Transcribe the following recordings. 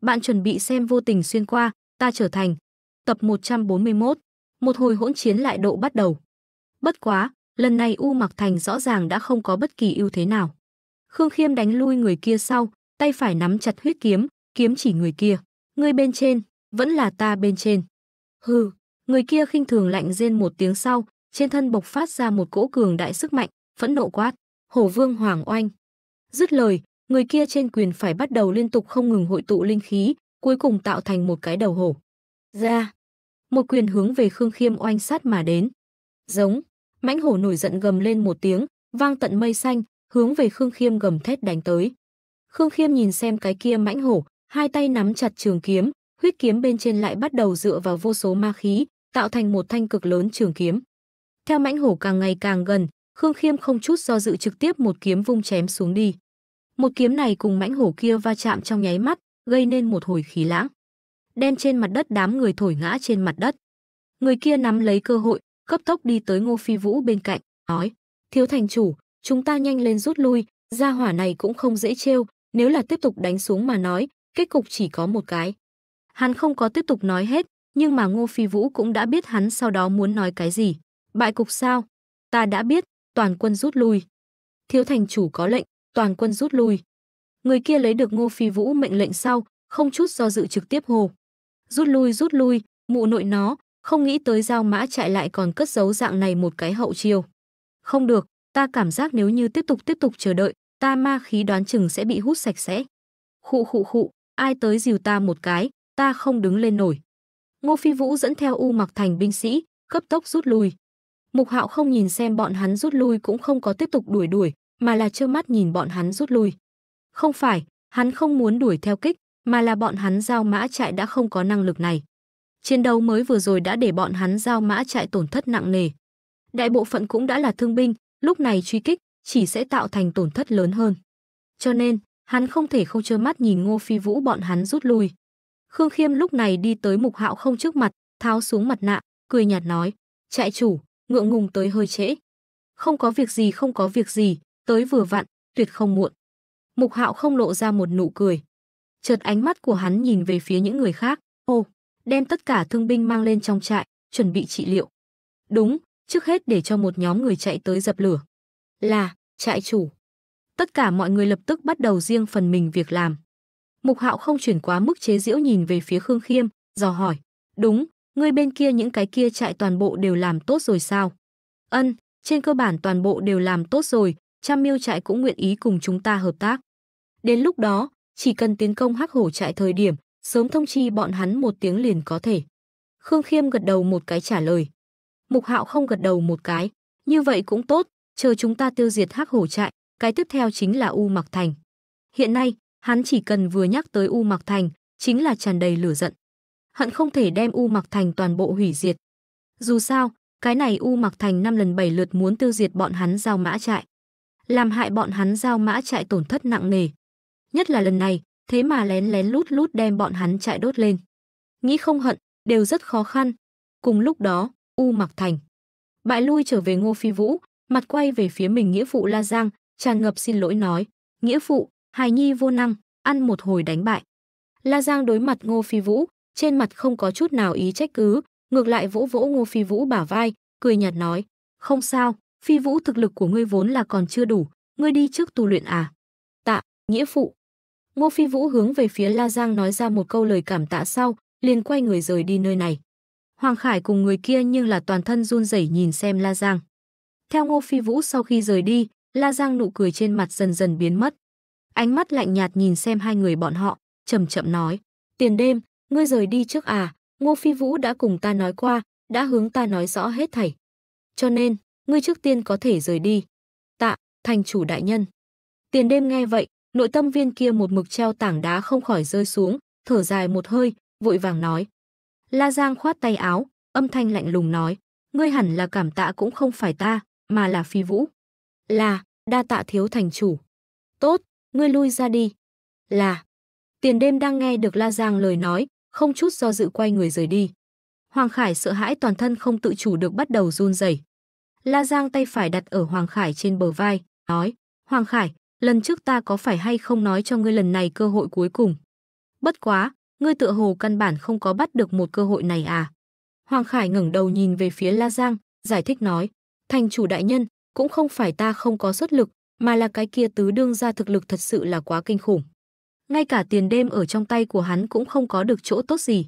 Bạn chuẩn bị xem vô tình xuyên qua, ta trở thành. Tập 141. Một hồi hỗn chiến lại độ bắt đầu. Bất quá, lần này U Mặc Thành rõ ràng đã không có bất kỳ ưu thế nào. Khương Khiêm đánh lui người kia sau, tay phải nắm chặt huyết kiếm, kiếm chỉ người kia. Người bên trên, vẫn là ta bên trên. Hừ, người kia khinh thường lạnh rên một tiếng sau, trên thân bộc phát ra một cỗ cường đại sức mạnh, phẫn nộ quát. Hổ vương hoàng oanh. Dứt lời, người kia trên quyền phải bắt đầu liên tục không ngừng hội tụ linh khí, cuối cùng tạo thành một cái đầu hổ. Ra! Một quyền hướng về Khương Khiêm oanh sát mà đến. Giống! Mãnh hổ nổi giận gầm lên một tiếng, vang tận mây xanh, hướng về Khương Khiêm gầm thét đánh tới. Khương Khiêm nhìn xem cái kia mãnh hổ, hai tay nắm chặt trường kiếm, huyết kiếm bên trên lại bắt đầu dựa vào vô số ma khí, tạo thành một thanh cực lớn trường kiếm. Theo mãnh hổ càng ngày càng gần, Khương Khiêm không chút do dự trực tiếp một kiếm vung chém xuống đi. Một kiếm này cùng mãnh hổ kia va chạm trong nháy mắt, gây nên một hồi khí lãng. Đem trên mặt đất đám người thổi ngã trên mặt đất. Người kia nắm lấy cơ hội, cấp tốc đi tới Ngô Phi Vũ bên cạnh, nói: "Thiếu thành chủ, chúng ta nhanh lên rút lui, gia hỏa này cũng không dễ trêu, nếu là tiếp tục đánh xuống mà nói, kết cục chỉ có một cái." Hắn không có tiếp tục nói hết, nhưng mà Ngô Phi Vũ cũng đã biết hắn sau đó muốn nói cái gì. Bại cục sao? Ta đã biết, toàn quân rút lui. Thiếu thành chủ có lệnh, toàn quân rút lui. Người kia lấy được Ngô Phi Vũ mệnh lệnh sau, không chút do dự trực tiếp hồ. Rút lui rút lui, mụ nội nó, không nghĩ tới giao mã chạy lại còn cất giấu dạng này một cái hậu chiêu. Không được, ta cảm giác nếu như tiếp tục tiếp tục chờ đợi, ta ma khí đoán chừng sẽ bị hút sạch sẽ. Khụ khụ khụ, ai tới dìu ta một cái, ta không đứng lên nổi. Ngô Phi Vũ dẫn theo U Mặc Thành binh sĩ, cấp tốc rút lui. Mục Hạo không nhìn xem bọn hắn rút lui cũng không có tiếp tục đuổi đuổi, mà là trơ mắt nhìn bọn hắn rút lui. Không phải, hắn không muốn đuổi theo kích, mà là bọn hắn giao mã chạy đã không có năng lực này. Chiến đấu mới vừa rồi đã để bọn hắn giao mã chạy tổn thất nặng nề. Đại bộ phận cũng đã là thương binh, lúc này truy kích chỉ sẽ tạo thành tổn thất lớn hơn. Cho nên, hắn không thể không trơ mắt nhìn Ngô Phi Vũ bọn hắn rút lui. Khương Khiêm lúc này đi tới Mục Hạo không trước mặt, tháo xuống mặt nạ, cười nhạt nói, trại chủ, ngượng ngùng tới hơi trễ. Không có việc gì không có việc gì, tới vừa vặn, tuyệt không muộn. Mục Hạo không lộ ra một nụ cười. Chợt ánh mắt của hắn nhìn về phía những người khác, "Ô, đem tất cả thương binh mang lên trong trại, chuẩn bị trị liệu." "Đúng, trước hết để cho một nhóm người chạy tới dập lửa." "Là, trại chủ." Tất cả mọi người lập tức bắt đầu riêng phần mình việc làm. Mục Hạo không chuyển quá mức chế diễu nhìn về phía Khương Khiêm, dò hỏi, "Đúng, người bên kia những cái kia trại toàn bộ đều làm tốt rồi sao?" "Ân, trên cơ bản toàn bộ đều làm tốt rồi, trăm miêu trại cũng nguyện ý cùng chúng ta hợp tác. Đến lúc đó, chỉ cần tiến công hắc hổ trại thời điểm, sớm thông chi bọn hắn một tiếng liền có thể. Khương Khiêm gật đầu một cái trả lời. Mục Hạo không gật đầu một cái, như vậy cũng tốt, chờ chúng ta tiêu diệt hắc hổ trại, cái tiếp theo chính là U Mặc Thành. Hiện nay, hắn chỉ cần vừa nhắc tới U Mặc Thành, chính là tràn đầy lửa giận. Hận không thể đem U Mặc Thành toàn bộ hủy diệt. Dù sao, cái này U Mặc Thành năm lần bảy lượt muốn tiêu diệt bọn hắn giao mã trại làm hại bọn hắn giao mã chạy tổn thất nặng nề. Nhất là lần này, thế mà lén lén lút lút đem bọn hắn chạy đốt lên. Nghĩ không hận, đều rất khó khăn. Cùng lúc đó, U Mặc Thành. Bại lui trở về Ngô Phi Vũ, mặt quay về phía mình nghĩa phụ La Giang, tràn ngập xin lỗi nói. Nghĩa phụ, hài nhi vô năng, ăn một hồi đánh bại. La Giang đối mặt Ngô Phi Vũ, trên mặt không có chút nào ý trách cứ, ngược lại vỗ vỗ Ngô Phi Vũ bả vai, cười nhạt nói, không sao, phi vũ thực lực của ngươi vốn là còn chưa đủ, ngươi đi trước tu luyện à? Tạ, nghĩa phụ. Ngô Phi Vũ hướng về phía La Giang nói ra một câu lời cảm tạ sau, liền quay người rời đi nơi này. Hoàng Khải cùng người kia nhưng là toàn thân run rẩy nhìn xem La Giang. Theo Ngô Phi Vũ sau khi rời đi, La Giang nụ cười trên mặt dần dần biến mất. Ánh mắt lạnh nhạt nhìn xem hai người bọn họ, chậm chậm nói. Tiền đêm, ngươi rời đi trước à, Ngô Phi Vũ đã cùng ta nói qua, đã hướng ta nói rõ hết thảy. Cho nên, ngươi trước tiên có thể rời đi. Tạ, thành chủ đại nhân. Tiền đêm nghe vậy, nội tâm viên kia một mực treo tảng đá không khỏi rơi xuống, thở dài một hơi, vội vàng nói. La Giang khoát tay áo, âm thanh lạnh lùng nói, ngươi hẳn là cảm tạ cũng không phải ta, mà là phi vũ. Là, đa tạ thiếu thành chủ. Tốt, ngươi lui ra đi. Là, tiền đêm đang nghe được La Giang lời nói, không chút do dự quay người rời đi. Hoàng Khải sợ hãi toàn thân không tự chủ được bắt đầu run rẩy. La Giang tay phải đặt ở Hoàng Khải trên bờ vai, nói, Hoàng Khải, lần trước ta có phải hay không nói cho ngươi lần này cơ hội cuối cùng? Bất quá, ngươi tựa hồ căn bản không có bắt được một cơ hội này à? Hoàng Khải ngẩng đầu nhìn về phía La Giang, giải thích nói, thành chủ đại nhân, cũng không phải ta không có xuất lực, mà là cái kia tứ đương ra thực lực thật sự là quá kinh khủng. Ngay cả tiền đêm ở trong tay của hắn cũng không có được chỗ tốt gì.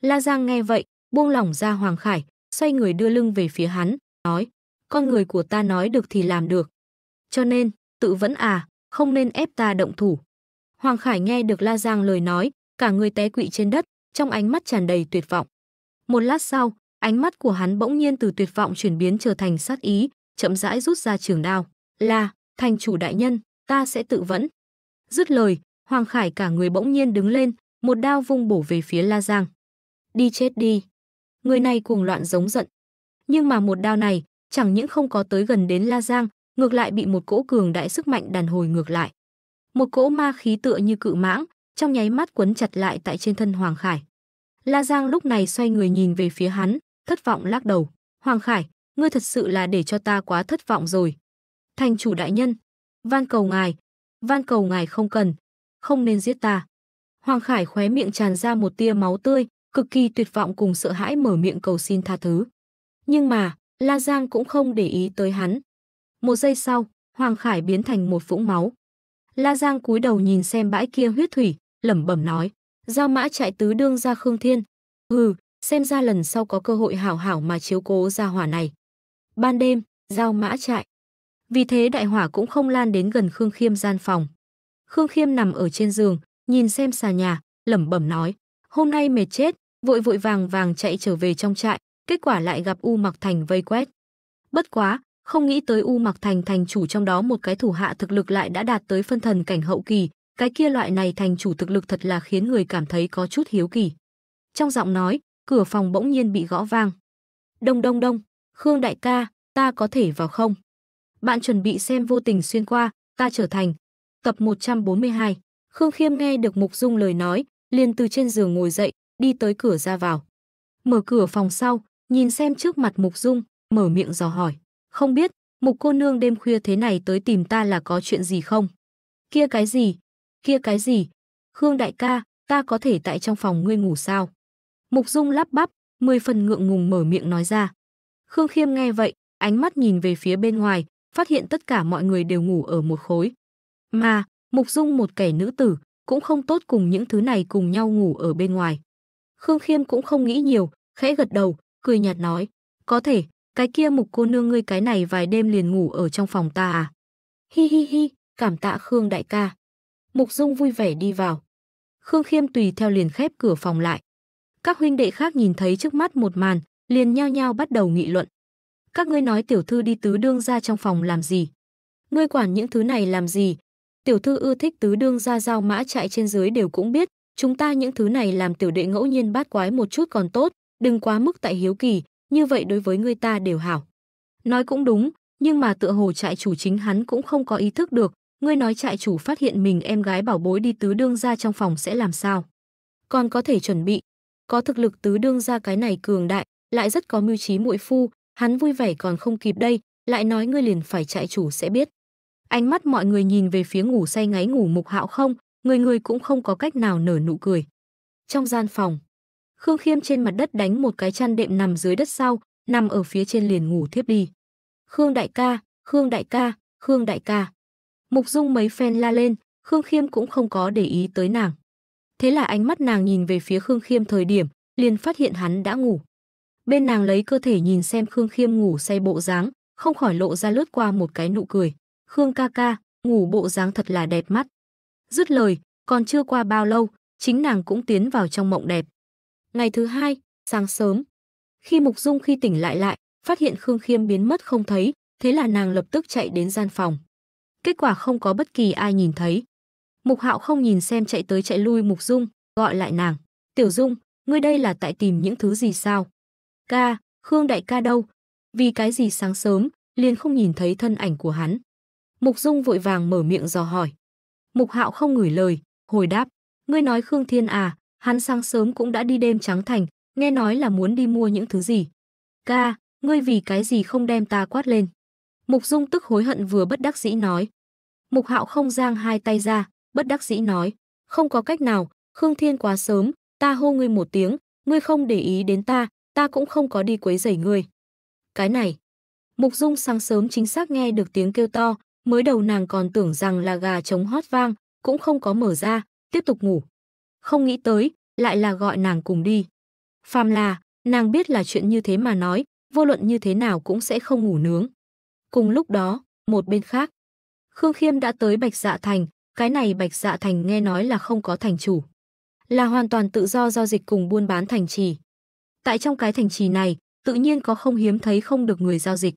La Giang nghe vậy, buông lỏng ra Hoàng Khải, xoay người đưa lưng về phía hắn, nói, con người của ta nói được thì làm được. Cho nên, tự vẫn à, không nên ép ta động thủ. Hoàng Khải nghe được La Giang lời nói, cả người té quỵ trên đất, trong ánh mắt tràn đầy tuyệt vọng. Một lát sau, ánh mắt của hắn bỗng nhiên từ tuyệt vọng chuyển biến trở thành sát ý, chậm rãi rút ra trường đao. "La, thành chủ đại nhân, ta sẽ tự vẫn." Dứt lời, Hoàng Khải cả người bỗng nhiên đứng lên, một đao vung bổ về phía La Giang. "Đi chết đi." Người này cuồng loạn giống giận. Nhưng mà một đao này, chẳng những không có tới gần đến La Giang, ngược lại bị một cỗ cường đại sức mạnh đàn hồi ngược lại. Một cỗ ma khí tựa như cự mãng, trong nháy mắt quấn chặt lại tại trên thân Hoàng Khải. La Giang lúc này xoay người nhìn về phía hắn, thất vọng lắc đầu. Hoàng Khải, ngươi thật sự là để cho ta quá thất vọng rồi. Thành chủ đại nhân, van cầu ngài, van cầu ngài không cần, không nên giết ta. Hoàng Khải khóe miệng tràn ra một tia máu tươi, cực kỳ tuyệt vọng cùng sợ hãi mở miệng cầu xin tha thứ. Nhưng mà, La Giang cũng không để ý tới hắn. Một giây sau, Hoàng Khải biến thành một vũng máu. La Giang cúi đầu nhìn xem bãi kia huyết thủy, lẩm bẩm nói, giao mã chạy tứ đương ra Khương Thiên. Ừ, xem ra lần sau có cơ hội hảo hảo mà chiếu cố ra hỏa này. Ban đêm, giao mã chạy. Vì thế đại hỏa cũng không lan đến gần Khương Khiêm gian phòng. Khương Khiêm nằm ở trên giường, nhìn xem xà nhà, lẩm bẩm nói, hôm nay mệt chết, vội vội vàng vàng chạy trở về trong trại, kết quả lại gặp U Mặc Thành vây quét. Bất quá, không nghĩ tới U Mặc Thành thành chủ trong đó một cái thủ hạ thực lực lại đã đạt tới phân thần cảnh hậu kỳ, cái kia loại này thành chủ thực lực thật là khiến người cảm thấy có chút hiếu kỳ. Trong giọng nói, cửa phòng bỗng nhiên bị gõ vang. Đông đông đông, Khương đại ca, ta có thể vào không? Bạn chuẩn bị xem vô tình xuyên qua, ta trở thành. Tập 142. Khương Khiêm nghe được Mục Dung lời nói, liền từ trên giường ngồi dậy, đi tới cửa ra vào. Mở cửa phòng sau, nhìn xem trước mặt Mục Dung, mở miệng dò hỏi. Không biết, Mục cô nương đêm khuya thế này tới tìm ta là có chuyện gì không? Kia cái gì? Kia cái gì? Khương đại ca, ta có thể tại trong phòng ngươi ngủ sao? Mục Dung lắp bắp, mười phần ngượng ngùng mở miệng nói ra. Khương Khiêm nghe vậy, ánh mắt nhìn về phía bên ngoài, phát hiện tất cả mọi người đều ngủ ở một khối. Mà, Mục Dung một kẻ nữ tử, cũng không tốt cùng những thứ này cùng nhau ngủ ở bên ngoài. Khương Khiêm cũng không nghĩ nhiều, khẽ gật đầu, cười nhạt nói, có thể, cái kia mục cô nương ngươi cái này vài đêm liền ngủ ở trong phòng ta à? Hi hi hi, cảm tạ Khương đại ca. Mục Dung vui vẻ đi vào. Khương Khiêm tùy theo liền khép cửa phòng lại. Các huynh đệ khác nhìn thấy trước mắt một màn, liền nhao nhao bắt đầu nghị luận. Các ngươi nói tiểu thư đi tứ đương ra trong phòng làm gì? Ngươi quản những thứ này làm gì? Tiểu thư ưa thích tứ đương ra giao mã chạy trên dưới đều cũng biết, chúng ta những thứ này làm tiểu đệ ngẫu nhiên bát quái một chút còn tốt, đừng quá mức tại hiếu kỳ, như vậy đối với người ta đều hảo. Nói cũng đúng, nhưng mà tựa hồ trại chủ chính hắn cũng không có ý thức được, ngươi nói trại chủ phát hiện mình em gái bảo bối đi tứ đương ra trong phòng sẽ làm sao. Còn có thể chuẩn bị, có thực lực tứ đương ra cái này cường đại, lại rất có mưu trí muội phu, hắn vui vẻ còn không kịp đây, lại nói ngươi liền phải trại chủ sẽ biết. Ánh mắt mọi người nhìn về phía ngủ say ngáy ngủ mục hạo không, người người cũng không có cách nào nở nụ cười. Trong gian phòng, Khương Khiêm trên mặt đất đánh một cái chăn đệm nằm dưới đất sau, nằm ở phía trên liền ngủ thiếp đi. Khương đại ca, Khương đại ca, Khương đại ca. Mục Dung mấy phen la lên, Khương Khiêm cũng không có để ý tới nàng. Thế là ánh mắt nàng nhìn về phía Khương Khiêm thời điểm, liền phát hiện hắn đã ngủ. Bên nàng lấy cơ thể nhìn xem Khương Khiêm ngủ say bộ dáng, không khỏi lộ ra lướt qua một cái nụ cười. Khương ca ca, ngủ bộ dáng thật là đẹp mắt. Dứt lời, còn chưa qua bao lâu, chính nàng cũng tiến vào trong mộng đẹp. Ngày thứ hai, sáng sớm, khi Mục Dung khi tỉnh lại lại, phát hiện Khương Khiêm biến mất không thấy, thế là nàng lập tức chạy đến gian phòng. Kết quả không có bất kỳ ai nhìn thấy. Mục Hạo không nhìn xem chạy tới chạy lui Mục Dung, gọi lại nàng. Tiểu Dung, ngươi đây là tại tìm những thứ gì sao? Ca, Khương đại ca đâu? Vì cái gì sáng sớm, liền không nhìn thấy thân ảnh của hắn. Mục Dung vội vàng mở miệng dò hỏi. Mục Hạo không ngửi lời, hồi đáp. Ngươi nói Khương Thiên à, Hắn sáng sớm cũng đã đi đêm trắng thành, nghe nói là muốn đi mua những thứ gì. Ca, ngươi vì cái gì không đem ta quát lên? Mục Dung tức hối hận vừa bất đắc dĩ nói. Mục Hạo không giang hai tay ra, bất đắc dĩ nói. Không có cách nào, Khương Thiên quá sớm, ta hô ngươi một tiếng, ngươi không để ý đến ta, ta cũng không có đi quấy rầy ngươi. Cái này. Mục Dung sáng sớm chính xác nghe được tiếng kêu to, mới đầu nàng còn tưởng rằng là gà trống hót vang, cũng không có mở ra, tiếp tục ngủ không nghĩ tới, lại là gọi nàng cùng đi. Phàm là, nàng biết là chuyện như thế mà nói, vô luận như thế nào cũng sẽ không ngủ nướng. Cùng lúc đó, một bên khác, Khương Khiêm đã tới Bạch Dạ Thành, cái này Bạch Dạ Thành nghe nói là không có thành chủ, là hoàn toàn tự do giao dịch cùng buôn bán thành trì. Tại trong cái thành trì này, tự nhiên có không hiếm thấy không được người giao dịch.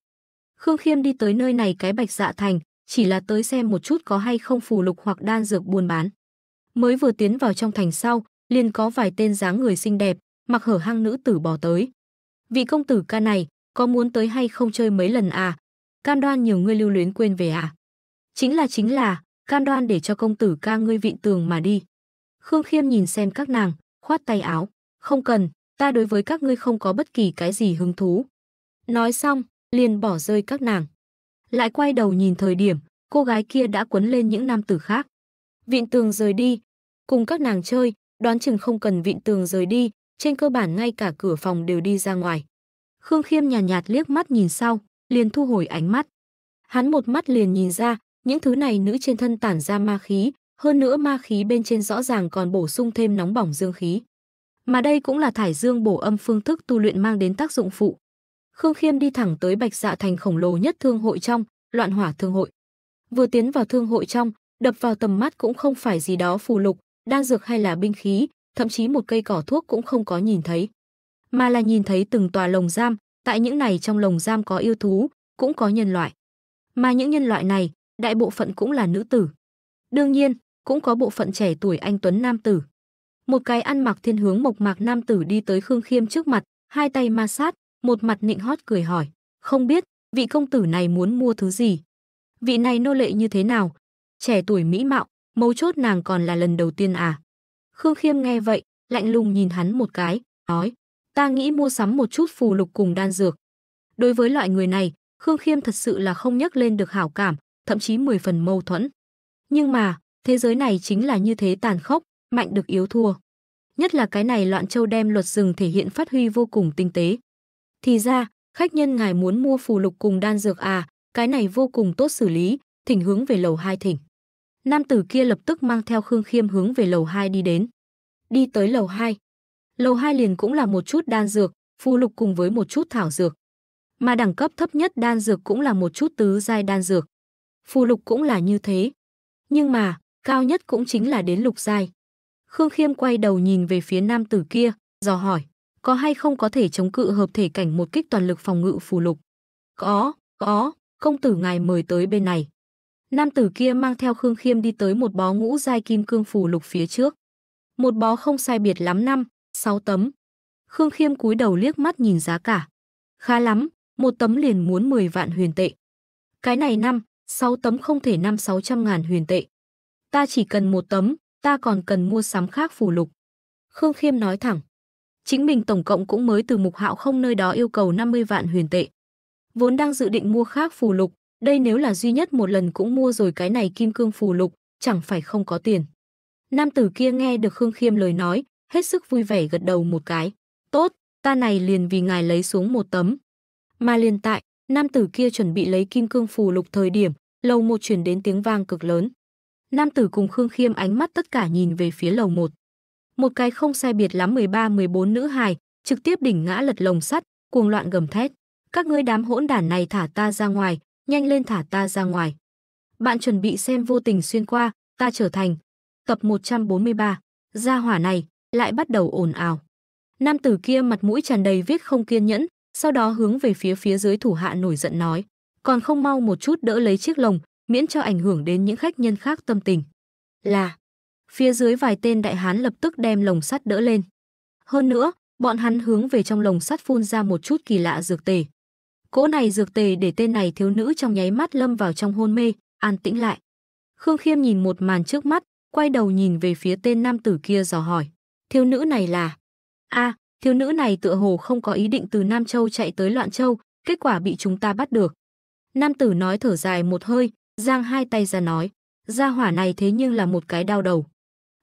Khương Khiêm đi tới nơi này cái Bạch Dạ Thành, chỉ là tới xem một chút có hay không phù lục hoặc đan dược buôn bán mới vừa tiến vào trong thành sau liền có vài tên dáng người xinh đẹp mặc hở hang nữ tử bò tới vị công tử ca này có muốn tới hay không chơi mấy lần à cam đoan nhiều người lưu luyến quên về à chính là chính là cam đoan để cho công tử ca ngươi vịn tường mà đi khương khiêm nhìn xem các nàng khoát tay áo không cần ta đối với các ngươi không có bất kỳ cái gì hứng thú nói xong liền bỏ rơi các nàng lại quay đầu nhìn thời điểm cô gái kia đã quấn lên những nam tử khác Vịn tường rời đi, cùng các nàng chơi, đoán chừng không cần vịn tường rời đi, trên cơ bản ngay cả cửa phòng đều đi ra ngoài. Khương Khiêm nhàn nhạt, nhạt liếc mắt nhìn sau, liền thu hồi ánh mắt. Hắn một mắt liền nhìn ra, những thứ này nữ trên thân tản ra ma khí, hơn nữa ma khí bên trên rõ ràng còn bổ sung thêm nóng bỏng dương khí. Mà đây cũng là thải dương bổ âm phương thức tu luyện mang đến tác dụng phụ. Khương Khiêm đi thẳng tới Bạch Dạ Thành khổng lồ nhất thương hội trong, Loạn Hỏa Thương hội. Vừa tiến vào thương hội trong, đập vào tầm mắt cũng không phải gì đó phù lục, đan dược hay là binh khí, thậm chí một cây cỏ thuốc cũng không có nhìn thấy. Mà là nhìn thấy từng tòa lồng giam, tại những này trong lồng giam có yêu thú, cũng có nhân loại. Mà những nhân loại này, đại bộ phận cũng là nữ tử. Đương nhiên, cũng có bộ phận trẻ tuổi anh Tuấn Nam Tử. Một cái ăn mặc thiên hướng mộc mạc Nam Tử đi tới Khương Khiêm trước mặt, hai tay ma sát, một mặt nịnh hót cười hỏi, không biết, vị công tử này muốn mua thứ gì? Vị này nô lệ như thế nào, trẻ tuổi mỹ mạo, mấu chốt nàng còn là lần đầu tiên à. Khương Khiêm nghe vậy, lạnh lùng nhìn hắn một cái, nói, ta nghĩ mua sắm một chút phù lục cùng đan dược. Đối với loại người này, Khương Khiêm thật sự là không nhắc lên được hảo cảm, thậm chí 10 phần mâu thuẫn. Nhưng mà, thế giới này chính là như thế tàn khốc, mạnh được yếu thua. Nhất là cái này loạn châu đem luật rừng thể hiện phát huy vô cùng tinh tế. Thì ra, khách nhân ngài muốn mua phù lục cùng đan dược à, cái này vô cùng tốt xử lý, thỉnh hướng về lầu hai thỉnh. Nam tử kia lập tức mang theo Khương Khiêm hướng về lầu 2 đi đến. Đi tới lầu 2. Lầu 2 liền cũng là một chút đan dược, phù lục cùng với một chút thảo dược. Mà đẳng cấp thấp nhất đan dược cũng là một chút tứ giai đan dược. Phù lục cũng là như thế. Nhưng mà, cao nhất cũng chính là đến lục giai. Khương Khiêm quay đầu nhìn về phía nam tử kia, dò hỏi, có hay không có thể chống cự hợp thể cảnh một kích toàn lực phòng ngự phù lục? Có, có, công tử ngài mời tới bên này. Nam tử kia mang theo Khương Khiêm đi tới một bó ngũ giai kim cương phù lục phía trước. Một bó không sai biệt lắm năm, sáu tấm. Khương Khiêm cúi đầu liếc mắt nhìn giá cả. Khá lắm, một tấm liền muốn 10 vạn huyền tệ. Cái này năm, sáu tấm không thể năm sáu trăm ngàn huyền tệ. Ta chỉ cần một tấm, ta còn cần mua sắm khác phù lục. Khương Khiêm nói thẳng. Chính mình tổng cộng cũng mới từ mục hạo không nơi đó yêu cầu 50 vạn huyền tệ. Vốn đang dự định mua khác phù lục, đây nếu là duy nhất một lần cũng mua rồi cái này kim cương phù lục, chẳng phải không có tiền. Nam tử kia nghe được Khương Khiêm lời nói, hết sức vui vẻ gật đầu một cái. Tốt, ta này liền vì ngài lấy xuống một tấm. Mà liền tại, nam tử kia chuẩn bị lấy kim cương phù lục thời điểm, lầu một chuyển đến tiếng vang cực lớn. Nam tử cùng Khương Khiêm ánh mắt tất cả nhìn về phía lầu một. Một cái không sai biệt lắm 13-14 nữ hài, trực tiếp đỉnh ngã lật lồng sắt, cuồng loạn gầm thét. Các ngươi đám hỗn đản này thả ta ra ngoài, nhanh lên thả ta ra ngoài. Bạn chuẩn bị xem vô tình xuyên qua, ta trở thành. Tập 143, gia hỏa này, lại bắt đầu ồn ào. Nam tử kia mặt mũi tràn đầy viết không kiên nhẫn, sau đó hướng về phía phía dưới thủ hạ nổi giận nói. Còn không mau một chút đỡ lấy chiếc lồng, miễn cho ảnh hưởng đến những khách nhân khác tâm tình. Là, phía dưới vài tên đại hán lập tức đem lồng sắt đỡ lên. Hơn nữa, bọn hắn hướng về trong lồng sắt phun ra một chút kỳ lạ dược tề. Cỗ này dược tề để tên này thiếu nữ trong nháy mắt lâm vào trong hôn mê, an tĩnh lại. Khương Khiêm nhìn một màn trước mắt, quay đầu nhìn về phía tên nam tử kia dò hỏi. Thiếu nữ này là... a thiếu nữ này tựa hồ không có ý định từ Nam Châu chạy tới Loạn Châu, kết quả bị chúng ta bắt được. Nam tử nói thở dài một hơi, giang hai tay ra nói. Gia hỏa này thế nhưng là một cái đau đầu.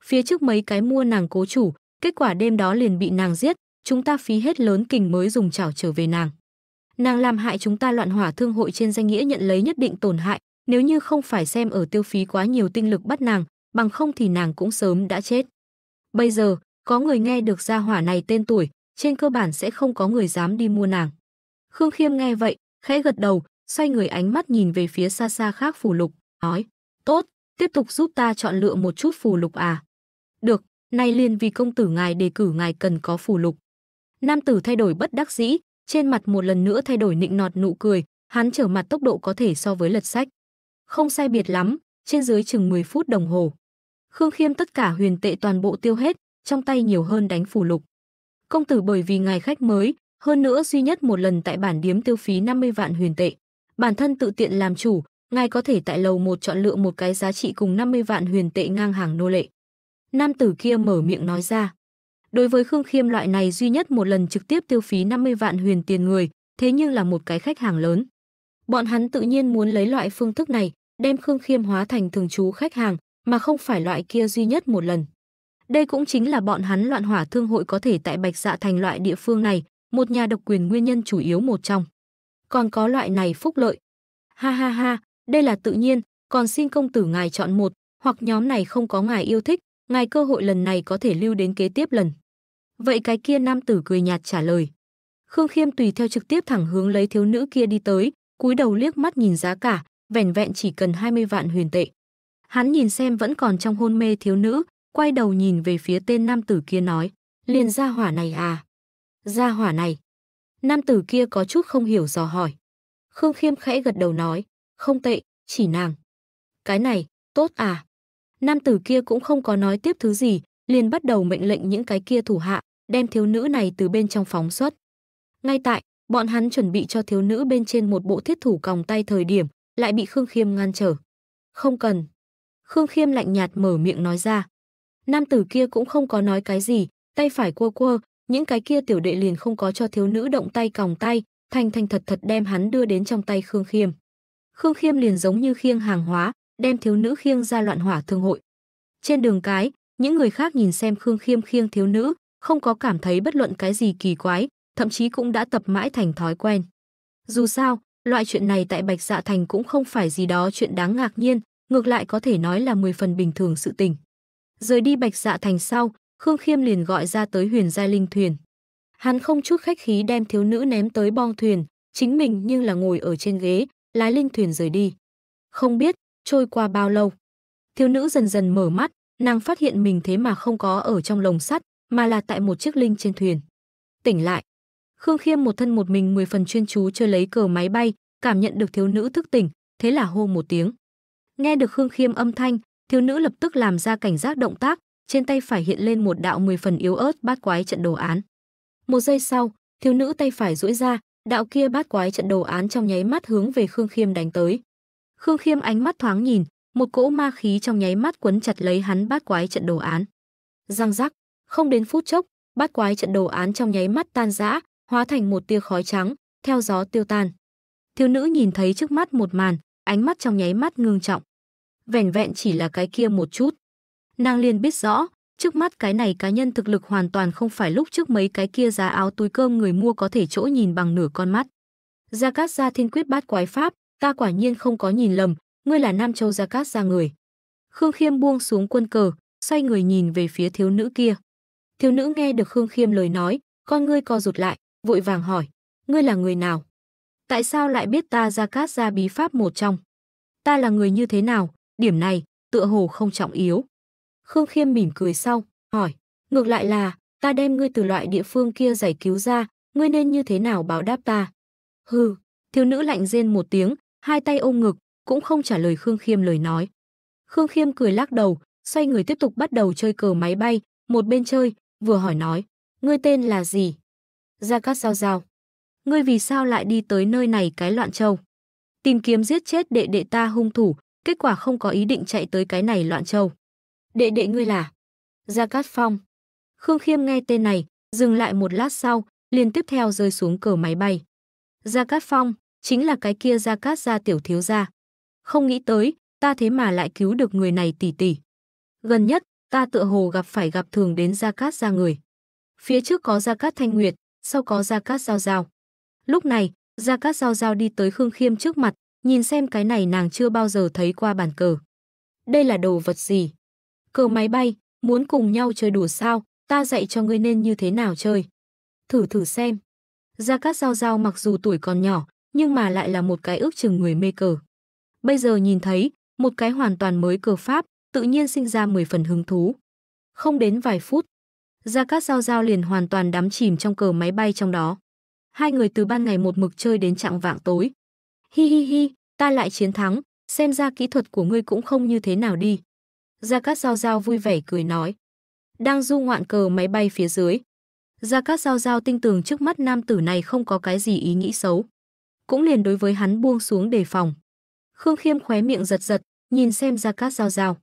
Phía trước mấy cái mua nàng cố chủ, kết quả đêm đó liền bị nàng giết, chúng ta phí hết lớn kình mới dùng chảo trở về nàng nàng làm hại chúng ta loạn hỏa thương hội trên danh nghĩa nhận lấy nhất định tổn hại nếu như không phải xem ở tiêu phí quá nhiều tinh lực bắt nàng bằng không thì nàng cũng sớm đã chết bây giờ có người nghe được gia hỏa này tên tuổi trên cơ bản sẽ không có người dám đi mua nàng khương khiêm nghe vậy khẽ gật đầu xoay người ánh mắt nhìn về phía xa xa khác phù lục nói tốt tiếp tục giúp ta chọn lựa một chút phù lục à được nay liền vì công tử ngài đề cử ngài cần có phù lục nam tử thay đổi bất đắc dĩ trên mặt một lần nữa thay đổi nịnh nọt nụ cười, hắn trở mặt tốc độ có thể so với lật sách. Không sai biệt lắm, trên dưới chừng 10 phút đồng hồ. Khương Khiêm tất cả huyền tệ toàn bộ tiêu hết, trong tay nhiều hơn đánh phủ lục. Công tử bởi vì ngài khách mới, hơn nữa duy nhất một lần tại bản điếm tiêu phí 50 vạn huyền tệ. Bản thân tự tiện làm chủ, ngài có thể tại lầu một chọn lựa một cái giá trị cùng 50 vạn huyền tệ ngang hàng nô lệ. Nam tử kia mở miệng nói ra. Đối với Khương Khiêm loại này duy nhất một lần trực tiếp tiêu phí 50 vạn huyền tiền người, thế nhưng là một cái khách hàng lớn. Bọn hắn tự nhiên muốn lấy loại phương thức này, đem Khương Khiêm hóa thành thường trú khách hàng, mà không phải loại kia duy nhất một lần. Đây cũng chính là bọn hắn loạn hỏa thương hội có thể tại Bạch Dạ thành loại địa phương này, một nhà độc quyền nguyên nhân chủ yếu một trong. Còn có loại này phúc lợi. Ha ha ha, đây là tự nhiên, còn xin công tử ngài chọn một, hoặc nhóm này không có ngài yêu thích, ngài cơ hội lần này có thể lưu đến kế tiếp lần. Vậy cái kia nam tử cười nhạt trả lời. Khương Khiêm tùy theo trực tiếp thẳng hướng lấy thiếu nữ kia đi tới, cúi đầu liếc mắt nhìn giá cả, vẻn vẹn chỉ cần 20 vạn huyền tệ. Hắn nhìn xem vẫn còn trong hôn mê thiếu nữ, quay đầu nhìn về phía tên nam tử kia nói, liền ra hỏa này à? Ra hỏa này. Nam tử kia có chút không hiểu dò hỏi. Khương Khiêm khẽ gật đầu nói, không tệ, chỉ nàng. Cái này, tốt à? Nam tử kia cũng không có nói tiếp thứ gì, liền bắt đầu mệnh lệnh những cái kia thủ hạ, đem thiếu nữ này từ bên trong phóng xuất. Ngay tại, bọn hắn chuẩn bị cho thiếu nữ bên trên một bộ thiết thủ còng tay thời điểm, lại bị Khương Khiêm ngăn trở. Không cần. Khương Khiêm lạnh nhạt mở miệng nói ra. Nam tử kia cũng không có nói cái gì, tay phải cua cua, những cái kia tiểu đệ liền không có cho thiếu nữ động tay còng tay, thành thành thật thật đem hắn đưa đến trong tay Khương Khiêm. Khương Khiêm liền giống như khiêng hàng hóa, đem thiếu nữ khiêng ra loạn hỏa thương hội. Trên đường cái, những người khác nhìn xem Khương Khiêm khiêng thiếu nữ, không có cảm thấy bất luận cái gì kỳ quái, thậm chí cũng đã tập mãi thành thói quen. Dù sao, loại chuyện này tại Bạch Dạ Thành cũng không phải gì đó chuyện đáng ngạc nhiên, ngược lại có thể nói là 10 phần bình thường sự tình. Rời đi Bạch Dạ Thành sau, Khương Khiêm liền gọi ra tới Huyền Giai Linh thuyền. Hắn không chút khách khí đem thiếu nữ ném tới bong thuyền, chính mình nhưng là ngồi ở trên ghế, lái linh thuyền rời đi. Không biết trôi qua bao lâu, thiếu nữ dần dần mở mắt, nàng phát hiện mình thế mà không có ở trong lồng sắt, mà là tại một chiếc linh trên thuyền. Tỉnh lại, Khương Khiêm một thân một mình mười phần chuyên chú chơi lấy cờ máy bay, cảm nhận được thiếu nữ thức tỉnh, thế là hô một tiếng. Nghe được Khương Khiêm âm thanh, thiếu nữ lập tức làm ra cảnh giác động tác, trên tay phải hiện lên một đạo mười phần yếu ớt bát quái trận đồ án. Một giây sau, thiếu nữ tay phải duỗi ra, đạo kia bát quái trận đồ án trong nháy mắt hướng về Khương Khiêm đánh tới. Khương Khiêm ánh mắt thoáng nhìn, một cỗ ma khí trong nháy mắt quấn chặt lấy hắn bát quái trận đồ án. Răng rắc, không đến phút chốc, bát quái trận đồ án trong nháy mắt tan rã, hóa thành một tia khói trắng, theo gió tiêu tan. Thiếu nữ nhìn thấy trước mắt một màn, ánh mắt trong nháy mắt ngưng trọng. Vẻn vẹn chỉ là cái kia một chút. Nàng liền biết rõ, trước mắt cái này cá nhân thực lực hoàn toàn không phải lúc trước mấy cái kia giá áo túi cơm người mua có thể chỗ nhìn bằng nửa con mắt. Gia Cát Gia Thiên Quyết bát quái pháp, ta quả nhiên không có nhìn lầm, ngươi là Nam Châu Gia Cát Gia người. Khương Khiêm buông xuống quân cờ, xoay người nhìn về phía thiếu nữ kia. Thiếu nữ nghe được Khương Khiêm lời nói, con ngươi co rụt lại, vội vàng hỏi, ngươi là người nào? Tại sao lại biết ta ra cát ra bí pháp một trong? Ta là người như thế nào? Điểm này, tựa hồ không trọng yếu. Khương Khiêm mỉm cười sau, hỏi, ngược lại là, ta đem ngươi từ loại địa phương kia giải cứu ra, ngươi nên như thế nào báo đáp ta? Hừ, thiếu nữ lạnh rên một tiếng, hai tay ôm ngực, cũng không trả lời Khương Khiêm lời nói. Khương Khiêm cười lắc đầu, xoay người tiếp tục bắt đầu chơi cờ máy bay, một bên chơi, vừa hỏi nói, ngươi tên là gì? Gia Cát Giao Giao. Ngươi vì sao lại đi tới nơi này cái loạn châu? Tìm kiếm giết chết đệ đệ ta hung thủ, kết quả không có ý định chạy tới cái này loạn châu. Đệ đệ ngươi là? Gia Cát Phong. Khương Khiêm nghe tên này, dừng lại một lát sau, liền tiếp theo rơi xuống cờ máy bay. Gia Cát Phong, chính là cái kia Gia Cát gia tiểu thiếu gia. Không nghĩ tới, ta thế mà lại cứu được người này tỷ tỷ. Gần nhất, ta tựa hồ gặp phải gặp thường đến Gia Cát ra người. Phía trước có Gia Cát Thanh Nguyệt, sau có Gia Cát Giao Giao. Lúc này, Gia Cát Giao Giao đi tới Khương Khiêm trước mặt, nhìn xem cái này nàng chưa bao giờ thấy qua bàn cờ. Đây là đồ vật gì? Cờ máy bay, muốn cùng nhau chơi đùa sao, ta dạy cho ngươi nên như thế nào chơi. Thử thử xem. Gia Cát Giao Giao mặc dù tuổi còn nhỏ, nhưng mà lại là một cái ước chừng người mê cờ. Bây giờ nhìn thấy, một cái hoàn toàn mới cờ pháp, tự nhiên sinh ra 10 phần hứng thú. Không đến vài phút, Gia Cát Giao Giao liền hoàn toàn đắm chìm trong cờ máy bay trong đó. Hai người từ ban ngày một mực chơi đến trạng vạng tối. Hi hi hi, ta lại chiến thắng, xem ra kỹ thuật của ngươi cũng không như thế nào đi. Gia Cát Giao Giao vui vẻ cười nói. Đang du ngoạn cờ máy bay phía dưới. Gia Cát Giao Giao tin tưởng trước mắt nam tử này không có cái gì ý nghĩ xấu. Cũng liền đối với hắn buông xuống đề phòng. Khương Khiêm khóe miệng giật giật, nhìn xem Gia Cát Giao Giao.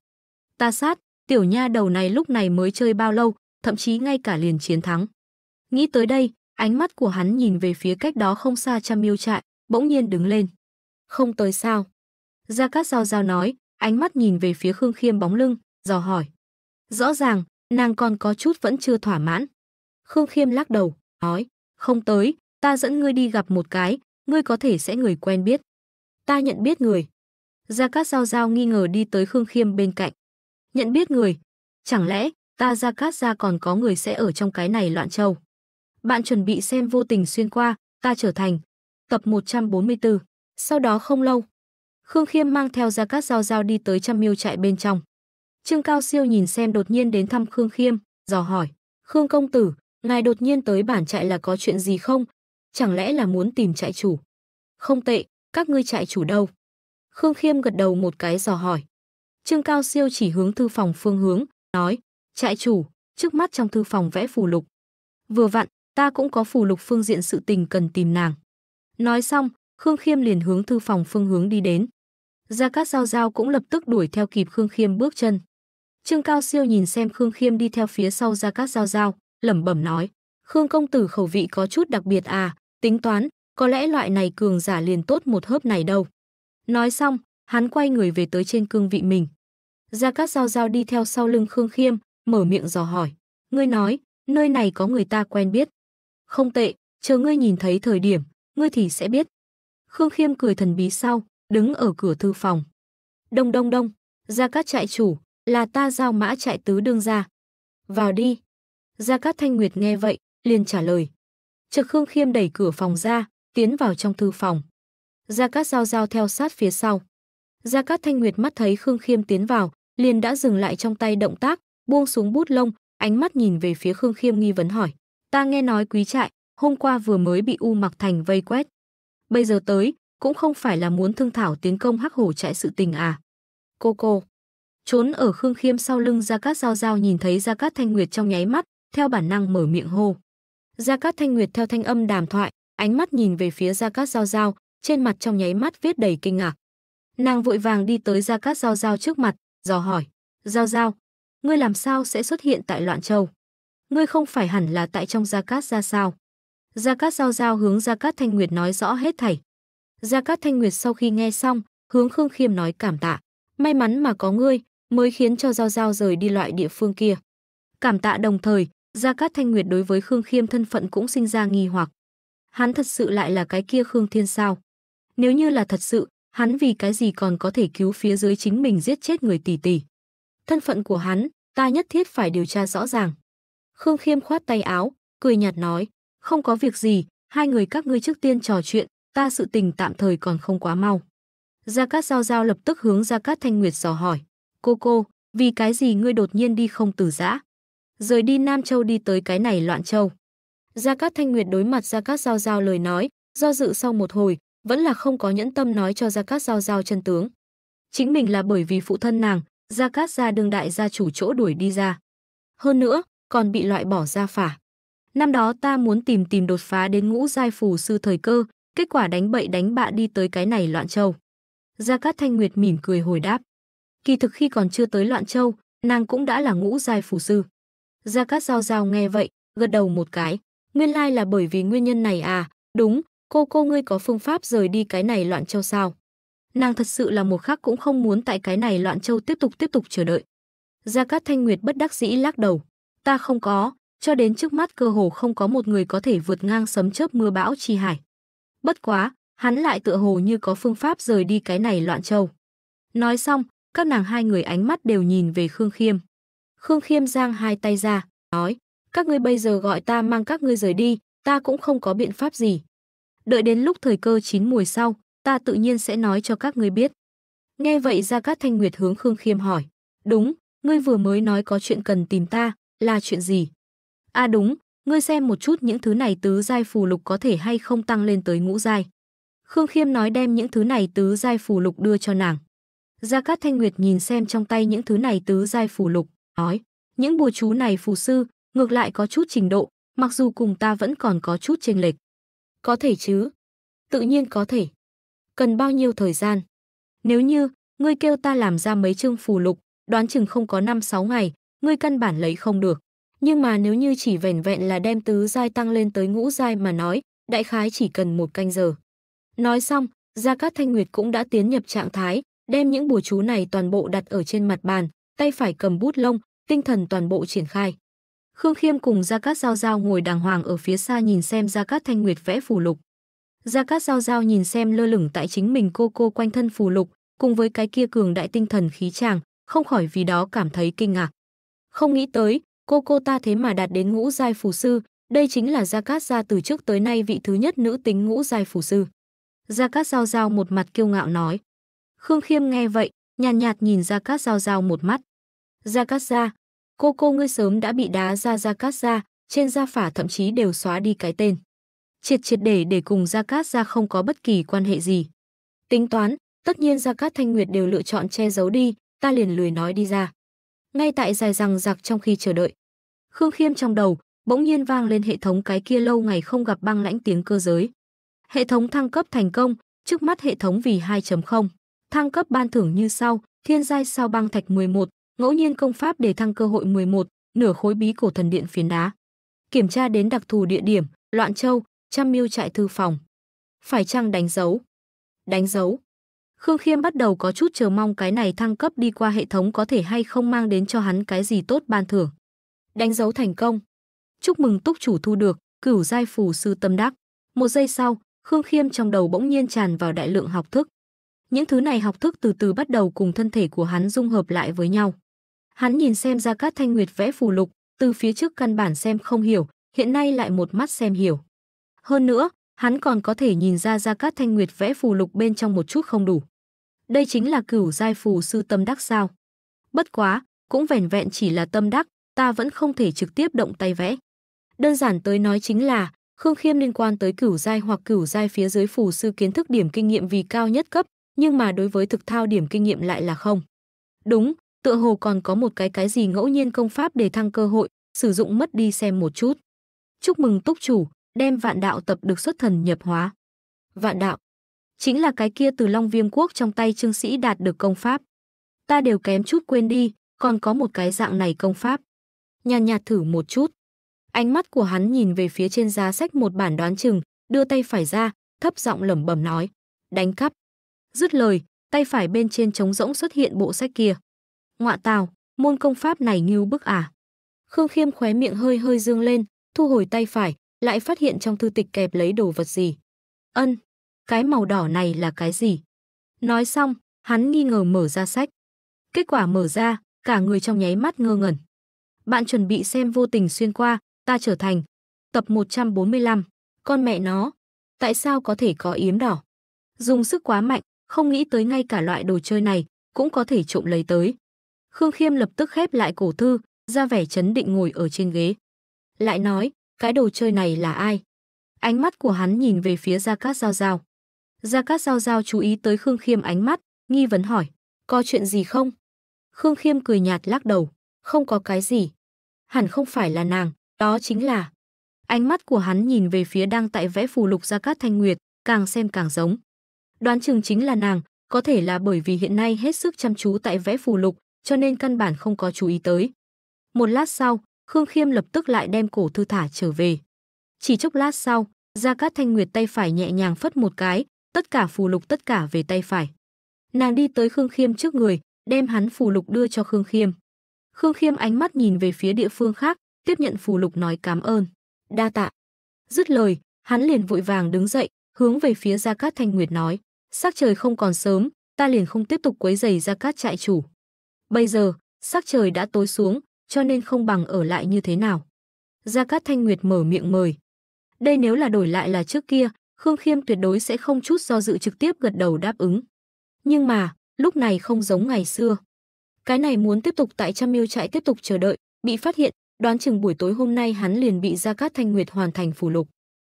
Ta sát, tiểu nha đầu này lúc này mới chơi bao lâu, thậm chí ngay cả liền chiến thắng. Nghĩ tới đây, ánh mắt của hắn nhìn về phía cách đó không xa trăm miêu trại, bỗng nhiên đứng lên. Không tới sao? Gia Cát Giao Giao nói, ánh mắt nhìn về phía Khương Khiêm bóng lưng, dò hỏi. Rõ ràng, nàng còn có chút vẫn chưa thỏa mãn. Khương Khiêm lắc đầu, nói, không tới, ta dẫn ngươi đi gặp một cái, ngươi có thể sẽ người quen biết. Ta nhận biết người. Gia Cát Giao Giao nghi ngờ đi tới Khương Khiêm bên cạnh, nhận biết người. Chẳng lẽ, ta ra cát ra còn có người sẽ ở trong cái này loạn trâu. Bạn chuẩn bị xem vô tình xuyên qua, ta trở thành. Tập 144. Sau đó không lâu, Khương Khiêm mang theo ra cát giao giao đi tới trăm miêu trại bên trong. Trương Cao Siêu nhìn xem đột nhiên đến thăm Khương Khiêm, dò hỏi. Khương công tử, ngài đột nhiên tới bản trại là có chuyện gì không? Chẳng lẽ là muốn tìm trại chủ? Không tệ, các ngươi trại chủ đâu? Khương Khiêm gật đầu một cái dò hỏi. Trương Cao Siêu chỉ hướng thư phòng phương hướng, nói, trại chủ, trước mắt trong thư phòng vẽ phù lục. Vừa vặn, ta cũng có phù lục phương diện sự tình cần tìm nàng. Nói xong, Khương Khiêm liền hướng thư phòng phương hướng đi đến. Gia Cát Giao Giao cũng lập tức đuổi theo kịp Khương Khiêm bước chân. Trương Cao Siêu nhìn xem Khương Khiêm đi theo phía sau Gia Cát Giao Giao, lẩm bẩm nói, Khương công tử khẩu vị có chút đặc biệt à, tính toán, có lẽ loại này cường giả liền tốt một hớp này đâu. Nói xong, hắn quay người về tới trên cương vị mình. Gia Cát Giao Giao đi theo sau lưng Khương Khiêm, mở miệng dò hỏi. Ngươi nói, nơi này có người ta quen biết. Không tệ, chờ ngươi nhìn thấy thời điểm, ngươi thì sẽ biết. Khương Khiêm cười thần bí sau, đứng ở cửa thư phòng. Đông đông đông, Gia Cát trại chủ, là ta giao mã trại tứ đương ra. Vào đi. Gia Cát Thanh Nguyệt nghe vậy, liền trả lời. Trực Khương Khiêm đẩy cửa phòng ra, tiến vào trong thư phòng. Gia Cát Giao Giao theo sát phía sau. Gia Cát Thanh Nguyệt mắt thấy Khương Khiêm tiến vào, liền đã dừng lại trong tay động tác, buông xuống bút lông, ánh mắt nhìn về phía Khương Khiêm nghi vấn hỏi: "Ta nghe nói quý trại, hôm qua vừa mới bị U Mặc Thành vây quét. Bây giờ tới, cũng không phải là muốn thương thảo tiến công Hắc Hổ trại sự tình à?" Cô cô Trốn ở Khương Khiêm sau lưng Gia Cát Giao Giao nhìn thấy Gia Cát Thanh Nguyệt trong nháy mắt, theo bản năng mở miệng hô. Gia Cát Thanh Nguyệt theo thanh âm đàm thoại, ánh mắt nhìn về phía Gia Cát Giao Giao, trên mặt trong nháy mắt viết đầy kinh ngạc. Nàng vội vàng đi tới Gia Cát Giao Giao trước mặt, dò hỏi. Giao Giao, ngươi làm sao sẽ xuất hiện tại Loạn Châu? Ngươi không phải hẳn là tại trong Gia Cát ra sao? Gia Cát Giao Giao hướng Gia Cát Thanh Nguyệt nói rõ hết thảy. Gia Cát Thanh Nguyệt sau khi nghe xong, hướng Khương Khiêm nói cảm tạ. May mắn mà có ngươi, mới khiến cho Giao Giao rời đi loại địa phương kia. Cảm tạ đồng thời, Gia Cát Thanh Nguyệt đối với Khương Khiêm thân phận cũng sinh ra nghi hoặc. Hắn thật sự lại là cái kia Khương Thiên sao? Nếu như là thật sự, hắn vì cái gì còn có thể cứu phía dưới chính mình giết chết người tỷ tỷ. Thân phận của hắn, ta nhất thiết phải điều tra rõ ràng. Khương Khiêm khoát tay áo, cười nhạt nói, không có việc gì, hai người các ngươi trước tiên trò chuyện, ta sự tình tạm thời còn không quá mau. Gia Cát Giao Giao lập tức hướng Gia Cát Thanh Nguyệt dò hỏi, cô cô, vì cái gì ngươi đột nhiên đi không từ giã? Rời đi Nam Châu đi tới cái này loạn châu. Gia Cát Thanh Nguyệt đối mặt Gia Cát Giao Giao lời nói, do dự sau một hồi, vẫn là không có nhẫn tâm nói cho Gia Cát Giao Giao chân tướng. Chính mình là bởi vì phụ thân nàng, Gia Cát gia đương đại gia chủ chỗ đuổi đi ra. Hơn nữa, còn bị loại bỏ ra phả. Năm đó ta muốn tìm tìm đột phá đến ngũ giai phù sư thời cơ, kết quả đánh bậy đánh bạ đi tới cái này loạn châu. Gia Cát Thanh Nguyệt mỉm cười hồi đáp. Kỳ thực khi còn chưa tới loạn châu, nàng cũng đã là ngũ giai phù sư. Gia Cát Giao Giao nghe vậy, gật đầu một cái. Nguyên lai là bởi vì nguyên nhân này à, đúng, Cô cô ngươi có phương pháp rời đi cái này loạn châu sao? Nàng thật sự là một khắc cũng không muốn tại cái này loạn châu tiếp tục tiếp tục chờ đợi. Gia Cát Thanh Nguyệt bất đắc dĩ lắc đầu. Ta không có, cho đến trước mắt cơ hồ không có một người có thể vượt ngang sấm chớp mưa bão chi hải. Bất quá, hắn lại tựa hồ như có phương pháp rời đi cái này loạn châu. Nói xong, các nàng hai người ánh mắt đều nhìn về Khương Khiêm. Khương Khiêm giang hai tay ra, nói, các ngươi bây giờ gọi ta mang các ngươi rời đi, ta cũng không có biện pháp gì, đợi đến lúc thời cơ chín mùi sau, ta tự nhiên sẽ nói cho các ngươi biết. Nghe vậy ra các thanh nguyệt hướng Khương Khiêm hỏi. Đúng, ngươi vừa mới nói có chuyện cần tìm ta, là chuyện gì? À đúng, ngươi xem một chút những thứ này tứ giai phù lục có thể hay không tăng lên tới ngũ giai. Khương Khiêm nói đem những thứ này tứ giai phù lục đưa cho nàng. Gia Cát Thanh Nguyệt nhìn xem trong tay những thứ này tứ giai phù lục, nói, những bùa chú này phù sư, ngược lại có chút trình độ, mặc dù cùng ta vẫn còn có chút chênh lệch. Có thể chứ? Tự nhiên có thể. Cần bao nhiêu thời gian? Nếu như, ngươi kêu ta làm ra mấy chương phù lục, đoán chừng không có 5-6 ngày, ngươi căn bản lấy không được. Nhưng mà nếu như chỉ vẻn vẹn là đem tứ giai tăng lên tới ngũ giai mà nói, đại khái chỉ cần một canh giờ. Nói xong, Gia Cát Thanh Nguyệt cũng đã tiến nhập trạng thái, đem những bùa chú này toàn bộ đặt ở trên mặt bàn, tay phải cầm bút lông, tinh thần toàn bộ triển khai. Khương Khiêm cùng Gia Cát Giao Giao ngồi đàng hoàng ở phía xa nhìn xem Gia Cát Thanh Nguyệt vẽ phù lục. Gia Cát Giao Giao nhìn xem lơ lửng tại chính mình cô cô quanh thân phù lục, cùng với cái kia cường đại tinh thần khí chàng, không khỏi vì đó cảm thấy kinh ngạc. Không nghĩ tới, cô cô ta thế mà đạt đến ngũ giai phù sư, đây chính là Gia Cát gia từ trước tới nay vị thứ nhất nữ tính ngũ giai phù sư. Gia Cát Giao Giao một mặt kiêu ngạo nói. Khương Khiêm nghe vậy, nhàn nhạt, nhạt nhìn Gia Cát Giao Giao một mắt. Gia Cát gia, Cô cô ngươi sớm đã bị đá ra ra cát ra, trên gia phả thậm chí đều xóa đi cái tên. Triệt triệt để để cùng gia cát ra không có bất kỳ quan hệ gì. Tính toán, tất nhiên gia cát thanh nguyệt đều lựa chọn che giấu đi, ta liền lười nói đi ra. Ngay tại dài rằng giặc trong khi chờ đợi. Khương Khiêm trong đầu, bỗng nhiên vang lên hệ thống cái kia lâu ngày không gặp băng lãnh tiếng cơ giới. Hệ thống thăng cấp thành công, trước mắt hệ thống vì 2.0. Thăng cấp ban thưởng như sau, thiên giai sao băng thạch 11, ngẫu nhiên công pháp để thăng cơ hội 11, nửa khối bí cổ thần điện phiến đá. Kiểm tra đến đặc thù địa điểm, Loạn Châu, trăm miêu trại thư phòng. Phải chăng đánh dấu? Đánh dấu. Khương Khiêm bắt đầu có chút chờ mong cái này thăng cấp đi qua hệ thống có thể hay không mang đến cho hắn cái gì tốt ban thưởng. Đánh dấu thành công. Chúc mừng túc chủ thu được, cửu giai phù sư tâm đắc. Một giây sau, Khương Khiêm trong đầu bỗng nhiên tràn vào đại lượng học thức. Những thứ này học thức từ từ bắt đầu cùng thân thể của hắn dung hợp lại với nhau. Hắn nhìn xem ra các thanh nguyệt vẽ phù lục, từ phía trước căn bản xem không hiểu, hiện nay lại một mắt xem hiểu. Hơn nữa, hắn còn có thể nhìn ra ra các thanh nguyệt vẽ phù lục bên trong một chút không đủ. Đây chính là cửu giai phù sư tâm đắc sao. Bất quá, cũng vẻn vẹn chỉ là tâm đắc, ta vẫn không thể trực tiếp động tay vẽ. Đơn giản tới nói chính là, Khương Khiêm liên quan tới cửu giai hoặc cửu giai phía dưới phù sư kiến thức điểm kinh nghiệm vì cao nhất cấp, nhưng mà đối với thực thao điểm kinh nghiệm lại là không. Đúng, tựa hồ còn có một cái cái gì ngẫu nhiên công pháp để thăng cơ hội, sử dụng mất đi xem một chút. Chúc mừng túc chủ, đem vạn đạo tập được xuất thần nhập hóa. Vạn đạo, chính là cái kia từ Long Viêm Quốc trong tay trương sĩ đạt được công pháp. Ta đều kém chút quên đi, còn có một cái dạng này công pháp. Nhàn nhạt thử một chút. Ánh mắt của hắn nhìn về phía trên giá sách một bản đoán chừng, đưa tay phải ra, thấp giọng lẩm bẩm nói. Đánh cắp. Dứt lời, tay phải bên trên trống rỗng xuất hiện bộ sách kia. Ngoạ tào, môn công pháp này nghiêu bức à. Khương Khiêm khóe miệng hơi hơi dương lên, thu hồi tay phải, lại phát hiện trong thư tịch kẹp lấy đồ vật gì. Ân, cái màu đỏ này là cái gì? Nói xong, hắn nghi ngờ mở ra sách. Kết quả mở ra, cả người trong nháy mắt ngơ ngẩn. Bạn chuẩn bị xem vô tình xuyên qua, ta trở thành. Tập 145, con mẹ nó. Tại sao có thể có yếm đỏ? Dùng sức quá mạnh, không nghĩ tới ngay cả loại đồ chơi này cũng có thể trộm lấy tới. Khương Khiêm lập tức khép lại cổ thư, ra vẻ chấn định ngồi ở trên ghế. Lại nói, cái đồ chơi này là ai? Ánh mắt của hắn nhìn về phía Gia Cát Giao Giao. Gia Cát Giao Giao chú ý tới Khương Khiêm ánh mắt, nghi vấn hỏi, có chuyện gì không? Khương Khiêm cười nhạt lắc đầu, không có cái gì. Hẳn không phải là nàng, đó chính là... Ánh mắt của hắn nhìn về phía đang tại vẽ phù lục Gia Cát Thanh Nguyệt, càng xem càng giống. Đoán chừng chính là nàng, có thể là bởi vì hiện nay hết sức chăm chú tại vẽ phù lục, cho nên căn bản không có chú ý tới. Một lát sau, Khương Khiêm lập tức lại đem cổ thư thả trở về. Chỉ chốc lát sau, Gia Cát Thanh Nguyệt tay phải nhẹ nhàng phất một cái, tất cả phù lục tất cả về tay phải. Nàng đi tới Khương Khiêm trước người, đem hắn phù lục đưa cho Khương Khiêm. Khương Khiêm ánh mắt nhìn về phía địa phương khác, tiếp nhận phù lục nói cảm ơn, đa tạ. Dứt lời, hắn liền vội vàng đứng dậy, hướng về phía Gia Cát Thanh Nguyệt nói, sắc trời không còn sớm, ta liền không tiếp tục quấy giày Gia Cát trại chủ. Bây giờ, sắc trời đã tối xuống, cho nên không bằng ở lại như thế nào. Gia Cát Thanh Nguyệt mở miệng mời. Đây nếu là đổi lại là trước kia, Khương Khiêm tuyệt đối sẽ không chút do dự trực tiếp gật đầu đáp ứng. Nhưng mà, lúc này không giống ngày xưa. Cái này muốn tiếp tục tại trăm miêu trại tiếp tục chờ đợi, bị phát hiện, đoán chừng buổi tối hôm nay hắn liền bị Gia Cát Thanh Nguyệt hoàn thành phủ lục.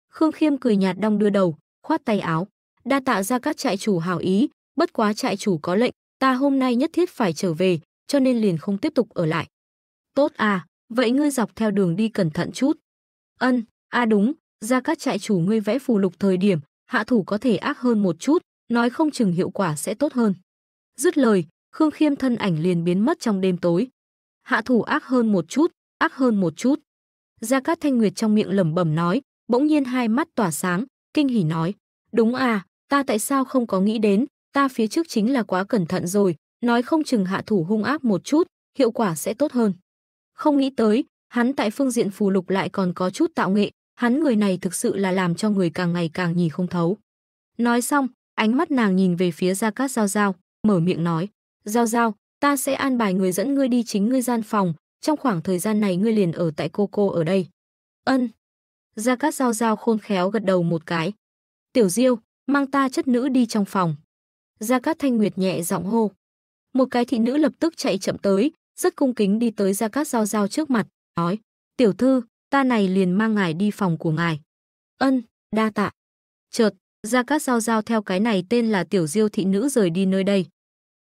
Khương Khiêm cười nhạt đong đưa đầu, khoát tay áo. Đa tạ Gia Cát trại chủ hảo ý, bất quá trại chủ có lệnh, Ta hôm nay nhất thiết phải trở về, cho nên liền không tiếp tục ở lại. Tốt à, vậy ngươi dọc theo đường đi cẩn thận chút. Ân, a à đúng, ra các trại chủ ngươi vẽ phù lục thời điểm, hạ thủ có thể ác hơn một chút, nói không chừng hiệu quả sẽ tốt hơn. Dứt lời, Khương Khiêm thân ảnh liền biến mất trong đêm tối. Hạ thủ ác hơn một chút, ác hơn một chút. Gia Cát Thanh Nguyệt trong miệng lẩm bẩm nói, bỗng nhiên hai mắt tỏa sáng, kinh hỉ nói, đúng à, ta tại sao không có nghĩ đến, ta phía trước chính là quá cẩn thận rồi, nói không chừng hạ thủ hung ác một chút, hiệu quả sẽ tốt hơn. Không nghĩ tới, hắn tại phương diện phù lục lại còn có chút tạo nghệ, hắn người này thực sự là làm cho người càng ngày càng nhìn không thấu. Nói xong, ánh mắt nàng nhìn về phía Gia Cát Giao Giao, mở miệng nói, Giao Giao, ta sẽ an bài người dẫn ngươi đi chính ngươi gian phòng, trong khoảng thời gian này ngươi liền ở tại cô cô ở đây. Ân. Gia Cát Giao Giao khôn khéo gật đầu một cái. Tiểu Diêu, mang ta chất nữ đi trong phòng. Gia Cát Thanh Nguyệt nhẹ giọng hô. Một cái thị nữ lập tức chạy chậm tới, rất cung kính đi tới Gia Cát Giao Giao trước mặt, nói, tiểu thư, ta này liền mang ngài đi phòng của ngài. Ân, đa tạ. Chợt, Gia Cát Giao Giao theo cái này tên là tiểu diêu thị nữ rời đi nơi đây.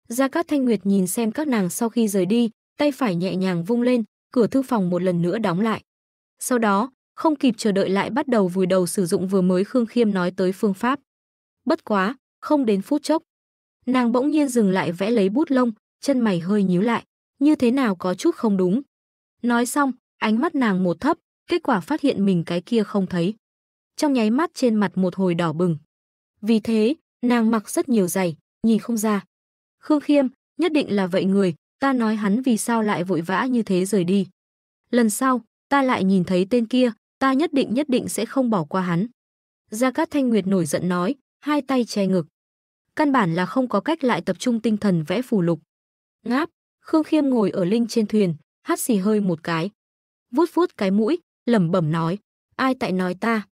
Gia Cát Thanh Nguyệt nhìn xem các nàng sau khi rời đi, tay phải nhẹ nhàng vung lên, cửa thư phòng một lần nữa đóng lại. Sau đó, không kịp chờ đợi lại bắt đầu vùi đầu sử dụng vừa mới Khương Khiêm nói tới phương pháp. Bất quá, không đến phút chốc, Nàng bỗng nhiên dừng lại vẽ lấy bút lông, chân mày hơi nhíu lại, như thế nào có chút không đúng. Nói xong, ánh mắt nàng một thấp, kết quả phát hiện mình cái kia không thấy. Trong nháy mắt trên mặt một hồi đỏ bừng. Vì thế, nàng mặc rất nhiều giày, nhìn không ra. Khương Khiêm, nhất định là vậy người, ta nói hắn vì sao lại vội vã như thế rời đi. Lần sau, ta lại nhìn thấy tên kia, ta nhất định nhất định sẽ không bỏ qua hắn. Gia Cát Thanh Nguyệt nổi giận nói, hai tay che ngực căn bản là không có cách lại tập trung tinh thần vẽ phù lục. Ngáp, Khương Khiêm ngồi ở linh trên thuyền, hắt xì hơi một cái. Vuốt vuốt cái mũi, lẩm bẩm nói, ai tại nói ta?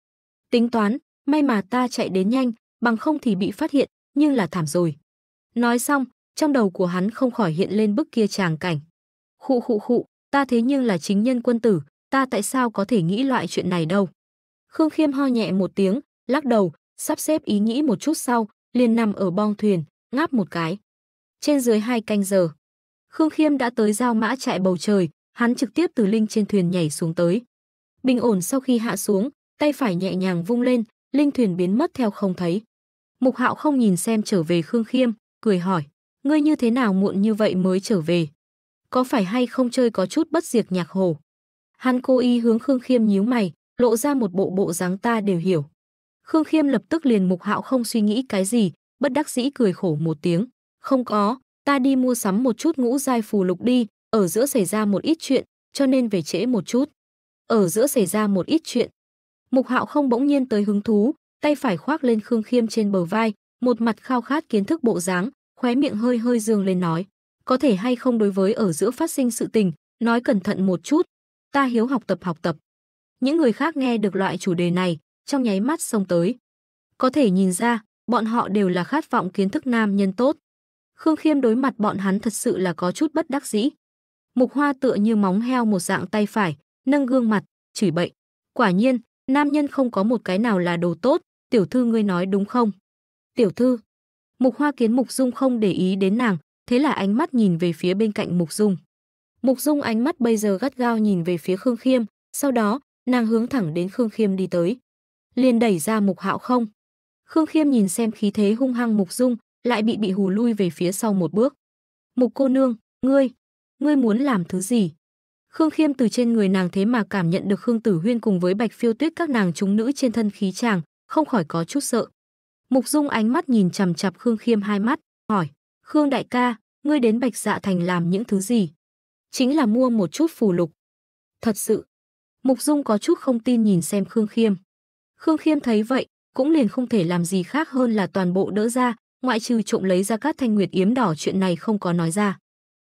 Tính toán, may mà ta chạy đến nhanh, bằng không thì bị phát hiện, nhưng là thảm rồi. Nói xong, trong đầu của hắn không khỏi hiện lên bức kia tràng cảnh. Khụ khụ khụ, ta thế nhưng là chính nhân quân tử, ta tại sao có thể nghĩ loại chuyện này đâu? Khương Khiêm ho nhẹ một tiếng, lắc đầu, sắp xếp ý nghĩ một chút sau, liền nằm ở bong thuyền, ngáp một cái. Trên dưới hai canh giờ, Khương Khiêm đã tới giao mã chạy bầu trời, hắn trực tiếp từ linh trên thuyền nhảy xuống tới. Bình ổn sau khi hạ xuống, tay phải nhẹ nhàng vung lên, linh thuyền biến mất theo không thấy. Mục Hạo không nhìn xem trở về Khương Khiêm, cười hỏi: "Ngươi như thế nào muộn như vậy mới trở về? Có phải hay không chơi có chút bất diệt nhạc hồ?" Hắn cố ý hướng Khương Khiêm nhíu mày, lộ ra một bộ bộ dáng ta đều hiểu. Khương Khiêm lập tức liền Mục Hạo không suy nghĩ cái gì, bất đắc dĩ cười khổ một tiếng. Không có, ta đi mua sắm một chút ngũ giai phù lục đi, ở giữa xảy ra một ít chuyện, cho nên về trễ một chút. Ở giữa xảy ra một ít chuyện. Mục Hạo không bỗng nhiên tới hứng thú, tay phải khoác lên Khương Khiêm trên bờ vai, một mặt khao khát kiến thức bộ dáng, khóe miệng hơi hơi dương lên nói, có thể hay không đối với ở giữa phát sinh sự tình, nói cẩn thận một chút, ta hiếu học tập học tập. Những người khác nghe được loại chủ đề này, trong nháy mắt xông tới. Có thể nhìn ra, bọn họ đều là khát vọng kiến thức nam nhân tốt. Khương Khiêm đối mặt bọn hắn thật sự là có chút bất đắc dĩ. Mục Hoa tựa như móng heo một dạng tay phải, nâng gương mặt, chửi bậy. Quả nhiên, nam nhân không có một cái nào là đồ tốt, tiểu thư ngươi nói đúng không? Tiểu thư. Mục Hoa kiến Mục Dung không để ý đến nàng, thế là ánh mắt nhìn về phía bên cạnh Mục Dung. Mục Dung ánh mắt bây giờ gắt gao nhìn về phía Khương Khiêm, sau đó, nàng hướng thẳng đến Khương Khiêm đi tới liền đẩy ra Mục Hạo không. Khương Khiêm nhìn xem khí thế hung hăng Mục Dung, lại bị bị hù lui về phía sau một bước. "Mục cô nương, ngươi, ngươi muốn làm thứ gì?" Khương Khiêm từ trên người nàng thế mà cảm nhận được Khương Tử Huyên cùng với Bạch Phiêu Tuyết các nàng chúng nữ trên thân khí chàng, không khỏi có chút sợ. Mục Dung ánh mắt nhìn chằm chằm Khương Khiêm hai mắt, hỏi: "Khương đại ca, ngươi đến Bạch Dạ Thành làm những thứ gì?" "Chính là mua một chút phù lục." "Thật sự?" Mục Dung có chút không tin nhìn xem Khương Khiêm. Khương Khiêm thấy vậy, cũng liền không thể làm gì khác hơn là toàn bộ đỡ ra, ngoại trừ trộm lấy ra các thanh nguyệt yếm đỏ chuyện này không có nói ra.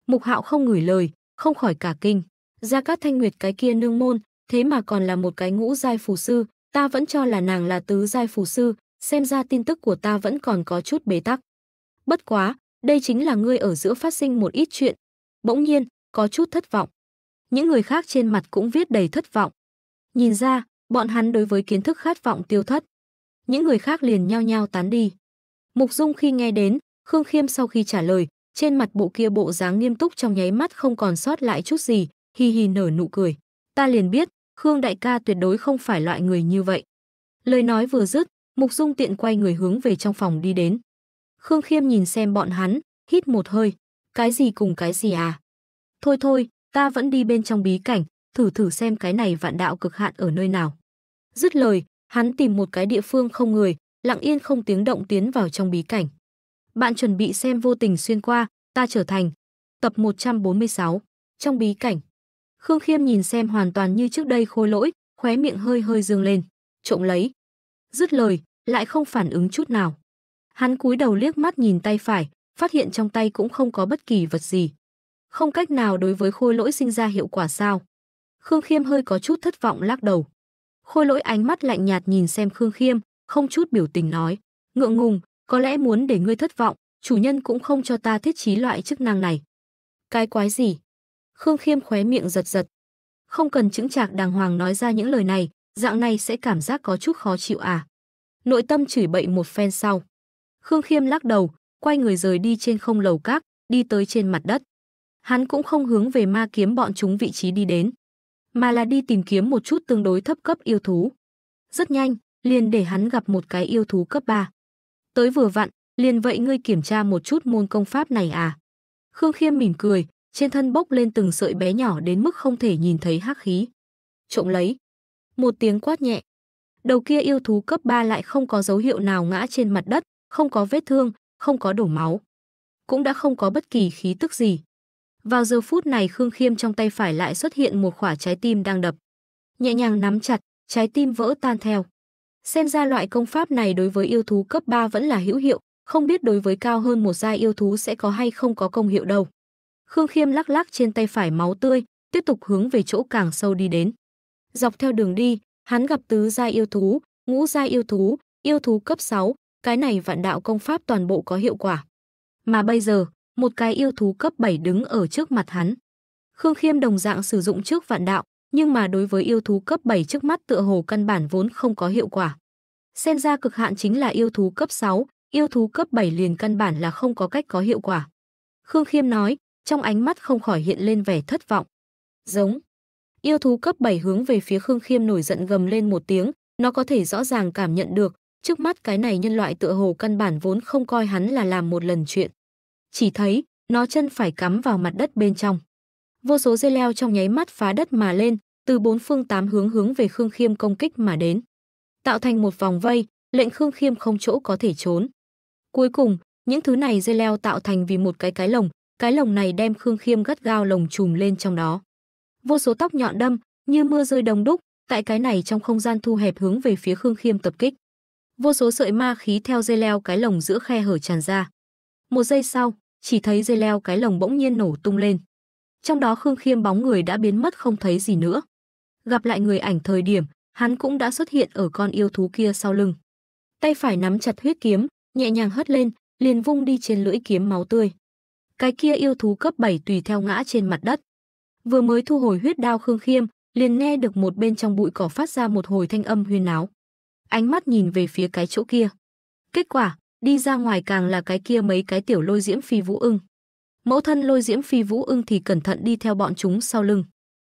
Mục Hạo không ngửi lời, không khỏi cả kinh. Ra các Thanh Nguyệt cái kia nương môn, thế mà còn là một cái ngũ giai phù sư, ta vẫn cho là nàng là tứ giai phù sư, xem ra tin tức của ta vẫn còn có chút bế tắc. Bất quá, đây chính là ngươi ở giữa phát sinh một ít chuyện. Bỗng nhiên, có chút thất vọng. Những người khác trên mặt cũng viết đầy thất vọng. Nhìn ra, Bọn hắn đối với kiến thức khát vọng tiêu thất. Những người khác liền nhao nhao tán đi. Mục Dung khi nghe đến, Khương Khiêm sau khi trả lời, trên mặt bộ kia bộ dáng nghiêm túc trong nháy mắt không còn sót lại chút gì, hi hi nở nụ cười. Ta liền biết, Khương đại ca tuyệt đối không phải loại người như vậy. Lời nói vừa dứt, Mục Dung tiện quay người hướng về trong phòng đi đến. Khương Khiêm nhìn xem bọn hắn, hít một hơi. Cái gì cùng cái gì à? Thôi thôi, ta vẫn đi bên trong bí cảnh, thử thử xem cái này vạn đạo cực hạn ở nơi nào. Dứt lời, hắn tìm một cái địa phương không người, lặng yên không tiếng động tiến vào trong bí cảnh. Bạn chuẩn bị xem vô tình xuyên qua, ta trở thành. Tập 146. Trong bí cảnh. Khương Khiêm nhìn xem hoàn toàn như trước đây khôi lỗi, khóe miệng hơi hơi dương lên, trộm lấy. Dứt lời, lại không phản ứng chút nào. Hắn cúi đầu liếc mắt nhìn tay phải, phát hiện trong tay cũng không có bất kỳ vật gì. Không cách nào đối với khôi lỗi sinh ra hiệu quả sao. Khương Khiêm hơi có chút thất vọng lắc đầu. Khôi lỗi ánh mắt lạnh nhạt nhìn xem Khương Khiêm, không chút biểu tình nói, ngượng ngùng, có lẽ muốn để ngươi thất vọng, chủ nhân cũng không cho ta thiết trí loại chức năng này. Cái quái gì? Khương Khiêm khóe miệng giật giật. Không cần chứng trạc đàng hoàng nói ra những lời này, dạng này sẽ cảm giác có chút khó chịu à. Nội tâm chửi bậy một phen sau. Khương Khiêm lắc đầu, quay người rời đi trên không lầu các, đi tới trên mặt đất. Hắn cũng không hướng về ma kiếm bọn chúng vị trí đi đến mà là đi tìm kiếm một chút tương đối thấp cấp yêu thú. Rất nhanh, liền để hắn gặp một cái yêu thú cấp 3. Tới vừa vặn, liền vậy ngươi kiểm tra một chút môn công pháp này à? Khương Khiêm mỉm cười, trên thân bốc lên từng sợi bé nhỏ đến mức không thể nhìn thấy hắc khí. Trộm lấy. Một tiếng quát nhẹ. Đầu kia yêu thú cấp 3 lại không có dấu hiệu nào ngã trên mặt đất, không có vết thương, không có đổ máu. Cũng đã không có bất kỳ khí tức gì. Vào giờ phút này Khương Khiêm trong tay phải lại xuất hiện một quả trái tim đang đập. Nhẹ nhàng nắm chặt, trái tim vỡ tan theo. Xem ra loại công pháp này đối với yêu thú cấp 3 vẫn là hữu hiệu, không biết đối với cao hơn một giai yêu thú sẽ có hay không có công hiệu đâu. Khương Khiêm lắc lắc trên tay phải máu tươi, tiếp tục hướng về chỗ càng sâu đi đến. Dọc theo đường đi, hắn gặp tứ giai yêu thú, ngũ giai yêu thú, yêu thú cấp 6, cái này vạn đạo công pháp toàn bộ có hiệu quả. Mà bây giờ, một cái yêu thú cấp 7 đứng ở trước mặt hắn. Khương Khiêm đồng dạng sử dụng trước vạn đạo, nhưng mà đối với yêu thú cấp 7 trước mắt tựa hồ căn bản vốn không có hiệu quả. Xem ra cực hạn chính là yêu thú cấp 6, yêu thú cấp 7 liền căn bản là không có cách có hiệu quả. Khương Khiêm nói, trong ánh mắt không khỏi hiện lên vẻ thất vọng. Giống. Yêu thú cấp 7 hướng về phía Khương Khiêm nổi giận gầm lên một tiếng, nó có thể rõ ràng cảm nhận được, trước mắt cái này nhân loại tựa hồ căn bản vốn không coi hắn là làm một lần chuyện. Chỉ thấy, nó chân phải cắm vào mặt đất bên trong. Vô số dây leo trong nháy mắt phá đất mà lên, từ bốn phương tám hướng hướng về Khương Khiêm công kích mà đến. Tạo thành một vòng vây, lệnh Khương Khiêm không chỗ có thể trốn. Cuối cùng, những thứ này dây leo tạo thành vì một cái cái lồng, cái lồng này đem Khương Khiêm gắt gao lồng trùm lên trong đó. Vô số tóc nhọn đâm, như mưa rơi đồng đúc, tại cái này trong không gian thu hẹp hướng về phía Khương Khiêm tập kích. Vô số sợi ma khí theo dây leo cái lồng giữa khe hở tràn ra. Một giây sau, chỉ thấy dây leo cái lồng bỗng nhiên nổ tung lên. Trong đó Khương Khiêm bóng người đã biến mất không thấy gì nữa. Gặp lại người ảnh thời điểm, hắn cũng đã xuất hiện ở con yêu thú kia sau lưng. Tay phải nắm chặt huyết kiếm, nhẹ nhàng hất lên, liền vung đi trên lưỡi kiếm máu tươi. Cái kia yêu thú cấp 7 tùy theo ngã trên mặt đất. Vừa mới thu hồi huyết đao Khương Khiêm, liền nghe được một bên trong bụi cỏ phát ra một hồi thanh âm huyên náo. Ánh mắt nhìn về phía cái chỗ kia. Kết quả, Đi ra ngoài càng là cái kia mấy cái tiểu lôi diễm phi vũ ưng. Mẫu thân lôi diễm phi vũ ưng thì cẩn thận đi theo bọn chúng sau lưng.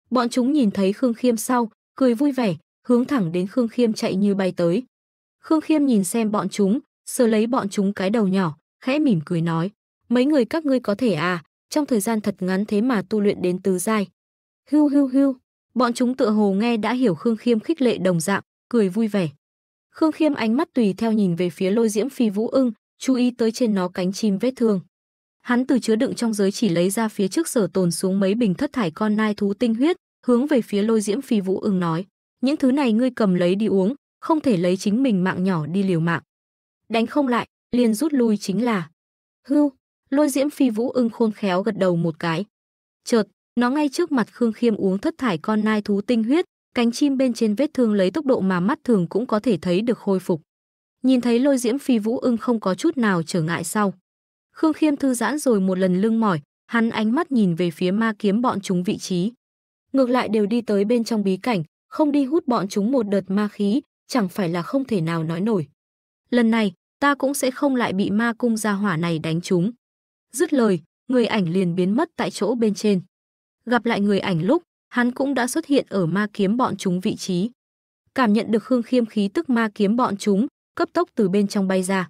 Bọn chúng nhìn thấy Khương Khiêm sau, cười vui vẻ, hướng thẳng đến Khương Khiêm chạy như bay tới. Khương Khiêm nhìn xem bọn chúng, sờ lấy bọn chúng cái đầu nhỏ, khẽ mỉm cười nói, mấy người các ngươi có thể à, trong thời gian thật ngắn thế mà tu luyện đến tứ giai. Hưu hưu hưu, bọn chúng tựa hồ nghe đã hiểu Khương Khiêm khích lệ đồng dạng, cười vui vẻ. Khương Khiêm ánh mắt tùy theo nhìn về phía lôi diễm phi vũ ưng, chú ý tới trên nó cánh chim vết thương. Hắn từ chứa đựng trong giới chỉ lấy ra phía trước sở tồn xuống mấy bình thất thải con nai thú tinh huyết, hướng về phía lôi diễm phi vũ ưng nói. Những thứ này ngươi cầm lấy đi uống, không thể lấy chính mình mạng nhỏ đi liều mạng. Đánh không lại, liền rút lui chính là. Hưu, lôi diễm phi vũ ưng khôn khéo gật đầu một cái. Chợt, nó ngay trước mặt Khương Khiêm uống thất thải con nai thú tinh huyết, cánh chim bên trên vết thương lấy tốc độ mà mắt thường cũng có thể thấy được hồi phục. Nhìn thấy lôi diễm phi vũ ưng không có chút nào trở ngại sau. Khương Khiêm thư giãn rồi một lần lưng mỏi, hắn ánh mắt nhìn về phía ma kiếm bọn chúng vị trí. Ngược lại đều đi tới bên trong bí cảnh, không đi hút bọn chúng một đợt ma khí, chẳng phải là không thể nào nói nổi. Lần này, ta cũng sẽ không lại bị ma cung gia hỏa này đánh chúng. Dứt lời, người ảnh liền biến mất tại chỗ bên trên. Gặp lại người ảnh lúc, hắn cũng đã xuất hiện ở ma kiếm bọn chúng vị trí. Cảm nhận được Khương Khiêm khí tức ma kiếm bọn chúng, cấp tốc từ bên trong bay ra.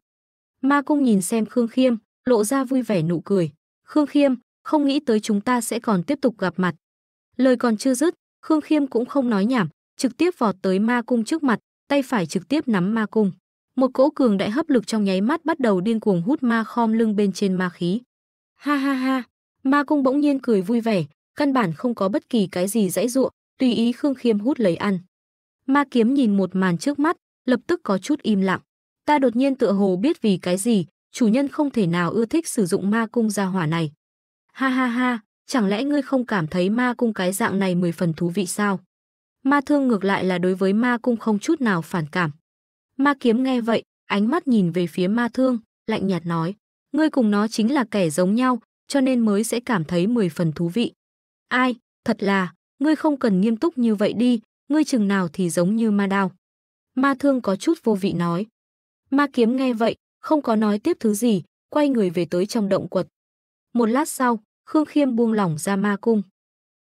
Ma cung nhìn xem Khương Khiêm, lộ ra vui vẻ nụ cười. Khương Khiêm, không nghĩ tới chúng ta sẽ còn tiếp tục gặp mặt. Lời còn chưa dứt, Khương Khiêm cũng không nói nhảm, trực tiếp vọt tới ma cung trước mặt, tay phải trực tiếp nắm ma cung. Một cỗ cường đại hấp lực trong nháy mắt bắt đầu điên cuồng hút ma khom lưng bên trên ma khí. Ha ha ha, ma cung bỗng nhiên cười vui vẻ, căn bản không có bất kỳ cái gì dãy dụa, tùy ý Khương Khiêm hút lấy ăn. Ma kiếm nhìn một màn trước mắt, lập tức có chút im lặng. Ta đột nhiên tựa hồ biết vì cái gì, chủ nhân không thể nào ưa thích sử dụng ma cung gia hỏa này. Ha ha ha, chẳng lẽ ngươi không cảm thấy ma cung cái dạng này mười phần thú vị sao? Ma thương ngược lại là đối với ma cung không chút nào phản cảm. Ma kiếm nghe vậy, ánh mắt nhìn về phía ma thương, lạnh nhạt nói. Ngươi cùng nó chính là kẻ giống nhau, cho nên mới sẽ cảm thấy mười phần thú vị. Ai, thật là, ngươi không cần nghiêm túc như vậy đi, ngươi chừng nào thì giống như ma đao. Ma thương có chút vô vị nói. Ma kiếm nghe vậy, không có nói tiếp thứ gì, quay người về tới trong động quật. Một lát sau, Khương Khiêm buông lỏng ra ma cung.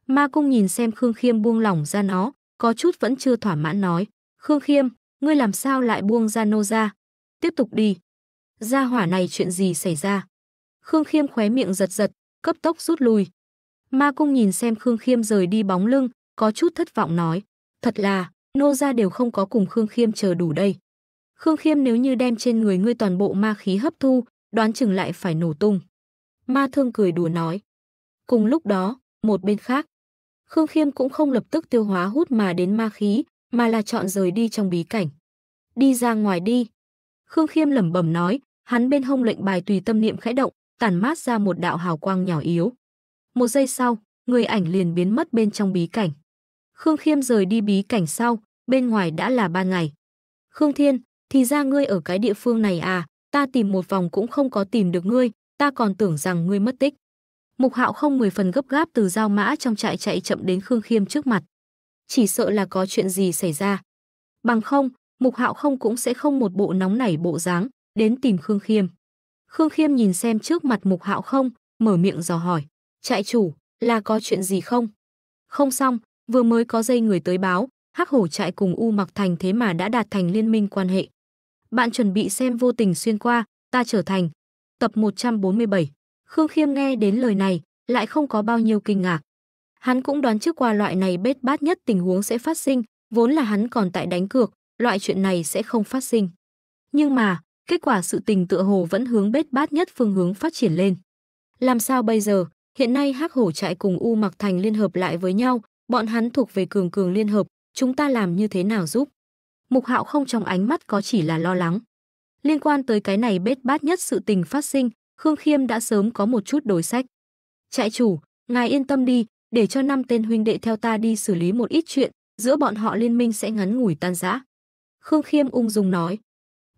Ma cung nhìn xem Khương Khiêm buông lỏng ra nó, có chút vẫn chưa thỏa mãn nói. Khương Khiêm, ngươi làm sao lại buông ra nô ra? Tiếp tục đi. Gia hỏa này chuyện gì xảy ra? Khương Khiêm khóe miệng giật giật, cấp tốc rút lui, Ma Cung nhìn xem Khương Khiêm rời đi bóng lưng, có chút thất vọng nói. Thật là, nô ra đều không có cùng Khương Khiêm chờ đủ đây. Khương Khiêm nếu như đem trên người ngươi toàn bộ ma khí hấp thu, đoán chừng lại phải nổ tung. Ma thương cười đùa nói. Cùng lúc đó, một bên khác, Khương Khiêm cũng không lập tức tiêu hóa hút mà đến ma khí, mà là chọn rời đi trong bí cảnh. Đi ra ngoài đi. Khương Khiêm lẩm bẩm nói, hắn bên hông lệnh bài tùy tâm niệm khẽ động, tản mát ra một đạo hào quang nhỏ yếu. Một giây sau, người ảnh liền biến mất bên trong bí cảnh. Khương Khiêm rời đi bí cảnh sau, bên ngoài đã là ban ngày. Khương Thiên, thì ra ngươi ở cái địa phương này à, ta tìm một vòng cũng không có tìm được ngươi, ta còn tưởng rằng ngươi mất tích. Mục hạo không mười phần gấp gáp từ giao mã trong trại chạy chậm đến Khương Khiêm trước mặt. Chỉ sợ là có chuyện gì xảy ra. Bằng không, mục hạo không cũng sẽ không một bộ nóng nảy bộ dáng, đến tìm Khương Khiêm. Khương Khiêm nhìn xem trước mặt mục hạo không, mở miệng dò hỏi trại chủ, là có chuyện gì không? Không xong, vừa mới có dây người tới báo, Hắc Hổ trại cùng U Mặc Thành thế mà đã đạt thành liên minh quan hệ. Bạn chuẩn bị xem vô tình xuyên qua, ta trở thành. Tập 147. Khương Khiêm nghe đến lời này, lại không có bao nhiêu kinh ngạc. Hắn cũng đoán trước qua loại này bết bát nhất tình huống sẽ phát sinh, vốn là hắn còn tại đánh cược, loại chuyện này sẽ không phát sinh. Nhưng mà, kết quả sự tình tựa hồ vẫn hướng bết bát nhất phương hướng phát triển lên. Làm sao bây giờ, Hiện nay Hắc Hổ trại cùng U Mặc Thành liên hợp lại với nhau, bọn hắn thuộc về cường cường liên hợp, chúng ta làm như thế nào giúp? Mục Hạo không trong ánh mắt có chỉ là lo lắng. Liên quan tới cái này bết bát nhất sự tình phát sinh, Khương Khiêm đã sớm có một chút đối sách. Trại chủ, ngài yên tâm đi, để cho năm tên huynh đệ theo ta đi xử lý một ít chuyện, giữa bọn họ liên minh sẽ ngắn ngủi tan rã. Khương Khiêm ung dung nói.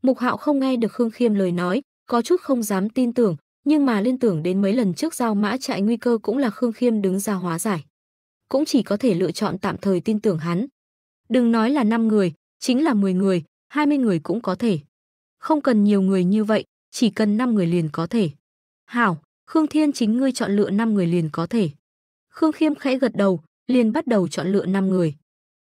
Mục Hạo không nghe được Khương Khiêm lời nói, có chút không dám tin tưởng, nhưng mà liên tưởng đến mấy lần trước giao mã chạy nguy cơ cũng là Khương Khiêm đứng ra hóa giải. Cũng chỉ có thể lựa chọn tạm thời tin tưởng hắn. Đừng nói là 5 người, chính là 10 người, 20 người cũng có thể. Không cần nhiều người như vậy, chỉ cần 5 người liền có thể. Hảo, Khương Thiên chính ngươi chọn lựa 5 người liền có thể. Khương Khiêm khẽ gật đầu, liền bắt đầu chọn lựa 5 người.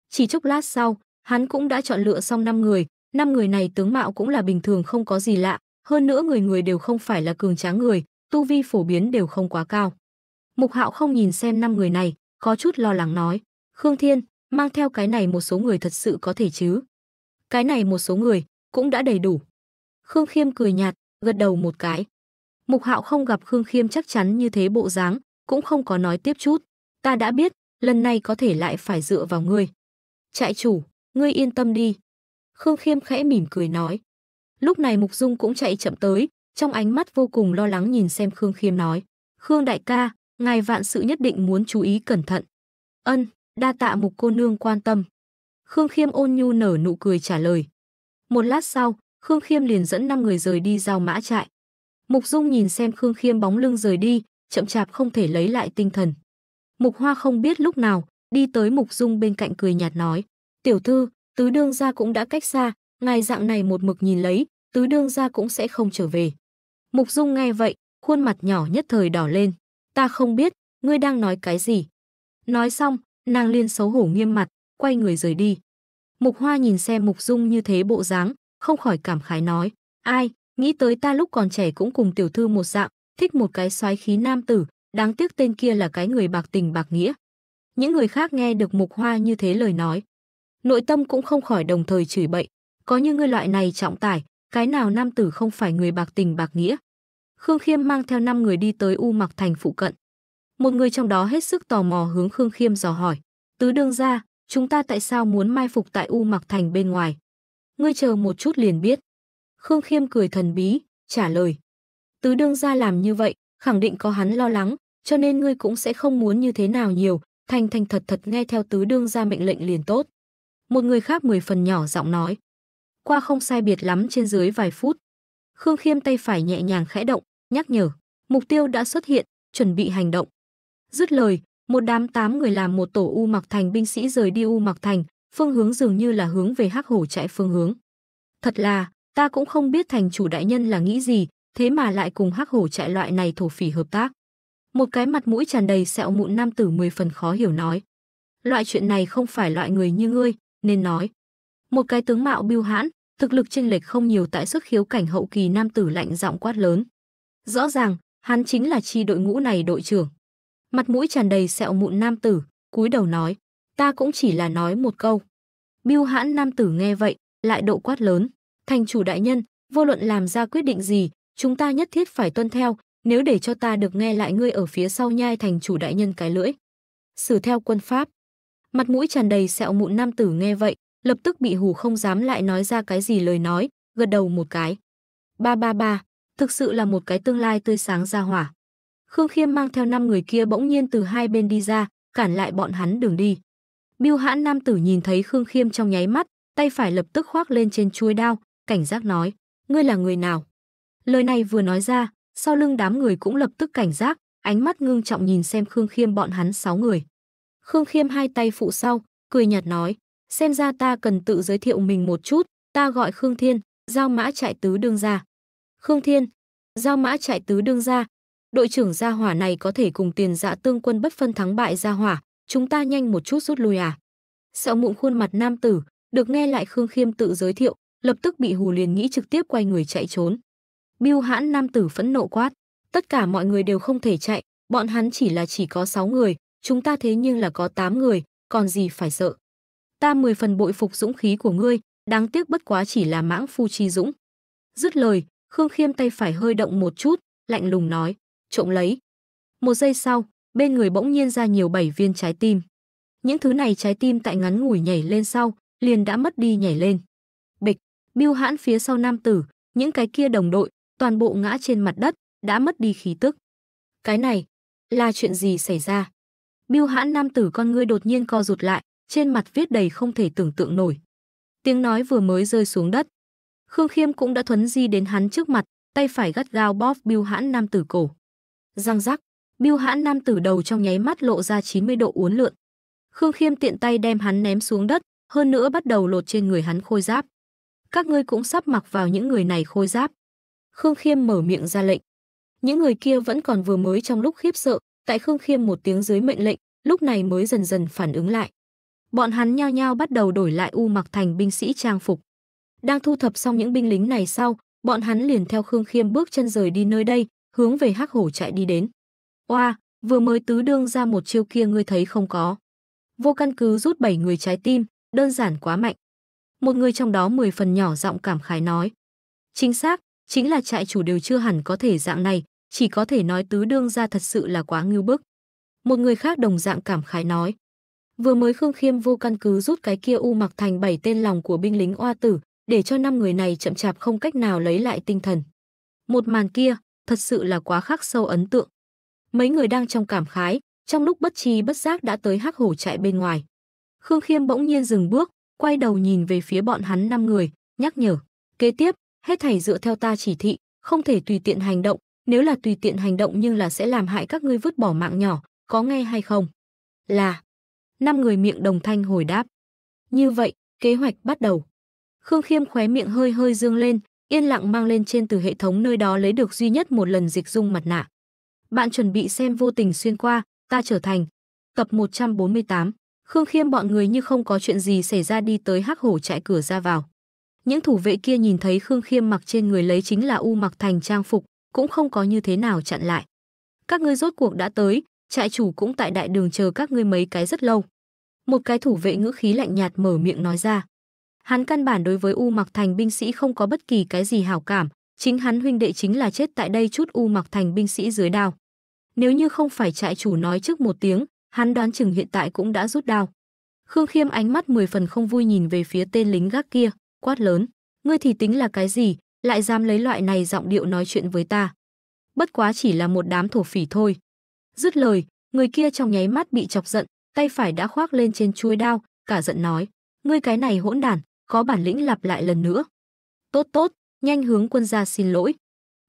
Chỉ chốc lát sau, hắn cũng đã chọn lựa xong 5 người, 5 người này tướng mạo cũng là bình thường không có gì lạ, hơn nữa người người đều không phải là cường tráng người, tu vi phổ biến đều không quá cao. Mục Hạo không nhìn xem năm người này, có chút lo lắng nói, "Khương Thiên, mang theo cái này một số người thật sự có thể chứ?" Cái này một số người cũng đã đầy đủ. Khương Khiêm cười nhạt, gật đầu một cái. Mục Hạo không gặp Khương Khiêm chắc chắn như thế bộ dáng, cũng không có nói tiếp chút, "Ta đã biết, lần này có thể lại phải dựa vào ngươi." "Trại chủ, ngươi yên tâm đi." Khương Khiêm khẽ mỉm cười nói. Lúc này Mục Dung cũng chạy chậm tới, trong ánh mắt vô cùng lo lắng nhìn xem Khương Khiêm nói. Khương đại ca, ngài vạn sự nhất định muốn chú ý cẩn thận. Ân, đa tạ Mục cô nương quan tâm. Khương Khiêm ôn nhu nở nụ cười trả lời. Một lát sau, Khương Khiêm liền dẫn năm người rời đi giao mã trại. Mục Dung nhìn xem Khương Khiêm bóng lưng rời đi, chậm chạp không thể lấy lại tinh thần. Mục Hoa không biết lúc nào, đi tới Mục Dung bên cạnh cười nhạt nói. Tiểu thư, tứ đương gia cũng đã cách xa, ngài dạng này một mực nhìn lấy, tứ đương gia cũng sẽ không trở về. Mục Dung nghe vậy, khuôn mặt nhỏ nhất thời đỏ lên. Ta không biết, ngươi đang nói cái gì. Nói xong, nàng liên xấu hổ nghiêm mặt, quay người rời đi. Mục Hoa nhìn xem Mục Dung như thế bộ dáng, không khỏi cảm khái nói. Ai, nghĩ tới ta lúc còn trẻ cũng cùng tiểu thư một dạng, thích một cái soái khí nam tử, đáng tiếc tên kia là cái người bạc tình bạc nghĩa. Những người khác nghe được Mục Hoa như thế lời nói. Nội tâm cũng không khỏi đồng thời chửi bậy, có như ngươi loại này trọng tải, cái nào nam tử không phải người bạc tình bạc nghĩa. Khương Khiêm mang theo năm người đi tới U Mặc Thành phụ cận. Một người trong đó hết sức tò mò hướng Khương Khiêm dò hỏi. Tứ đương ra, chúng ta tại sao muốn mai phục tại U Mặc Thành bên ngoài? Ngươi chờ một chút liền biết. Khương Khiêm cười thần bí, trả lời. Tứ đương ra làm như vậy, khẳng định có hắn lo lắng, cho nên ngươi cũng sẽ không muốn như thế nào nhiều, thành thành thật thật nghe theo tứ đương ra mệnh lệnh liền tốt. Một người khác mười phần nhỏ giọng nói. Qua không sai biệt lắm trên dưới vài phút, Khương Khiêm tay phải nhẹ nhàng khẽ động, nhắc nhở, mục tiêu đã xuất hiện, chuẩn bị hành động. Dứt lời, một đám tám người làm một tổ U Mặc Thành binh sĩ rời đi U Mặc Thành, phương hướng dường như là hướng về Hắc Hổ chạy phương hướng. Thật là, ta cũng không biết thành chủ đại nhân là nghĩ gì, thế mà lại cùng Hắc Hổ chạy loại này thổ phỉ hợp tác. Một cái mặt mũi tràn đầy sẹo mụn nam tử mười phần khó hiểu nói. Loại chuyện này không phải loại người như ngươi, nên nói. Một cái tướng mạo biêu hãn, thực lực chênh lệch không nhiều tại sức khiếu cảnh hậu kỳ nam tử lạnh giọng quát lớn. Rõ ràng, hắn chính là chi đội ngũ này đội trưởng. Mặt mũi tràn đầy sẹo mụn nam tử, cúi đầu nói, ta cũng chỉ là nói một câu. Biêu hãn nam tử nghe vậy, lại độ quát lớn, thành chủ đại nhân, vô luận làm ra quyết định gì, chúng ta nhất thiết phải tuân theo, nếu để cho ta được nghe lại ngươi ở phía sau nhai thành chủ đại nhân cái lưỡi. Xử theo quân pháp. Mặt mũi tràn đầy sẹo mụn nam tử nghe vậy, lập tức bị hù không dám lại nói ra cái gì lời nói, gật đầu một cái. Ba ba ba, thực sự là một cái tương lai tươi sáng ra hỏa. Khương Khiêm mang theo năm người kia bỗng nhiên từ hai bên đi ra, cản lại bọn hắn đường đi. Biêu hãn nam tử nhìn thấy Khương Khiêm trong nháy mắt, tay phải lập tức khoác lên trên chuôi đao, cảnh giác nói, ngươi là người nào? Lời này vừa nói ra, sau lưng đám người cũng lập tức cảnh giác, ánh mắt ngưng trọng nhìn xem Khương Khiêm bọn hắn sáu người. Khương Khiêm hai tay phụ sau, cười nhạt nói, xem ra ta cần tự giới thiệu mình một chút, ta gọi Khương Thiên, giao mã chạy tứ đương gia. Khương Thiên, giao mã chạy tứ đương gia, đội trưởng gia hỏa này có thể cùng tiền dạ tương quân bất phân thắng bại gia hỏa, chúng ta nhanh một chút rút lui à. Sợ mụn khuôn mặt nam tử, được nghe lại Khương Khiêm tự giới thiệu, lập tức bị hù liền nghĩ trực tiếp quay người chạy trốn. Biêu hãn nam tử phẫn nộ quát, tất cả mọi người đều không thể chạy, bọn hắn chỉ là chỉ có 6 người, chúng ta thế nhưng là có 8 người, còn gì phải sợ ta mười phần bội phục dũng khí của ngươi, đáng tiếc bất quá chỉ là mãng phu chi dũng. Dứt lời, Khương Khiêm tay phải hơi động một chút, lạnh lùng nói, trộm lấy. Một giây sau, bên người bỗng nhiên ra nhiều bảy viên trái tim. Những thứ này trái tim tại ngắn ngủi nhảy lên sau, liền đã mất đi nhảy lên. Bịch, biêu hãn phía sau nam tử, những cái kia đồng đội, toàn bộ ngã trên mặt đất, đã mất đi khí tức. Cái này, là chuyện gì xảy ra? Biêu hãn nam tử con ngươi đột nhiên co rụt lại, trên mặt viết đầy không thể tưởng tượng nổi. Tiếng nói vừa mới rơi xuống đất. Khương Khiêm cũng đã thuấn di đến hắn trước mặt, tay phải gắt gao bóp biêu hãn nam tử cổ. Răng rắc, biêu hãn nam tử đầu trong nháy mắt lộ ra 90 độ uốn lượn. Khương Khiêm tiện tay đem hắn ném xuống đất, hơn nữa bắt đầu lột trên người hắn khôi giáp. Các ngươi cũng sắp mặc vào những người này khôi giáp. Khương Khiêm mở miệng ra lệnh. Những người kia vẫn còn vừa mới trong lúc khiếp sợ, tại Khương Khiêm một tiếng dưới mệnh lệnh, lúc này mới dần dần phản ứng lại bọn hắn nhao nhao bắt đầu đổi lại u mặc thành binh sĩ trang phục. Đang thu thập xong những binh lính này sau, bọn hắn liền theo Khương Khiêm bước chân rời đi nơi đây, hướng về Hắc Hổ chạy đi đến. Oa, vừa mới tứ đương ra một chiêu kia ngươi thấy không có. Vô căn cứ rút bảy người trái tim, đơn giản quá mạnh. Một người trong đó mười phần nhỏ giọng cảm khái nói. Chính xác, chính là trại chủ đều chưa hẳn có thể dạng này, chỉ có thể nói tứ đương ra thật sự là quá ngưu bức. Một người khác đồng dạng cảm khái nói. Vừa mới Khương Khiêm vô căn cứ rút cái kia u mặc thành bảy tên lòng của binh lính oa tử, để cho năm người này chậm chạp không cách nào lấy lại tinh thần. Một màn kia, thật sự là quá khắc sâu ấn tượng. Mấy người đang trong cảm khái, trong lúc bất chi bất giác đã tới hắc hổ trại bên ngoài. Khương Khiêm bỗng nhiên dừng bước, quay đầu nhìn về phía bọn hắn năm người, nhắc nhở. Kế tiếp, hết thảy dựa theo ta chỉ thị, không thể tùy tiện hành động, nếu là tùy tiện hành động nhưng là sẽ làm hại các ngươi vứt bỏ mạng nhỏ, có nghe hay không? Là, Năm người miệng đồng thanh hồi đáp. Như vậy, kế hoạch bắt đầu. Khương Khiêm khóe miệng hơi hơi dương lên, yên lặng mang lên trên từ hệ thống nơi đó lấy được duy nhất một lần dịch dung mặt nạ. Bạn chuẩn bị xem vô tình xuyên qua, ta trở thành. Tập 148. Khương Khiêm bọn người như không có chuyện gì xảy ra đi tới hắc hổ chạy cửa ra vào. Những thủ vệ kia nhìn thấy Khương Khiêm mặc trên người lấy chính là U mặc thành trang phục, cũng không có như thế nào chặn lại. Các ngươi rốt cuộc đã tới, trại chủ cũng tại đại đường chờ các ngươi mấy cái rất lâu. Một cái thủ vệ ngữ khí lạnh nhạt mở miệng nói ra. Hắn căn bản đối với U Mặc Thành binh sĩ không có bất kỳ cái gì hảo cảm, chính hắn huynh đệ chính là chết tại đây chút U Mặc Thành binh sĩ dưới đao. Nếu như không phải trại chủ nói trước một tiếng, hắn đoán chừng hiện tại cũng đã rút đao. Khương Khiêm ánh mắt mười phần không vui nhìn về phía tên lính gác kia, quát lớn, ngươi thì tính là cái gì, lại dám lấy loại này giọng điệu nói chuyện với ta. Bất quá chỉ là một đám thổ phỉ thôi, Dứt lời, người kia trong nháy mắt bị chọc giận, tay phải đã khoác lên trên chuôi đao, cả giận nói: "Ngươi cái này hỗn đản, có bản lĩnh lặp lại lần nữa." "Tốt tốt, nhanh hướng quân gia xin lỗi."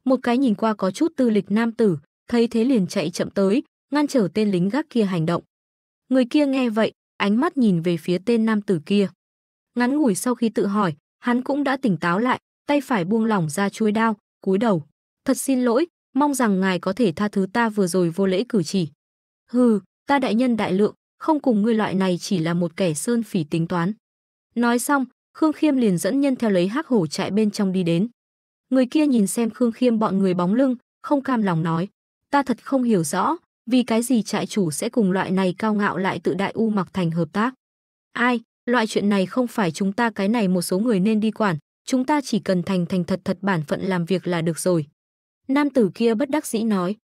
Một cái nhìn qua có chút tư lịch nam tử, thấy thế liền chạy chậm tới, ngăn trở tên lính gác kia hành động. Người kia nghe vậy, ánh mắt nhìn về phía tên nam tử kia. Ngắn ngủi sau khi tự hỏi, hắn cũng đã tỉnh táo lại, tay phải buông lỏng ra chuôi đao, cúi đầu. Thật xin lỗi, mong rằng ngài có thể tha thứ ta vừa rồi vô lễ cử chỉ. Hừ, ta đại nhân đại lượng, không cùng ngươi loại này chỉ là một kẻ sơn phỉ tính toán. Nói xong, Khương Khiêm liền dẫn nhân theo lấy hắc hổ chạy bên trong đi đến. Người kia nhìn xem Khương Khiêm bọn người bóng lưng, không cam lòng nói. Ta thật không hiểu rõ, vì cái gì trại chủ sẽ cùng loại này cao ngạo lại tự đại u mặc thành hợp tác. Ai, loại chuyện này không phải chúng ta cái này một số người nên đi quản, chúng ta chỉ cần thành thành thật thật bản phận làm việc là được rồi. Nam tử kia bất đắc dĩ nói.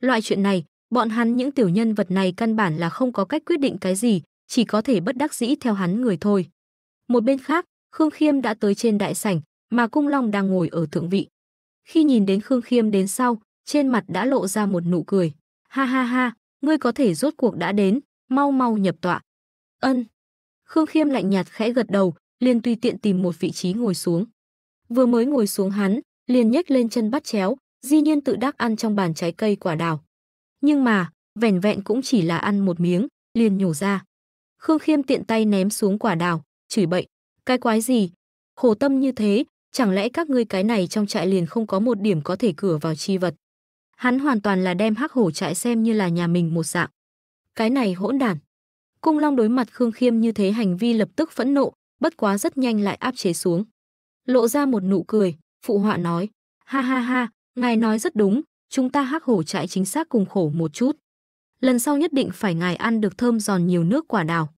Loại chuyện này, bọn hắn những tiểu nhân vật này căn bản là không có cách quyết định cái gì, chỉ có thể bất đắc dĩ theo hắn người thôi. Một bên khác, Khương Khiêm đã tới trên đại sảnh, mà Cung Long đang ngồi ở thượng vị. Khi nhìn đến Khương Khiêm đến sau, trên mặt đã lộ ra một nụ cười. Ha ha ha, ngươi có thể rốt cuộc đã đến, mau mau nhập tọa. Ân. Khương Khiêm lạnh nhạt khẽ gật đầu, liền tùy tiện tìm một vị trí ngồi xuống. Vừa mới ngồi xuống hắn, liền nhếch lên chân bắt chéo, Di Nhiên tự đắc ăn trong bàn trái cây quả đào. Nhưng mà, vẻn vẹn cũng chỉ là ăn một miếng, liền nhổ ra. Khương Khiêm tiện tay ném xuống quả đào, chửi bậy. Cái quái gì? Khổ tâm như thế, chẳng lẽ các ngươi cái này trong trại liền không có một điểm có thể cửa vào chi vật. Hắn hoàn toàn là đem hắc hổ trại xem như là nhà mình một dạng. Cái này hỗn đản. Cung Long đối mặt Khương Khiêm như thế hành vi lập tức phẫn nộ, bất quá rất nhanh lại áp chế xuống. Lộ ra một nụ cười, phụ họa nói, ha ha ha, Ngài nói rất đúng, chúng ta hắc hổ trại chính xác cùng khổ một chút. Lần sau nhất định phải ngài ăn được thơm giòn nhiều nước quả đào.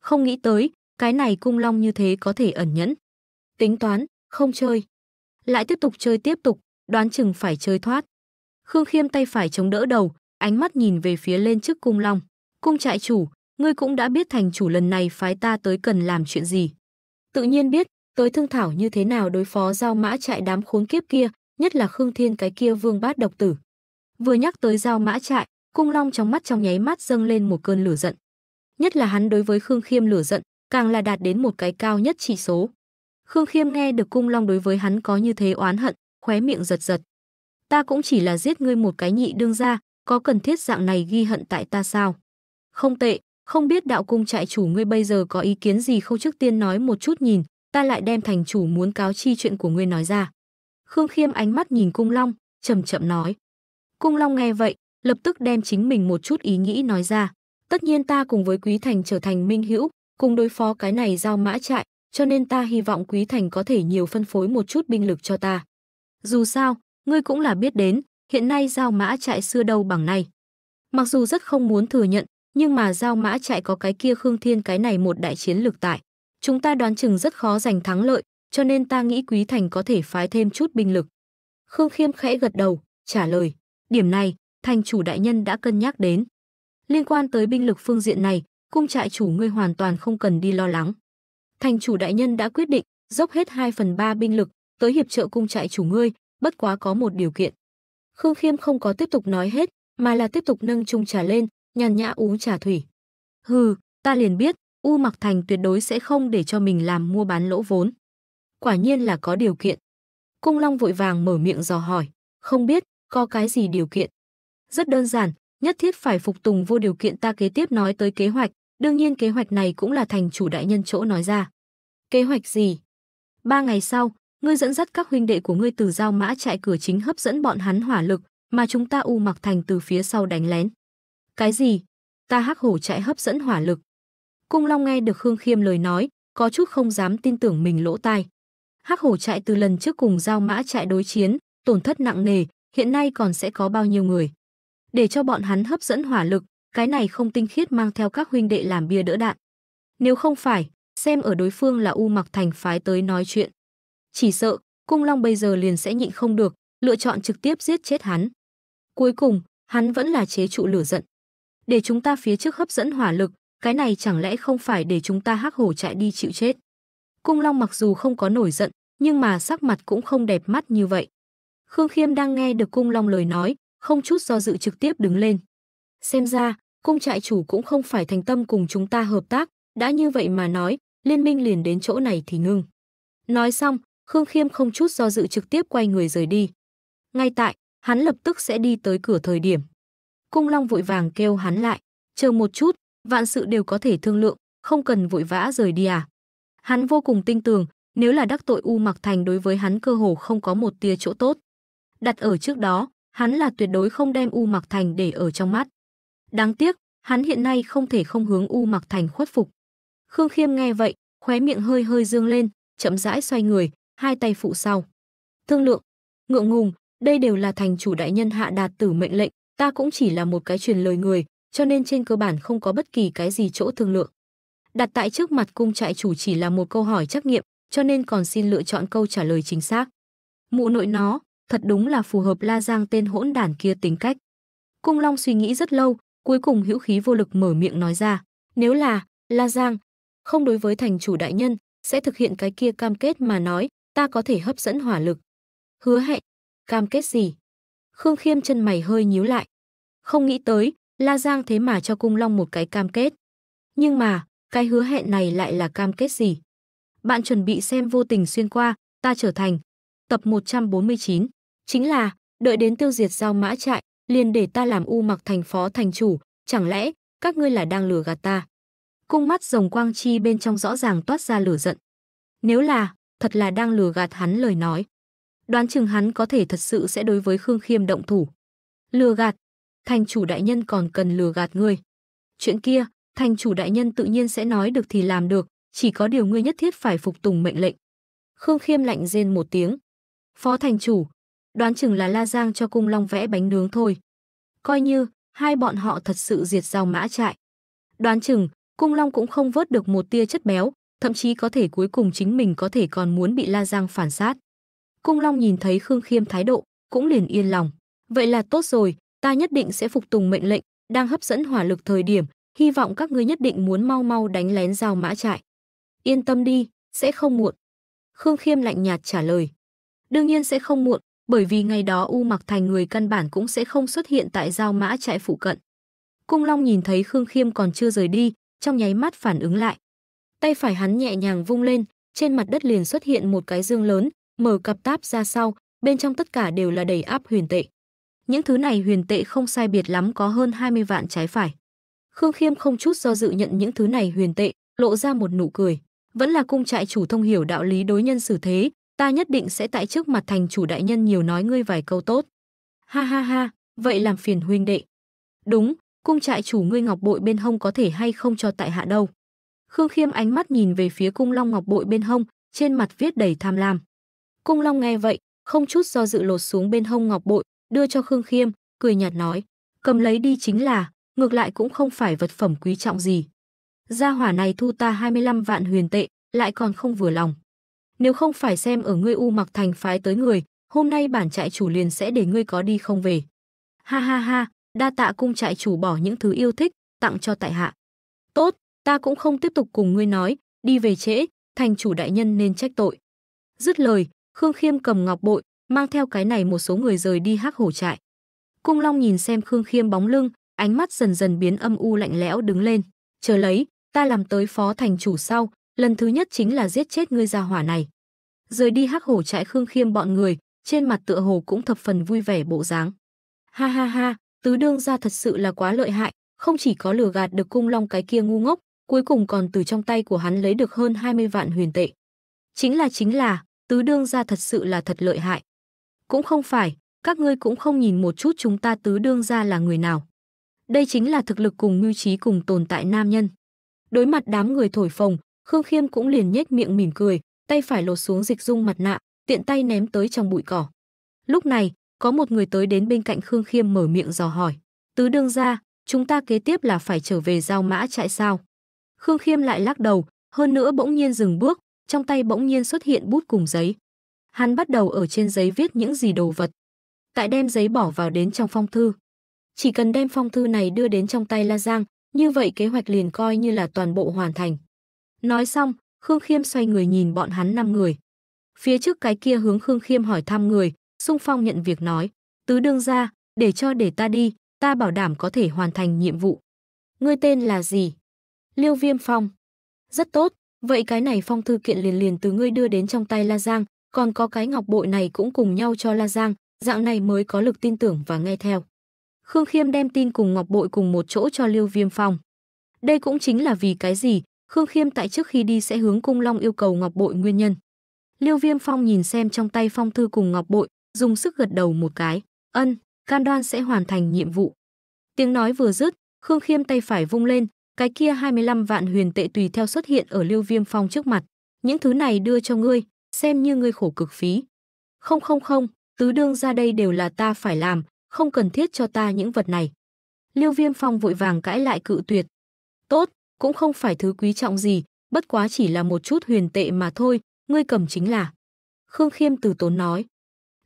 Không nghĩ tới, cái này cung long như thế có thể ẩn nhẫn. Tính toán, không chơi. Lại tiếp tục chơi tiếp tục, đoán chừng phải chơi thoát. Khương Khiêm tay phải chống đỡ đầu, ánh mắt nhìn về phía lên trước cung long. Cung trại chủ, ngươi cũng đã biết thành chủ lần này phái ta tới cần làm chuyện gì. Tự nhiên biết, tới thương thảo như thế nào đối phó giao mã trại đám khốn kiếp kia, nhất là Khương Thiên cái kia vương bát độc tử. Vừa nhắc tới giao mã trại, cung long trong mắt trong nháy mắt dâng lên một cơn lửa giận. Nhất là hắn đối với Khương Khiêm lửa giận, càng là đạt đến một cái cao nhất chỉ số. Khương Khiêm nghe được cung long đối với hắn có như thế oán hận, khóe miệng giật giật. Ta cũng chỉ là giết ngươi một cái nhị đương ra, có cần thiết dạng này ghi hận tại ta sao? Không tệ, không biết đạo cung trại chủ ngươi bây giờ có ý kiến gì không trước tiên nói một chút nhìn, ta lại đem thành chủ muốn cáo chi chuyện của ngươi nói ra. Khương Khiêm ánh mắt nhìn Cung Long, chậm chậm nói. Cung Long nghe vậy, lập tức đem chính mình một chút ý nghĩ nói ra. Tất nhiên ta cùng với Quý Thành trở thành minh hữu, cùng đối phó cái này giao mã trại, cho nên ta hy vọng Quý Thành có thể nhiều phân phối một chút binh lực cho ta. Dù sao, ngươi cũng là biết đến, hiện nay giao mã trại xưa đâu bằng này. Mặc dù rất không muốn thừa nhận, nhưng mà giao mã trại có cái kia Khương Thiên cái này một đại chiến lược tại. Chúng ta đoán chừng rất khó giành thắng lợi, cho nên ta nghĩ Quý Thành có thể phái thêm chút binh lực. Khương Khiêm khẽ gật đầu, trả lời, điểm này, thành chủ đại nhân đã cân nhắc đến. Liên quan tới binh lực phương diện này, cung trại chủ ngươi hoàn toàn không cần đi lo lắng. Thành chủ đại nhân đã quyết định, dốc hết 2 phần 3 binh lực, tới hiệp trợ cung trại chủ ngươi, bất quá có một điều kiện. Khương Khiêm không có tiếp tục nói hết, mà là tiếp tục nâng chung trà lên, nhàn nhã uống trà thủy. Hừ, ta liền biết, U Mặc Thành tuyệt đối sẽ không để cho mình làm mua bán lỗ vốn quả nhiên là có điều kiện. Cung Long vội vàng mở miệng dò hỏi, không biết, có cái gì điều kiện? Rất đơn giản, nhất thiết phải phục tùng vô điều kiện ta kế tiếp nói tới kế hoạch, đương nhiên kế hoạch này cũng là thành chủ đại nhân chỗ nói ra. Kế hoạch gì? Ba ngày sau, ngươi dẫn dắt các huynh đệ của ngươi từ giao mã chạy cửa chính hấp dẫn bọn hắn hỏa lực, mà chúng ta u mặc thành từ phía sau đánh lén. Cái gì? Ta hắc hổ chạy hấp dẫn hỏa lực. Cung Long nghe được Khương Khiêm lời nói, có chút không dám tin tưởng mình lỗ tai. Hắc hổ trại từ lần trước cùng giao mã trại đối chiến, tổn thất nặng nề, hiện nay còn sẽ có bao nhiêu người. Để cho bọn hắn hấp dẫn hỏa lực, cái này không tinh khiết mang theo các huynh đệ làm bia đỡ đạn. Nếu không phải, xem ở đối phương là U Mặc Thành phái tới nói chuyện. Chỉ sợ, Cung Long bây giờ liền sẽ nhịn không được, lựa chọn trực tiếp giết chết hắn. Cuối cùng, hắn vẫn là chế trụ lửa giận. Để chúng ta phía trước hấp dẫn hỏa lực, cái này chẳng lẽ không phải để chúng ta hắc hổ chạy đi chịu chết. Cung Long mặc dù không có nổi giận, nhưng mà sắc mặt cũng không đẹp mắt như vậy. Khương Khiêm đang nghe được Cung Long lời nói, không chút do dự trực tiếp đứng lên. Xem ra, cung trại chủ cũng không phải thành tâm cùng chúng ta hợp tác, đã như vậy mà nói, liên minh liền đến chỗ này thì ngưng. Nói xong, Khương Khiêm không chút do dự trực tiếp quay người rời đi. Ngay tại, hắn lập tức sẽ đi tới cửa thời điểm. Cung Long vội vàng kêu hắn lại, chờ một chút, vạn sự đều có thể thương lượng, không cần vội vã rời đi à. Hắn vô cùng tin tưởng, nếu là đắc tội U Mặc Thành đối với hắn cơ hồ không có một tia chỗ tốt. Đặt ở trước đó, hắn là tuyệt đối không đem U Mặc Thành để ở trong mắt. Đáng tiếc, hắn hiện nay không thể không hướng U Mặc Thành khuất phục. Khương Khiêm nghe vậy, khóe miệng hơi hơi dương lên, chậm rãi xoay người, hai tay phụ sau. Thương lượng, ngượng ngùng, đây đều là thành chủ đại nhân hạ đạt tử mệnh lệnh, ta cũng chỉ là một cái truyền lời người, cho nên trên cơ bản không có bất kỳ cái gì chỗ thương lượng đặt tại trước mặt cung trại chủ chỉ là một câu hỏi trắc nghiệm, cho nên còn xin lựa chọn câu trả lời chính xác. Mụ nội nó, thật đúng là phù hợp La Giang tên hỗn đản kia tính cách. Cung Long suy nghĩ rất lâu, cuối cùng hữu khí vô lực mở miệng nói ra, nếu là La Giang không đối với thành chủ đại nhân, sẽ thực hiện cái kia cam kết mà nói, ta có thể hấp dẫn hỏa lực. Hứa hẹn, cam kết gì? Khương Khiêm chân mày hơi nhíu lại. Không nghĩ tới, La Giang thế mà cho Cung Long một cái cam kết. Nhưng mà, cái hứa hẹn này lại là cam kết gì? Bạn chuẩn bị xem vô tình xuyên qua, ta trở thành. Tập 149. Chính là, đợi đến tiêu diệt giao mã trại, liền để ta làm u mặc thành phó thành chủ, chẳng lẽ các ngươi là đang lừa gạt ta? Cung mắt rồng quang chi bên trong rõ ràng toát ra lửa giận. Nếu là, thật là đang lừa gạt hắn lời nói. Đoán chừng hắn có thể thật sự sẽ đối với Khương Khiêm động thủ. Lừa gạt, thành chủ đại nhân còn cần lừa gạt ngươi. Chuyện kia, thành chủ đại nhân tự nhiên sẽ nói được thì làm được, chỉ có điều ngươi nhất thiết phải phục tùng mệnh lệnh. Khương Khiêm lạnh rên một tiếng. Phó thành chủ, đoán chừng là La Giang cho cung long vẽ bánh nướng thôi. Coi như, hai bọn họ thật sự diệt rào mã trại. Đoán chừng, cung long cũng không vớt được một tia chất béo, thậm chí có thể cuối cùng chính mình có thể còn muốn bị La Giang phản sát. Cung long nhìn thấy Khương Khiêm thái độ, cũng liền yên lòng. Vậy là tốt rồi, ta nhất định sẽ phục tùng mệnh lệnh, đang hấp dẫn hỏa lực thời điểm, hy vọng các ngươi nhất định muốn mau mau đánh lén giao mã trại. Yên tâm đi, sẽ không muộn. Khương Khiêm lạnh nhạt trả lời. Đương nhiên sẽ không muộn, bởi vì ngày đó U Mặc Thành người căn bản cũng sẽ không xuất hiện tại giao mã trại phụ cận. Cung Long nhìn thấy Khương Khiêm còn chưa rời đi, trong nháy mắt phản ứng lại. Tay phải hắn nhẹ nhàng vung lên, trên mặt đất liền xuất hiện một cái dương lớn, mở cặp táp ra sau, bên trong tất cả đều là đầy áp huyền tệ. Những thứ này huyền tệ không sai biệt lắm có hơn 20 vạn trái phải. Khương Khiêm không chút do dự nhận những thứ này huyền tệ, lộ ra một nụ cười. Vẫn là cung trại chủ thông hiểu đạo lý đối nhân xử thế, ta nhất định sẽ tại trước mặt thành chủ đại nhân nhiều nói ngươi vài câu tốt. Ha ha ha, vậy làm phiền huynh đệ. Đúng, cung trại chủ ngươi ngọc bội bên hông có thể hay không cho tại hạ đâu. Khương Khiêm ánh mắt nhìn về phía cung long ngọc bội bên hông, trên mặt viết đầy tham lam. Cung long nghe vậy, không chút do dự lột xuống bên hông ngọc bội, đưa cho Khương Khiêm, cười nhạt nói, cầm lấy đi chính là, ngược lại cũng không phải vật phẩm quý trọng gì. Gia hỏa này thu ta 25 vạn huyền tệ, lại còn không vừa lòng. Nếu không phải xem ở ngươi u mặc thành phái tới người, hôm nay bản trại chủ liền sẽ để ngươi có đi không về. Ha ha ha, đa tạ cung trại chủ bỏ những thứ yêu thích, tặng cho tại hạ. Tốt, ta cũng không tiếp tục cùng ngươi nói, đi về trễ, thành chủ đại nhân nên trách tội. Dứt lời, Khương Khiêm cầm ngọc bội, mang theo cái này một số người rời đi hắc hổ trại. Cung Long nhìn xem Khương Khiêm bóng lưng, ánh mắt dần dần biến âm u lạnh lẽo đứng lên. Chờ lấy, ta làm tới phó thành chủ sau, lần thứ nhất chính là giết chết ngươi gia hỏa này. Rời đi hắc hổ trại Khương Khiêm bọn người, trên mặt tựa hồ cũng thập phần vui vẻ bộ dáng. Ha ha ha, tứ đương gia thật sự là quá lợi hại, không chỉ có lừa gạt được cung long cái kia ngu ngốc, cuối cùng còn từ trong tay của hắn lấy được hơn 20 vạn huyền tệ. Chính là chính là, tứ đương gia thật sự là thật lợi hại. Cũng không phải, các ngươi cũng không nhìn một chút chúng ta tứ đương gia là người nào. Đây chính là thực lực cùng mưu trí cùng tồn tại nam nhân. Đối mặt đám người thổi phồng, Khương Khiêm cũng liền nhếch miệng mỉm cười, tay phải lột xuống dịch dung mặt nạ, tiện tay ném tới trong bụi cỏ. Lúc này, có một người tới đến bên cạnh Khương Khiêm mở miệng dò hỏi. Tứ đương ra, chúng ta kế tiếp là phải trở về giao mã trại sao. Khương Khiêm lại lắc đầu, hơn nữa bỗng nhiên dừng bước, trong tay bỗng nhiên xuất hiện bút cùng giấy. Hắn bắt đầu ở trên giấy viết những gì đồ vật. Tại đem giấy bỏ vào đến trong phong thư, chỉ cần đem phong thư này đưa đến trong tay La Giang, như vậy kế hoạch liền coi như là toàn bộ hoàn thành. Nói xong, Khương Khiêm xoay người nhìn bọn hắn năm người. Phía trước cái kia hướng Khương Khiêm hỏi thăm người, Xung Phong nhận việc nói, tứ đương ra, để cho để ta đi, ta bảo đảm có thể hoàn thành nhiệm vụ. Ngươi tên là gì? Liêu Viêm Phong. Rất tốt, vậy cái này phong thư kiện liền liền từ ngươi đưa đến trong tay La Giang, còn có cái ngọc bội này cũng cùng nhau cho La Giang, dạng này mới có lực tin tưởng và nghe theo. Khương Khiêm đem tin cùng Ngọc Bội cùng một chỗ cho Lưu Viêm Phong. Đây cũng chính là vì cái gì, Khương Khiêm tại trước khi đi sẽ hướng Cung Long yêu cầu Ngọc Bội nguyên nhân. Lưu Viêm Phong nhìn xem trong tay phong thư cùng Ngọc Bội, dùng sức gật đầu một cái, ân, Can đoan sẽ hoàn thành nhiệm vụ. Tiếng nói vừa dứt, Khương Khiêm tay phải vung lên, cái kia 25 vạn huyền tệ tùy theo xuất hiện ở Lưu Viêm Phong trước mặt. Những thứ này đưa cho ngươi, xem như ngươi khổ cực phí. Không không không, tứ đương ra đây đều là ta phải làm, không cần thiết cho ta những vật này. Lưu Viêm Phong vội vàng cãi lại cự tuyệt. Tốt, cũng không phải thứ quý trọng gì, bất quá chỉ là một chút huyền tệ mà thôi, ngươi cầm chính là. Khương Khiêm từ tốn nói.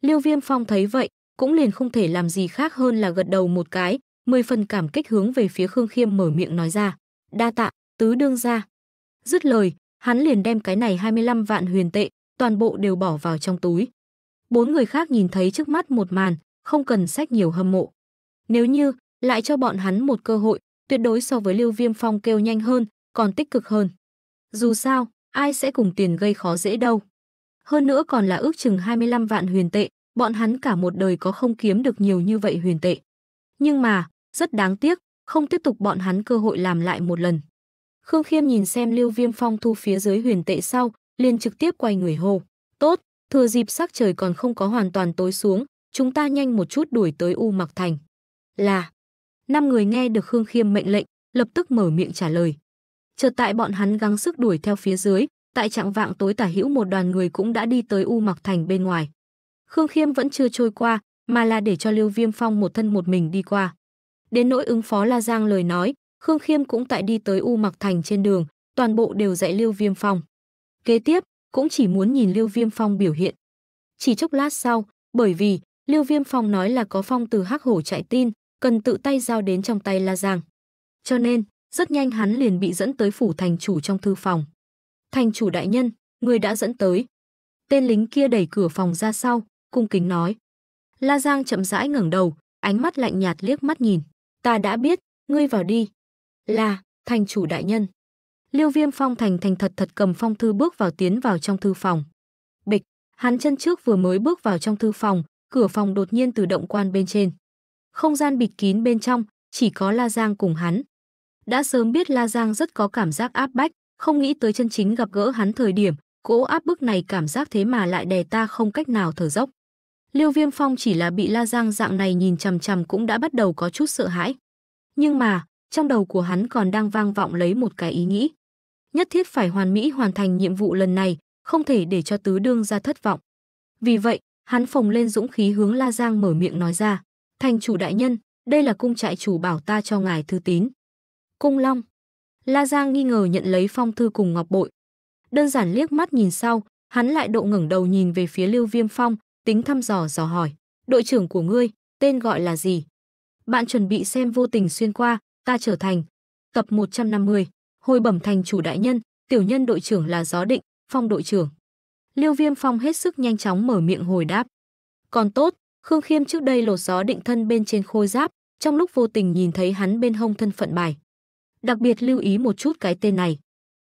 Lưu Viêm Phong thấy vậy, cũng liền không thể làm gì khác hơn là gật đầu một cái, mười phần cảm kích hướng về phía Khương Khiêm mở miệng nói ra. Đa tạ, tứ đương ra. Dứt lời, hắn liền đem cái này 25 vạn huyền tệ, toàn bộ đều bỏ vào trong túi. Bốn người khác nhìn thấy trước mắt một màn, không cần sách nhiều hâm mộ. Nếu như lại cho bọn hắn một cơ hội, tuyệt đối so với Lưu Viêm Phong kêu nhanh hơn, còn tích cực hơn. Dù sao, ai sẽ cùng tiền gây khó dễ đâu. Hơn nữa còn là ước chừng 25 vạn huyền tệ, bọn hắn cả một đời có không kiếm được nhiều như vậy huyền tệ. Nhưng mà, rất đáng tiếc, không tiếp tục bọn hắn cơ hội làm lại một lần. Khương Khiêm nhìn xem Lưu Viêm Phong thu phía dưới huyền tệ sau, liền trực tiếp quay người hồ. Tốt, thừa dịp sắc trời còn không có hoàn toàn tối xuống, chúng ta nhanh một chút đuổi tới U Mặc Thành. Là, năm người nghe được Khương Khiêm mệnh lệnh, lập tức mở miệng trả lời. Chợt tại bọn hắn gắng sức đuổi theo phía dưới, tại trạng vạng tối tả hữu một đoàn người cũng đã đi tới U Mặc Thành bên ngoài. Khương Khiêm vẫn chưa trôi qua, mà là để cho Lưu Viêm Phong một thân một mình đi qua. Đến nỗi ứng phó La Giang lời nói, Khương Khiêm cũng tại đi tới U Mặc Thành trên đường, toàn bộ đều dạy Lưu Viêm Phong. Kế tiếp, cũng chỉ muốn nhìn Lưu Viêm Phong biểu hiện. Chỉ chốc lát sau, bởi vì Lưu Viêm Phong nói là có phong từ Hắc Hổ chạy tin, cần tự tay giao đến trong tay La Giang. Cho nên, rất nhanh hắn liền bị dẫn tới phủ thành chủ trong thư phòng. Thành chủ đại nhân, người đã dẫn tới. Tên lính kia đẩy cửa phòng ra sau, cung kính nói. La Giang chậm rãi ngẩng đầu, ánh mắt lạnh nhạt liếc mắt nhìn. Ta đã biết, ngươi vào đi. Là, thành chủ đại nhân. Lưu viêm phong thành thành thật thật cầm phong thư bước vào tiến vào trong thư phòng. Bịch, hắn chân trước vừa mới bước vào trong thư phòng, cửa phòng đột nhiên tự động quan bên trên. Không gian bịt kín bên trong, chỉ có La Giang cùng hắn. Đã sớm biết La Giang rất có cảm giác áp bách, không nghĩ tới chân chính gặp gỡ hắn thời điểm, cỗ áp bức này cảm giác thế mà lại đè ta không cách nào thở dốc. Liêu Viêm Phong chỉ là bị La Giang dạng này nhìn chằm chằm cũng đã bắt đầu có chút sợ hãi. Nhưng mà, trong đầu của hắn còn đang vang vọng lấy một cái ý nghĩ. Nhất thiết phải hoàn mỹ hoàn thành nhiệm vụ lần này, không thể để cho tứ đương ra thất vọng. Vì vậy, hắn phồng lên dũng khí hướng La Giang mở miệng nói ra, thành chủ đại nhân, đây là cung trại chủ bảo ta cho ngài thư tín. Cung Long. La Giang nghi ngờ nhận lấy phong thư cùng ngọc bội. Đơn giản liếc mắt nhìn sau, hắn lại độ ngẩng đầu nhìn về phía Lưu Viêm Phong, tính thăm dò dò hỏi, đội trưởng của ngươi, tên gọi là gì? Bạn chuẩn bị xem vô tình xuyên qua, ta trở thành. Tập 150, hồi bẩm thành chủ đại nhân, tiểu nhân đội trưởng là gió định, phong đội trưởng. Liêu Viêm Phong hết sức nhanh chóng mở miệng hồi đáp. Còn tốt, Khương Khiêm trước đây lột gió định thân bên trên khôi giáp, trong lúc vô tình nhìn thấy hắn bên hông thân phận bài. Đặc biệt lưu ý một chút cái tên này.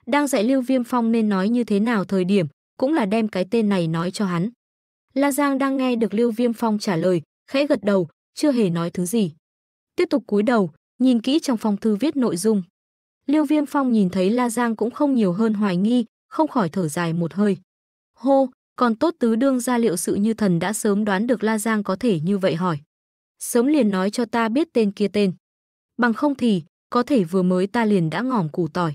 Đang dạy Liêu Viêm Phong nên nói như thế nào thời điểm, cũng là đem cái tên này nói cho hắn. La Giang đang nghe được Liêu Viêm Phong trả lời, khẽ gật đầu, chưa hề nói thứ gì. Tiếp tục cúi đầu, nhìn kỹ trong phong thư viết nội dung. Liêu Viêm Phong nhìn thấy La Giang cũng không nhiều hơn hoài nghi, không khỏi thở dài một hơi. Hô, còn tốt tứ đương ra liệu sự như thần đã sớm đoán được La Giang có thể như vậy hỏi. Sớm liền nói cho ta biết tên kia tên. Bằng không thì, có thể vừa mới ta liền đã ngỏm củ tỏi.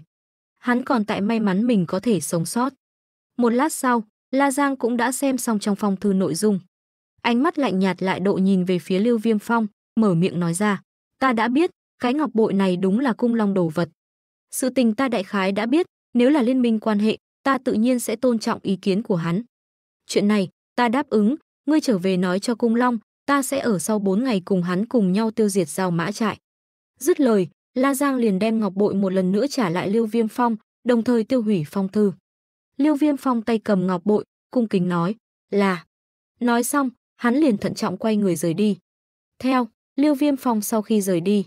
Hắn còn tại may mắn mình có thể sống sót. Một lát sau, La Giang cũng đã xem xong trong phong thư nội dung. Ánh mắt lạnh nhạt lại độ nhìn về phía Lưu Viêm Phong, mở miệng nói ra. Ta đã biết, cái ngọc bội này đúng là cung long đồ vật. Sự tình ta đại khái đã biết, nếu là liên minh quan hệ, ta tự nhiên sẽ tôn trọng ý kiến của hắn. Chuyện này, ta đáp ứng, ngươi trở về nói cho Cung Long, ta sẽ ở sau 4 ngày cùng hắn cùng nhau tiêu diệt giao mã trại. Dứt lời, La Giang liền đem ngọc bội một lần nữa trả lại lưu Viêm Phong, đồng thời tiêu hủy phong thư. lưu Viêm Phong tay cầm ngọc bội, cung kính nói, là. Nói xong, hắn liền thận trọng quay người rời đi. Theo, lưu Viêm Phong sau khi rời đi.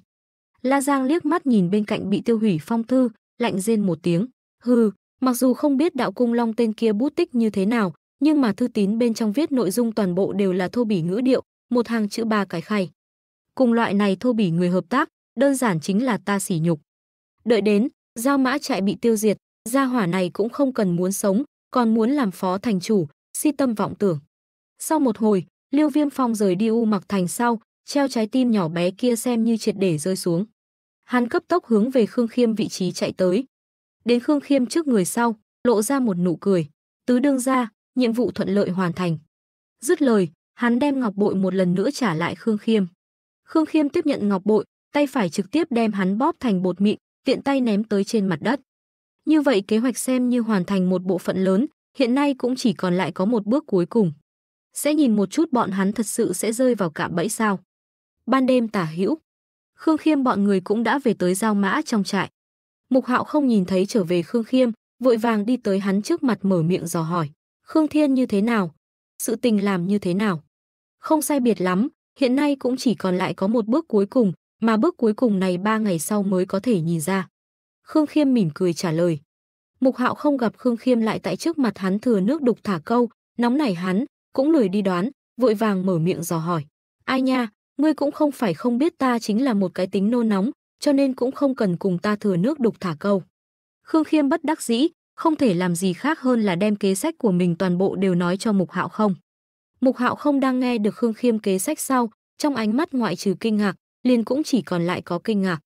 La Giang liếc mắt nhìn bên cạnh bị tiêu hủy phong thư, lạnh rên một tiếng. Hừ, Mặc dù không biết đạo cung long tên kia bút tích như thế nào, nhưng mà thư tín bên trong viết nội dung toàn bộ đều là thô bỉ ngữ điệu, một hàng chữ ba cái khay. Cùng loại này thô bỉ người hợp tác, đơn giản chính là ta sỉ nhục. Đợi đến, giao mã trại bị tiêu diệt, gia hỏa này cũng không cần muốn sống, còn muốn làm phó thành chủ, si tâm vọng tưởng. Sau một hồi, Liêu Viêm Phong rời đi U Mặc Thành sau, treo trái tim nhỏ bé kia xem như triệt để rơi xuống. Hắn cấp tốc hướng về Khương Khiêm vị trí chạy tới, đến Khương Khiêm trước người sau, lộ ra một nụ cười. Tứ đương ra, nhiệm vụ thuận lợi hoàn thành. Dứt lời, hắn đem ngọc bội một lần nữa trả lại Khương Khiêm. Khương Khiêm tiếp nhận ngọc bội, tay phải trực tiếp đem hắn bóp thành bột mịn, tiện tay ném tới trên mặt đất. Như vậy kế hoạch xem như hoàn thành một bộ phận lớn, hiện nay cũng chỉ còn lại có một bước cuối cùng. Sẽ nhìn một chút bọn hắn thật sự sẽ rơi vào cạm bẫy sao. Ban đêm tả hữu, Khương Khiêm bọn người cũng đã về tới giao mã trong trại. Mục Hạo không nhìn thấy trở về Khương Khiêm, vội vàng đi tới hắn trước mặt mở miệng dò hỏi. Khương Thiên như thế nào? Sự tình làm như thế nào? Không sai biệt lắm, hiện nay cũng chỉ còn lại có một bước cuối cùng, mà bước cuối cùng này ba ngày sau mới có thể nhìn ra. Khương Khiêm mỉm cười trả lời. Mục Hạo không gặp Khương Khiêm lại tại trước mặt hắn thừa nước đục thả câu, nóng nảy hắn, cũng lười đi đoán, vội vàng mở miệng dò hỏi. Ai nha, ngươi cũng không phải không biết ta chính là một cái tính nô nóng, cho nên cũng không cần cùng ta thừa nước đục thả câu. Khương Khiêm bất đắc dĩ, không thể làm gì khác hơn là đem kế sách của mình toàn bộ đều nói cho Mục Hạo không. Mục Hạo không đang nghe được Khương Khiêm kế sách sau, trong ánh mắt ngoại trừ kinh ngạc, liền cũng chỉ còn lại có kinh ngạc.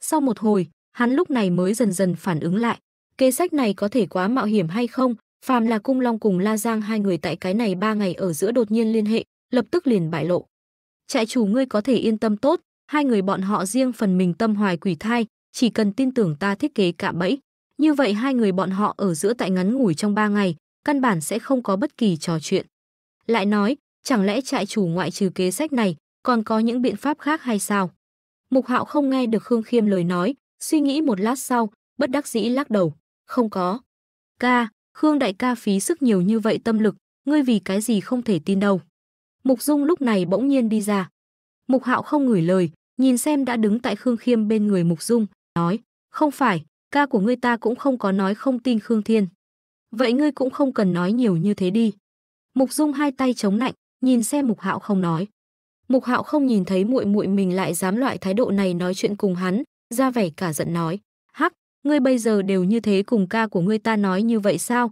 Sau một hồi, hắn lúc này mới dần dần phản ứng lại, kế sách này có thể quá mạo hiểm hay không, phàm là Cung Long cùng La Giang hai người tại cái này ba ngày ở giữa đột nhiên liên hệ, lập tức liền bại lộ. Trại chủ ngươi có thể yên tâm tốt, hai người bọn họ riêng phần mình tâm hoài quỷ thai, chỉ cần tin tưởng ta thiết kế cạm bẫy. Như vậy hai người bọn họ ở giữa tại ngắn ngủi trong ba ngày, căn bản sẽ không có bất kỳ trò chuyện. Lại nói, chẳng lẽ trại chủ ngoại trừ kế sách này, còn có những biện pháp khác hay sao? Mục Hạo không nghe được Khương Khiêm lời nói, suy nghĩ một lát sau, bất đắc dĩ lắc đầu, không có. Ca, Khương đại ca phí sức nhiều như vậy tâm lực, ngươi vì cái gì không thể tin đâu. Mục Dung lúc này bỗng nhiên đi ra. Mục Hạo không ngửi lời, nhìn xem đã đứng tại Khương Khiêm bên người Mục Dung, nói, không phải, ca của ngươi ta cũng không có nói không tin Khương Thiên. Vậy ngươi cũng không cần nói nhiều như thế đi. Mục Dung hai tay chống nạnh, nhìn xem Mục Hạo không nói. Mục Hạo không nhìn thấy muội muội mình lại dám loại thái độ này nói chuyện cùng hắn, ra vẻ cả giận nói: "Hắc, ngươi bây giờ đều như thế cùng ca của ngươi ta nói như vậy sao?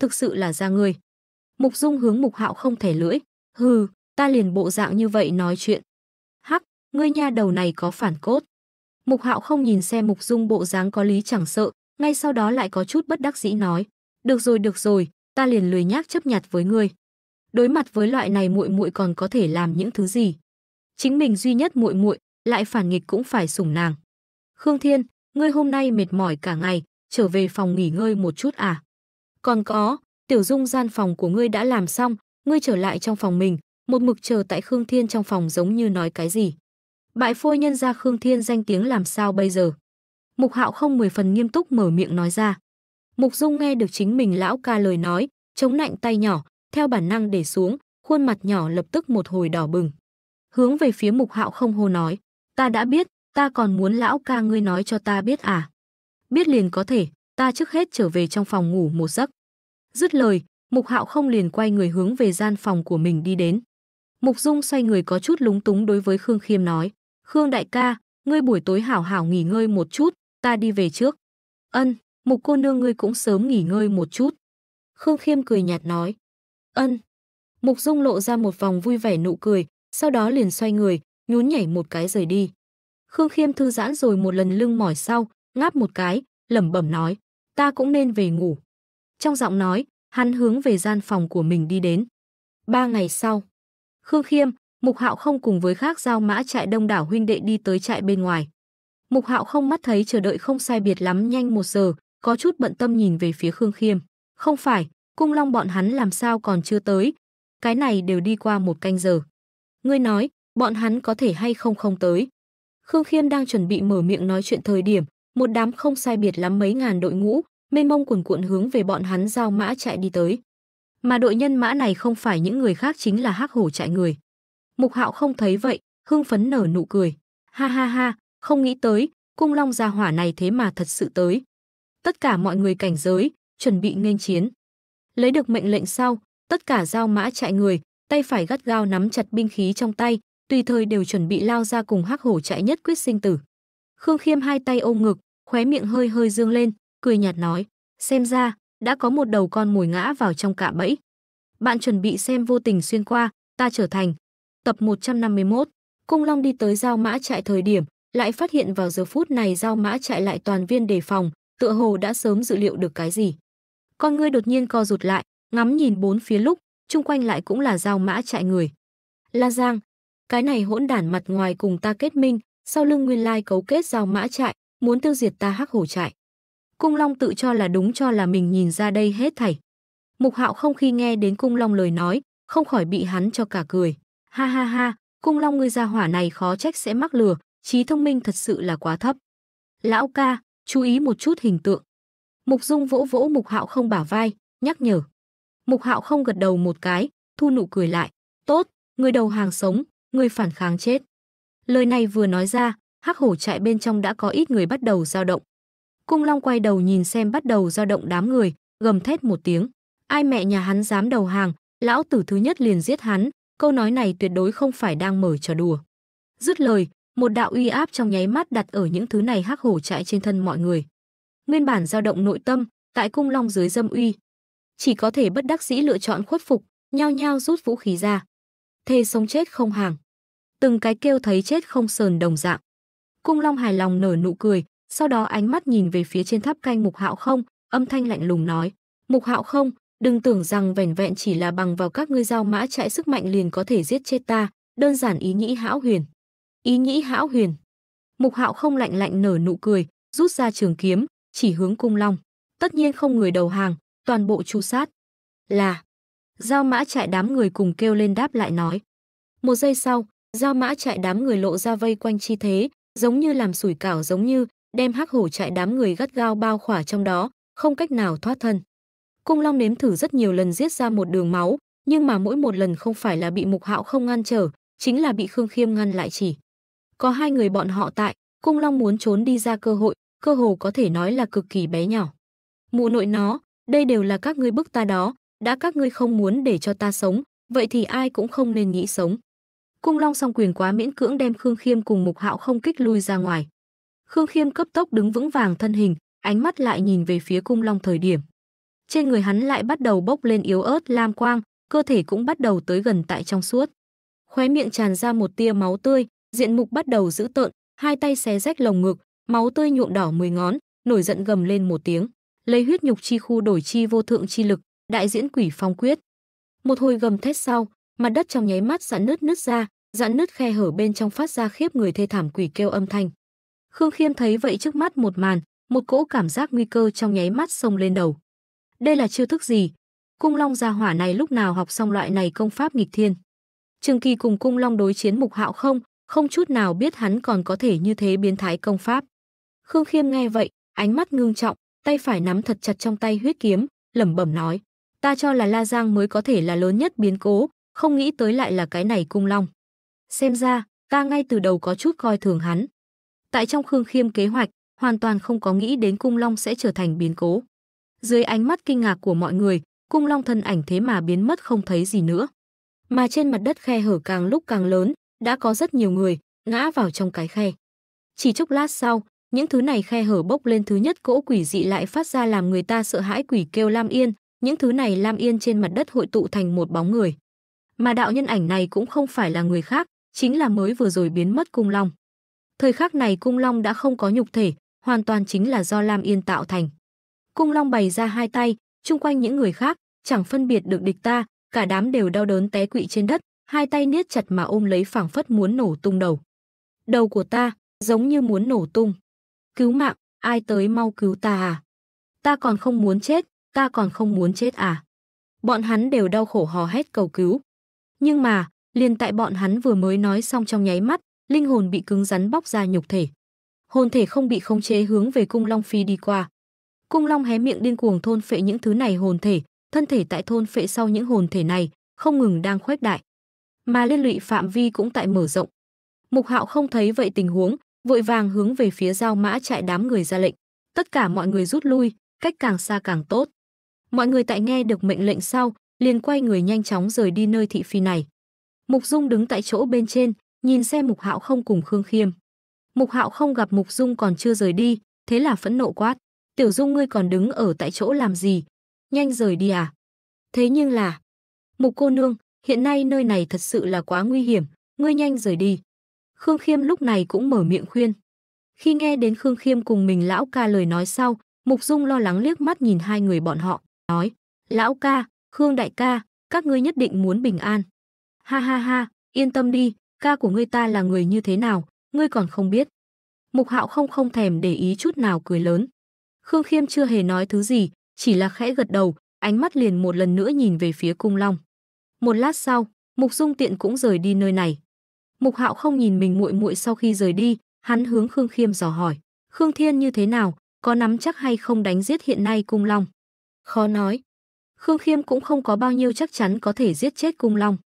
Thực sự là ra ngươi." Mục Dung hướng Mục Hạo không thể lưỡi, "Hừ, ta liền bộ dạng như vậy nói chuyện, ngươi nha đầu này có phản cốt. Mục Hạo không nhìn xem Mục Dung bộ dáng có lý chẳng sợ, ngay sau đó lại có chút bất đắc dĩ nói, "Được rồi, được rồi, ta liền lười nhác chấp nhặt với ngươi." Đối mặt với loại này muội muội còn có thể làm những thứ gì? Chính mình duy nhất muội muội, lại phản nghịch cũng phải sủng nàng. "Khương Thiên, ngươi hôm nay mệt mỏi cả ngày, trở về phòng nghỉ ngơi một chút à?" "Còn có, Tiểu Dung gian phòng của ngươi đã làm xong, ngươi trở lại trong phòng mình, một mực chờ tại Khương Thiên trong phòng giống như nói cái gì." Bại phôi nhân gia Khương Thiên danh tiếng làm sao bây giờ? Mục Hạo không mười phần nghiêm túc mở miệng nói ra. Mục Dung nghe được chính mình lão ca lời nói, chống nạnh tay nhỏ, theo bản năng để xuống, khuôn mặt nhỏ lập tức một hồi đỏ bừng. Hướng về phía Mục Hạo không hô nói, ta đã biết, ta còn muốn lão ca ngươi nói cho ta biết à? Biết liền có thể, ta trước hết trở về trong phòng ngủ một giấc. Dứt lời, Mục Hạo không liền quay người hướng về gian phòng của mình đi đến. Mục Dung xoay người có chút lúng túng đối với Khương Khiêm nói, Khương đại ca, ngươi buổi tối hảo hảo nghỉ ngơi một chút, ta đi về trước. Ân, mục cô nương ngươi cũng sớm nghỉ ngơi một chút. Khương Khiêm cười nhạt nói. Ân. Mục Dung lộ ra một vòng vui vẻ nụ cười, sau đó liền xoay người, nhún nhảy một cái rời đi. Khương Khiêm thư giãn rồi một lần lưng mỏi sau, ngáp một cái, lẩm bẩm nói, ta cũng nên về ngủ. Trong giọng nói, hắn hướng về gian phòng của mình đi đến. Ba ngày sau, Khương Khiêm, Mục Hạo không cùng với khác giao mã chạy đông đảo huynh đệ đi tới trại bên ngoài. Mục Hạo không mắt thấy chờ đợi không sai biệt lắm nhanh một giờ, có chút bận tâm nhìn về phía Khương Khiêm. Không phải, cung long bọn hắn làm sao còn chưa tới. Cái này đều đi qua một canh giờ. Ngươi nói, bọn hắn có thể hay không không tới. Khương Khiêm đang chuẩn bị mở miệng nói chuyện thời điểm, một đám không sai biệt lắm mấy ngàn đội ngũ, mê mông cuồn cuộn hướng về bọn hắn giao mã chạy đi tới. Mà đội nhân mã này không phải những người khác chính là hắc hổ chạy người. Mục Hạo không thấy vậy, hưng phấn nở nụ cười. Ha ha ha, không nghĩ tới, cung long gia hỏa này thế mà thật sự tới. Tất cả mọi người cảnh giới, chuẩn bị nghênh chiến. Lấy được mệnh lệnh sau, tất cả giao mã chạy người, tay phải gắt gao nắm chặt binh khí trong tay, tùy thời đều chuẩn bị lao ra cùng hắc hổ chạy nhất quyết sinh tử. Khương Khiêm hai tay ôm ngực, khóe miệng hơi hơi dương lên, cười nhạt nói, xem ra, đã có một đầu con mồi ngã vào trong cạ bẫy. Bạn chuẩn bị xem vô tình xuyên qua, ta trở thành tập 151. Cung Long đi tới giao mã trại thời điểm, lại phát hiện vào giờ phút này giao mã trại lại toàn viên đề phòng, tựa hồ đã sớm dự liệu được cái gì. Con ngươi đột nhiên co rụt lại, ngắm nhìn bốn phía lúc, chung quanh lại cũng là giao mã trại người. La Giang, cái này hỗn đản mặt ngoài cùng ta kết minh, sau lưng nguyên lai cấu kết giao mã trại, muốn tiêu diệt ta hắc hổ trại. Cung Long tự cho là đúng cho là mình nhìn ra đây hết thảy. Mục Hạo không khi nghe đến Cung Long lời nói, không khỏi bị hắn cho cả cười. Ha ha ha, cung long ngươi ra hỏa này khó trách sẽ mắc lừa, trí thông minh thật sự là quá thấp. Lão ca, chú ý một chút hình tượng. Mục Dung vỗ vỗ Mục Hạo không bả vai, nhắc nhở. Mục Hạo không gật đầu một cái, thu nụ cười lại. Tốt, người đầu hàng sống, người phản kháng chết. Lời này vừa nói ra, hắc hổ trại bên trong đã có ít người bắt đầu dao động. Cung Long quay đầu nhìn xem bắt đầu dao động đám người, gầm thét một tiếng. Ai mẹ nhà hắn dám đầu hàng, lão tử thứ nhất liền giết hắn, câu nói này tuyệt đối không phải đang mở trò đùa. Dứt lời, một đạo uy áp trong nháy mắt đặt ở những thứ này hắc hổ chạy trên thân mọi người. Nguyên bản dao động nội tâm, tại cung long dưới dâm uy, chỉ có thể bất đắc dĩ lựa chọn khuất phục, nhao nhao rút vũ khí ra. Thề sống chết không hàng. Từng cái kêu thấy chết không sờn đồng dạng. Cung Long hài lòng nở nụ cười, sau đó ánh mắt nhìn về phía trên tháp canh Mục Hạo Không, âm thanh lạnh lùng nói: "Mục Hạo Không, Đừng tưởng rằng vẻn vẹn chỉ là bằng vào các ngươi giao mã chạy sức mạnh liền có thể giết chết ta, đơn giản ý nhĩ hão huyền. Ý nhĩ hão huyền. Mục Hạo không lạnh lạnh nở nụ cười, rút ra trường kiếm, chỉ hướng cung long. Tất nhiên không người đầu hàng, toàn bộ chu sát. Là. Giao mã chạy đám người cùng kêu lên đáp lại nói. Một giây sau, giao mã chạy đám người lộ ra vây quanh chi thế, giống như làm sủi cảo giống như, đem hắc hổ chạy đám người gắt gao bao khỏa trong đó, không cách nào thoát thân. Cung Long nếm thử rất nhiều lần giết ra một đường máu, nhưng mà mỗi một lần không phải là bị Mục Hạo không ngăn trở, chính là bị Khương Khiêm ngăn lại chỉ. Có hai người bọn họ tại, Cung Long muốn trốn đi ra cơ hội, cơ hồ có thể nói là cực kỳ bé nhỏ. Mụ nội nó, đây đều là các ngươi bức ta đó, đã các ngươi không muốn để cho ta sống, vậy thì ai cũng không nên nghĩ sống. Cung Long song quyền quá miễn cưỡng đem Khương Khiêm cùng Mục Hạo không kích lui ra ngoài. Khương Khiêm cấp tốc đứng vững vàng thân hình, ánh mắt lại nhìn về phía Cung Long thời điểm, trên người hắn lại bắt đầu bốc lên yếu ớt lam quang, cơ thể cũng bắt đầu tới gần tại trong suốt. Khóe miệng tràn ra một tia máu tươi, diện mục bắt đầu dữ tợn, hai tay xé rách lồng ngực, máu tươi nhuộm đỏ mười ngón, nổi giận gầm lên một tiếng, lấy huyết nhục chi khu đổi chi vô thượng chi lực, đại diễn quỷ phong quyết. Một hồi gầm thét sau, mặt đất trong nháy mắt giãn nứt nứt ra, giãn nứt khe hở bên trong phát ra khiếp người thê thảm quỷ kêu âm thanh. Khương Khiêm thấy vậy trước mắt một màn, một cỗ cảm giác nguy cơ trong nháy mắt xông lên đầu. Đây là chiêu thức gì? Cung Long gia hỏa này lúc nào học xong loại này công pháp nghịch thiên? trường Kỳ cùng Cung Long đối chiến Mục Hạo không, không chút nào biết hắn còn có thể như thế biến thái công pháp. Khương Khiêm nghe vậy, ánh mắt ngưng trọng, tay phải nắm thật chặt trong tay huyết kiếm, lẩm bẩm nói: "Ta cho là La Giang mới có thể là lớn nhất biến cố, không nghĩ tới lại là cái này Cung Long. Xem ra, ta ngay từ đầu có chút coi thường hắn." Tại trong Khương Khiêm kế hoạch, hoàn toàn không có nghĩ đến Cung Long sẽ trở thành biến cố. Dưới ánh mắt kinh ngạc của mọi người, cung long thân ảnh thế mà biến mất không thấy gì nữa. Mà trên mặt đất khe hở càng lúc càng lớn, đã có rất nhiều người ngã vào trong cái khe. Chỉ chốc lát sau, những thứ này khe hở bốc lên thứ nhất cỗ quỷ dị lại phát ra làm người ta sợ hãi quỷ kêu Lam Yên, những thứ này Lam Yên trên mặt đất hội tụ thành một bóng người. Mà đạo nhân ảnh này cũng không phải là người khác, chính là mới vừa rồi biến mất cung long. Thời khắc này cung long đã không có nhục thể, hoàn toàn chính là do Lam Yên tạo thành. Cung Long bày ra hai tay, chung quanh những người khác, chẳng phân biệt được địch ta, cả đám đều đau đớn té quỵ trên đất, hai tay niết chặt mà ôm lấy phảng phất muốn nổ tung đầu. Đầu của ta, giống như muốn nổ tung. Cứu mạng, ai tới mau cứu ta à? Ta còn không muốn chết, ta còn không muốn chết à? Bọn hắn đều đau khổ hò hét cầu cứu. Nhưng mà, liền tại bọn hắn vừa mới nói xong trong nháy mắt, linh hồn bị cứng rắn bóc ra nhục thể. Hồn thể không bị khống chế hướng về cung long phi đi qua. Cung Long hé miệng điên cuồng thôn phệ những thứ này hồn thể, thân thể tại thôn phệ sau những hồn thể này không ngừng đang khuếch đại, mà liên lụy phạm vi cũng tại mở rộng. Mục Hạo không thấy vậy tình huống, vội vàng hướng về phía giao mã chạy đám người ra lệnh, tất cả mọi người rút lui, cách càng xa càng tốt. Mọi người tại nghe được mệnh lệnh sau, liền quay người nhanh chóng rời đi nơi thị phi này. Mục Dung đứng tại chỗ bên trên, nhìn xem Mục Hạo không cùng Khương Khiêm. Mục Hạo không gặp Mục Dung còn chưa rời đi, thế là phẫn nộ quát: Tiểu Dung ngươi còn đứng ở tại chỗ làm gì? Nhanh rời đi à? Thế nhưng là... Mục cô nương, hiện nay nơi này thật sự là quá nguy hiểm, ngươi nhanh rời đi. Khương Khiêm lúc này cũng mở miệng khuyên. Khi nghe đến Khương Khiêm cùng mình lão ca lời nói sau, Mục Dung lo lắng liếc mắt nhìn hai người bọn họ, nói, lão ca, Khương đại ca, các ngươi nhất định muốn bình an. Ha ha ha, yên tâm đi, ca của ngươi ta là người như thế nào, ngươi còn không biết. Mục Hạo không không thèm để ý chút nào cười lớn. Khương Khiêm chưa hề nói thứ gì, chỉ là khẽ gật đầu, ánh mắt liền một lần nữa nhìn về phía cung long. Một lát sau, Mục Dung Tiện cũng rời đi nơi này. Mục Hạo không nhìn mình muội muội sau khi rời đi, hắn hướng Khương Khiêm dò hỏi, Khương Thiên như thế nào, có nắm chắc hay không đánh giết hiện nay cung long? Khó nói. Khương Khiêm cũng không có bao nhiêu chắc chắn có thể giết chết cung long.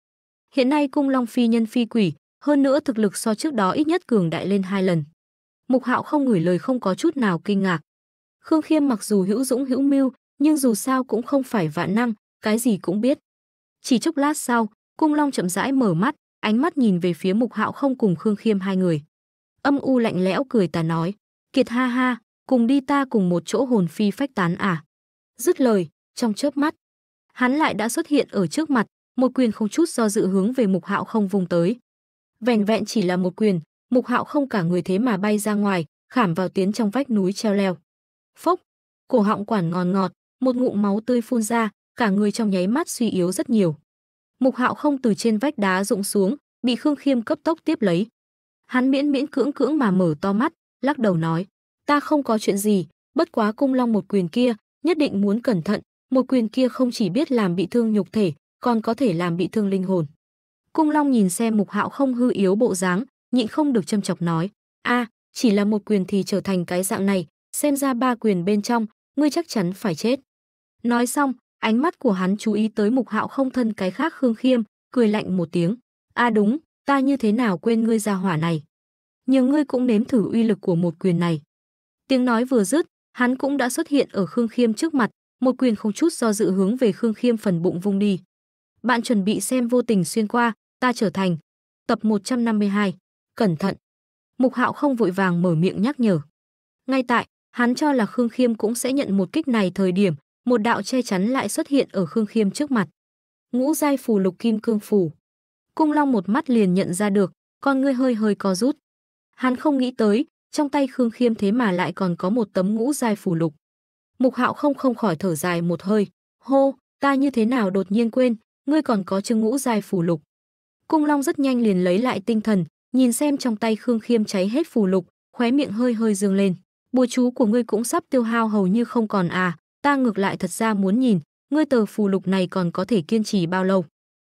Hiện nay cung long phi nhân phi quỷ, hơn nữa thực lực so trước đó ít nhất cường đại lên hai lần. Mục Hạo không ngửi lời không có chút nào kinh ngạc. Khương Khiêm mặc dù hữu dũng hữu mưu, nhưng dù sao cũng không phải vạn năng, cái gì cũng biết. Chỉ chốc lát sau, Cung Long chậm rãi mở mắt, ánh mắt nhìn về phía Mục Hạo không cùng Khương Khiêm hai người. Âm u lạnh lẽo cười ta nói, "Kiệt ha ha, cùng đi ta cùng một chỗ hồn phi phách tán à?" Dứt lời, trong chớp mắt, hắn lại đã xuất hiện ở trước mặt, một quyền không chút do dự hướng về Mục Hạo không vùng tới. Vẹn vẹn chỉ là một quyền, Mục Hạo không cả người thế mà bay ra ngoài, khảm vào tiến trong vách núi treo leo. Phốc, cổ họng quản ngòn ngọt, một ngụm máu tươi phun ra, cả người trong nháy mắt suy yếu rất nhiều. Mục Hạo không từ trên vách đá rụng xuống, bị Khương Khiêm cấp tốc tiếp lấy. Hắn miễn miễn cưỡng cưỡng mà mở to mắt, lắc đầu nói: "Ta không có chuyện gì, bất quá cung long một quyền kia, nhất định muốn cẩn thận, một quyền kia không chỉ biết làm bị thương nhục thể, còn có thể làm bị thương linh hồn." Cung Long nhìn xem Mục Hạo không hư yếu bộ dáng, nhịn không được châm chọc nói: "A, chỉ là một quyền thì trở thành cái dạng này, xem ra ba quyền bên trong, ngươi chắc chắn phải chết. Nói xong, ánh mắt của hắn chú ý tới mục hạo không thân cái khác Khương Khiêm, cười lạnh một tiếng. a à đúng, ta như thế nào quên ngươi ra hỏa này. Nhưng ngươi cũng nếm thử uy lực của một quyền này. Tiếng nói vừa dứt, hắn cũng đã xuất hiện ở Khương Khiêm trước mặt, một quyền không chút do dự hướng về Khương Khiêm phần bụng vung đi. Bạn chuẩn bị xem vô tình xuyên qua, ta trở thành. Tập 152. Cẩn thận. Mục Hạo không vội vàng mở miệng nhắc nhở. Ngay tại, Hắn cho là Khương Khiêm cũng sẽ nhận một kích này thời điểm, một đạo che chắn lại xuất hiện ở Khương Khiêm trước mặt. Ngũ giai phù lục kim cương phù. Cung Long một mắt liền nhận ra được, con ngươi hơi hơi co rút. Hắn không nghĩ tới, trong tay Khương Khiêm thế mà lại còn có một tấm ngũ giai phù lục. Mục Hạo không không khỏi thở dài một hơi, hô, ta như thế nào đột nhiên quên, ngươi còn có chương ngũ giai phù lục. Cung Long rất nhanh liền lấy lại tinh thần, nhìn xem trong tay Khương Khiêm cháy hết phù lục, khóe miệng hơi hơi dương lên bùa chú của ngươi cũng sắp tiêu hao hầu như không còn à, ta ngược lại thật ra muốn nhìn, ngươi tờ phù lục này còn có thể kiên trì bao lâu.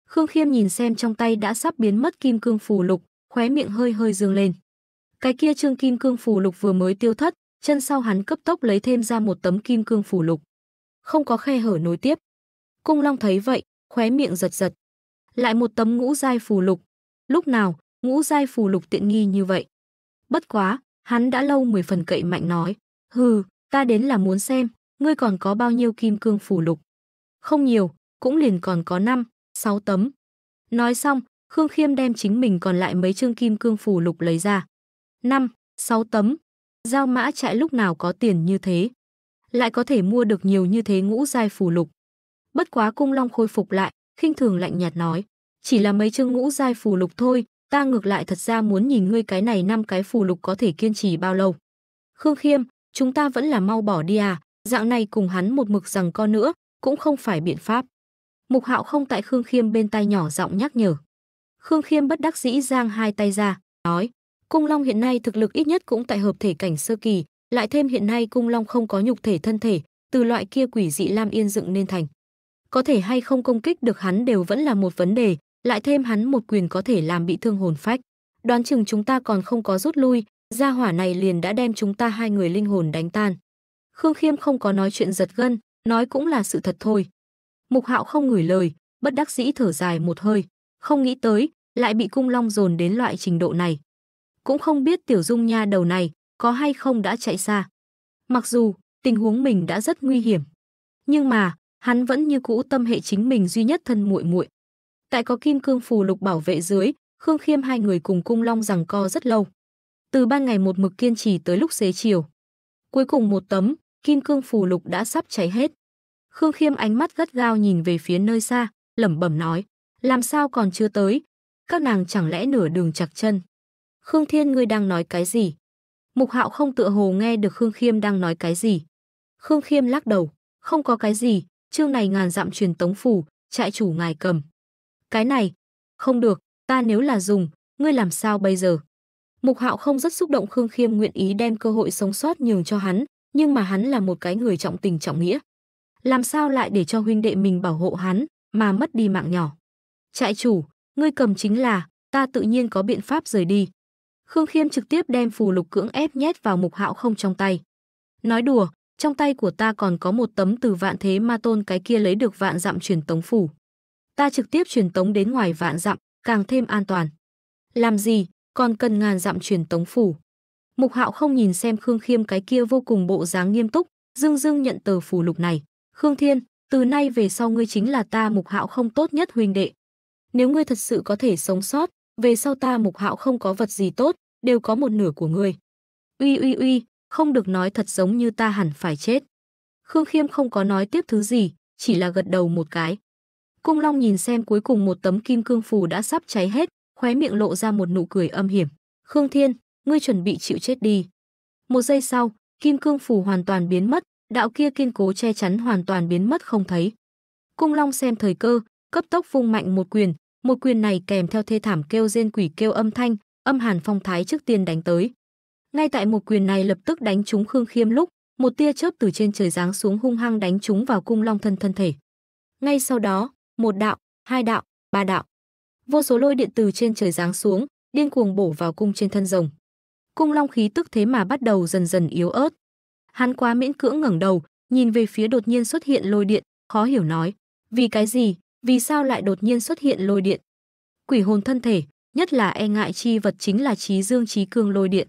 Khương Khiêm nhìn xem trong tay đã sắp biến mất kim cương phù lục, khóe miệng hơi hơi dương lên. Cái kia trương kim cương phù lục vừa mới tiêu thất, chân sau hắn cấp tốc lấy thêm ra một tấm kim cương phù lục. Không có khe hở nối tiếp. Cung Long thấy vậy, khóe miệng giật giật. Lại một tấm ngũ giai phù lục. Lúc nào, ngũ giai phù lục tiện nghi như vậy. Bất quá, Hắn đã lâu mười phần cậy mạnh nói, hừ, ta đến là muốn xem, ngươi còn có bao nhiêu kim cương phủ lục. Không nhiều, cũng liền còn có năm sáu tấm. Nói xong, Khương Khiêm đem chính mình còn lại mấy chương kim cương phủ lục lấy ra. năm sáu tấm. Giao mã trại lúc nào có tiền như thế. Lại có thể mua được nhiều như thế ngũ giai phủ lục. Bất quá cung long khôi phục lại, khinh thường lạnh nhạt nói. Chỉ là mấy chương ngũ giai phù lục thôi, ta ngược lại thật ra muốn nhìn ngươi cái này năm cái phù lục có thể kiên trì bao lâu. Khương Khiêm, chúng ta vẫn là mau bỏ đi à, dạng này cùng hắn một mực rằng co nữa, cũng không phải biện pháp. Mục Hạo không tại Khương Khiêm bên tai nhỏ giọng nhắc nhở. Khương Khiêm bất đắc dĩ giang hai tay ra, nói, Cung Long hiện nay thực lực ít nhất cũng tại hợp thể cảnh sơ kỳ, lại thêm hiện nay Cung Long không có nhục thể thân thể, từ loại kia quỷ dị Lam Yên dựng nên thành. Có thể hay không công kích được hắn đều vẫn là một vấn đề, lại thêm hắn một quyền có thể làm bị thương hồn phách. Đoán chừng chúng ta còn không có rút lui, gia hỏa này liền đã đem chúng ta hai người linh hồn đánh tan. Khương Khiêm không có nói chuyện giật gân, nói cũng là sự thật thôi. Mục Hạo không ngửi lời, bất đắc dĩ thở dài một hơi, không nghĩ tới, lại bị cung long dồn đến loại trình độ này. Cũng không biết tiểu dung nha đầu này, có hay không đã chạy xa. Mặc dù, tình huống mình đã rất nguy hiểm. Nhưng mà, hắn vẫn như cũ tâm hệ chính mình duy nhất thân muội muội. Tại có kim cương phù lục bảo vệ dưới, Khương Khiêm hai người cùng Cung Long rằng co rất lâu. Từ ban ngày một mực kiên trì tới lúc xế chiều. Cuối cùng một tấm, kim cương phù lục đã sắp cháy hết. Khương Khiêm ánh mắt gắt gao nhìn về phía nơi xa, lẩm bẩm nói, làm sao còn chưa tới? Các nàng chẳng lẽ nửa đường chặt chân? Khương Thiên ngươi đang nói cái gì? Mục Hạo không tựa hồ nghe được Khương Khiêm đang nói cái gì. Khương Khiêm lắc đầu, không có cái gì, chương này ngàn dặm truyền tống phủ, trại chủ ngài cầm. Cái này, không được, ta nếu là dùng, ngươi làm sao bây giờ? Mục Hạo không rất xúc động Khương Khiêm nguyện ý đem cơ hội sống sót nhường cho hắn, nhưng mà hắn là một cái người trọng tình trọng nghĩa. Làm sao lại để cho huynh đệ mình bảo hộ hắn mà mất đi mạng nhỏ? Trại chủ, ngươi cầm chính là, ta tự nhiên có biện pháp rời đi. Khương Khiêm trực tiếp đem phù lục cưỡng ép nhét vào Mục Hạo không trong tay. Nói đùa, trong tay của ta còn có một tấm từ vạn thế ma tôn cái kia lấy được vạn dặm truyền tống phủ ta trực tiếp truyền tống đến ngoài vạn dặm, càng thêm an toàn. Làm gì, còn cần ngàn dặm truyền tống phủ. Mục Hạo không nhìn xem Khương Khiêm cái kia vô cùng bộ dáng nghiêm túc, dương dương nhận tờ phù lục này. Khương Thiên, từ nay về sau ngươi chính là ta Mục Hạo không tốt nhất huynh đệ. Nếu ngươi thật sự có thể sống sót, về sau ta Mục Hạo không có vật gì tốt, đều có một nửa của ngươi. Uy uy uy, không được nói thật giống như ta hẳn phải chết. Khương Khiêm không có nói tiếp thứ gì, chỉ là gật đầu một cái. Cung Long nhìn xem cuối cùng một tấm kim cương phù đã sắp cháy hết, khóe miệng lộ ra một nụ cười âm hiểm. Khương Thiên, ngươi chuẩn bị chịu chết đi. Một giây sau, kim cương phù hoàn toàn biến mất, đạo kia kiên cố che chắn hoàn toàn biến mất không thấy. Cung Long xem thời cơ, cấp tốc vung mạnh một quyền, một quyền này kèm theo thê thảm kêu rên quỷ kêu âm thanh, âm hàn phong thái trước tiên đánh tới. Ngay tại một quyền này lập tức đánh trúng Khương Khiêm lúc, một tia chớp từ trên trời giáng xuống hung hăng đánh trúng vào Cung Long thân thân thể. Ngay sau đó, một đạo, hai đạo, ba đạo. Vô số lôi điện từ trên trời giáng xuống, điên cuồng bổ vào cung trên thân rồng. Cung long khí tức thế mà bắt đầu dần dần yếu ớt. Hắn quá miễn cưỡng ngẩng đầu, nhìn về phía đột nhiên xuất hiện lôi điện, khó hiểu nói, vì cái gì, vì sao lại đột nhiên xuất hiện lôi điện? Quỷ hồn thân thể, nhất là e ngại chi vật chính là trí dương trí cương lôi điện.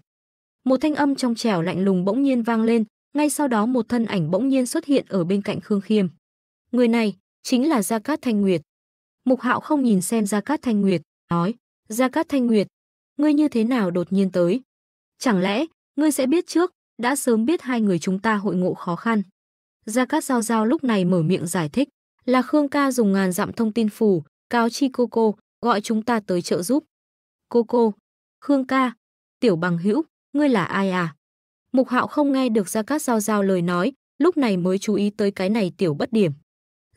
Một thanh âm trong trẻo lạnh lùng bỗng nhiên vang lên, ngay sau đó một thân ảnh bỗng nhiên xuất hiện ở bên cạnh Khương Khiêm. Người này chính là Gia Cát Thanh Nguyệt. Mục Hạo không nhìn xem Gia Cát Thanh Nguyệt, nói, Gia Cát Thanh Nguyệt, ngươi như thế nào đột nhiên tới? Chẳng lẽ, ngươi sẽ biết trước, đã sớm biết hai người chúng ta hội ngộ khó khăn. Gia Cát Giao Giao lúc này mở miệng giải thích, là Khương ca dùng ngàn dặm thông tin phủ, cáo chi cô cô, gọi chúng ta tới trợ giúp. Cô cô, Khương ca, tiểu bằng hữu, ngươi là ai à? Mục Hạo không nghe được Gia Cát Giao Giao lời nói, lúc này mới chú ý tới cái này tiểu bất điểm.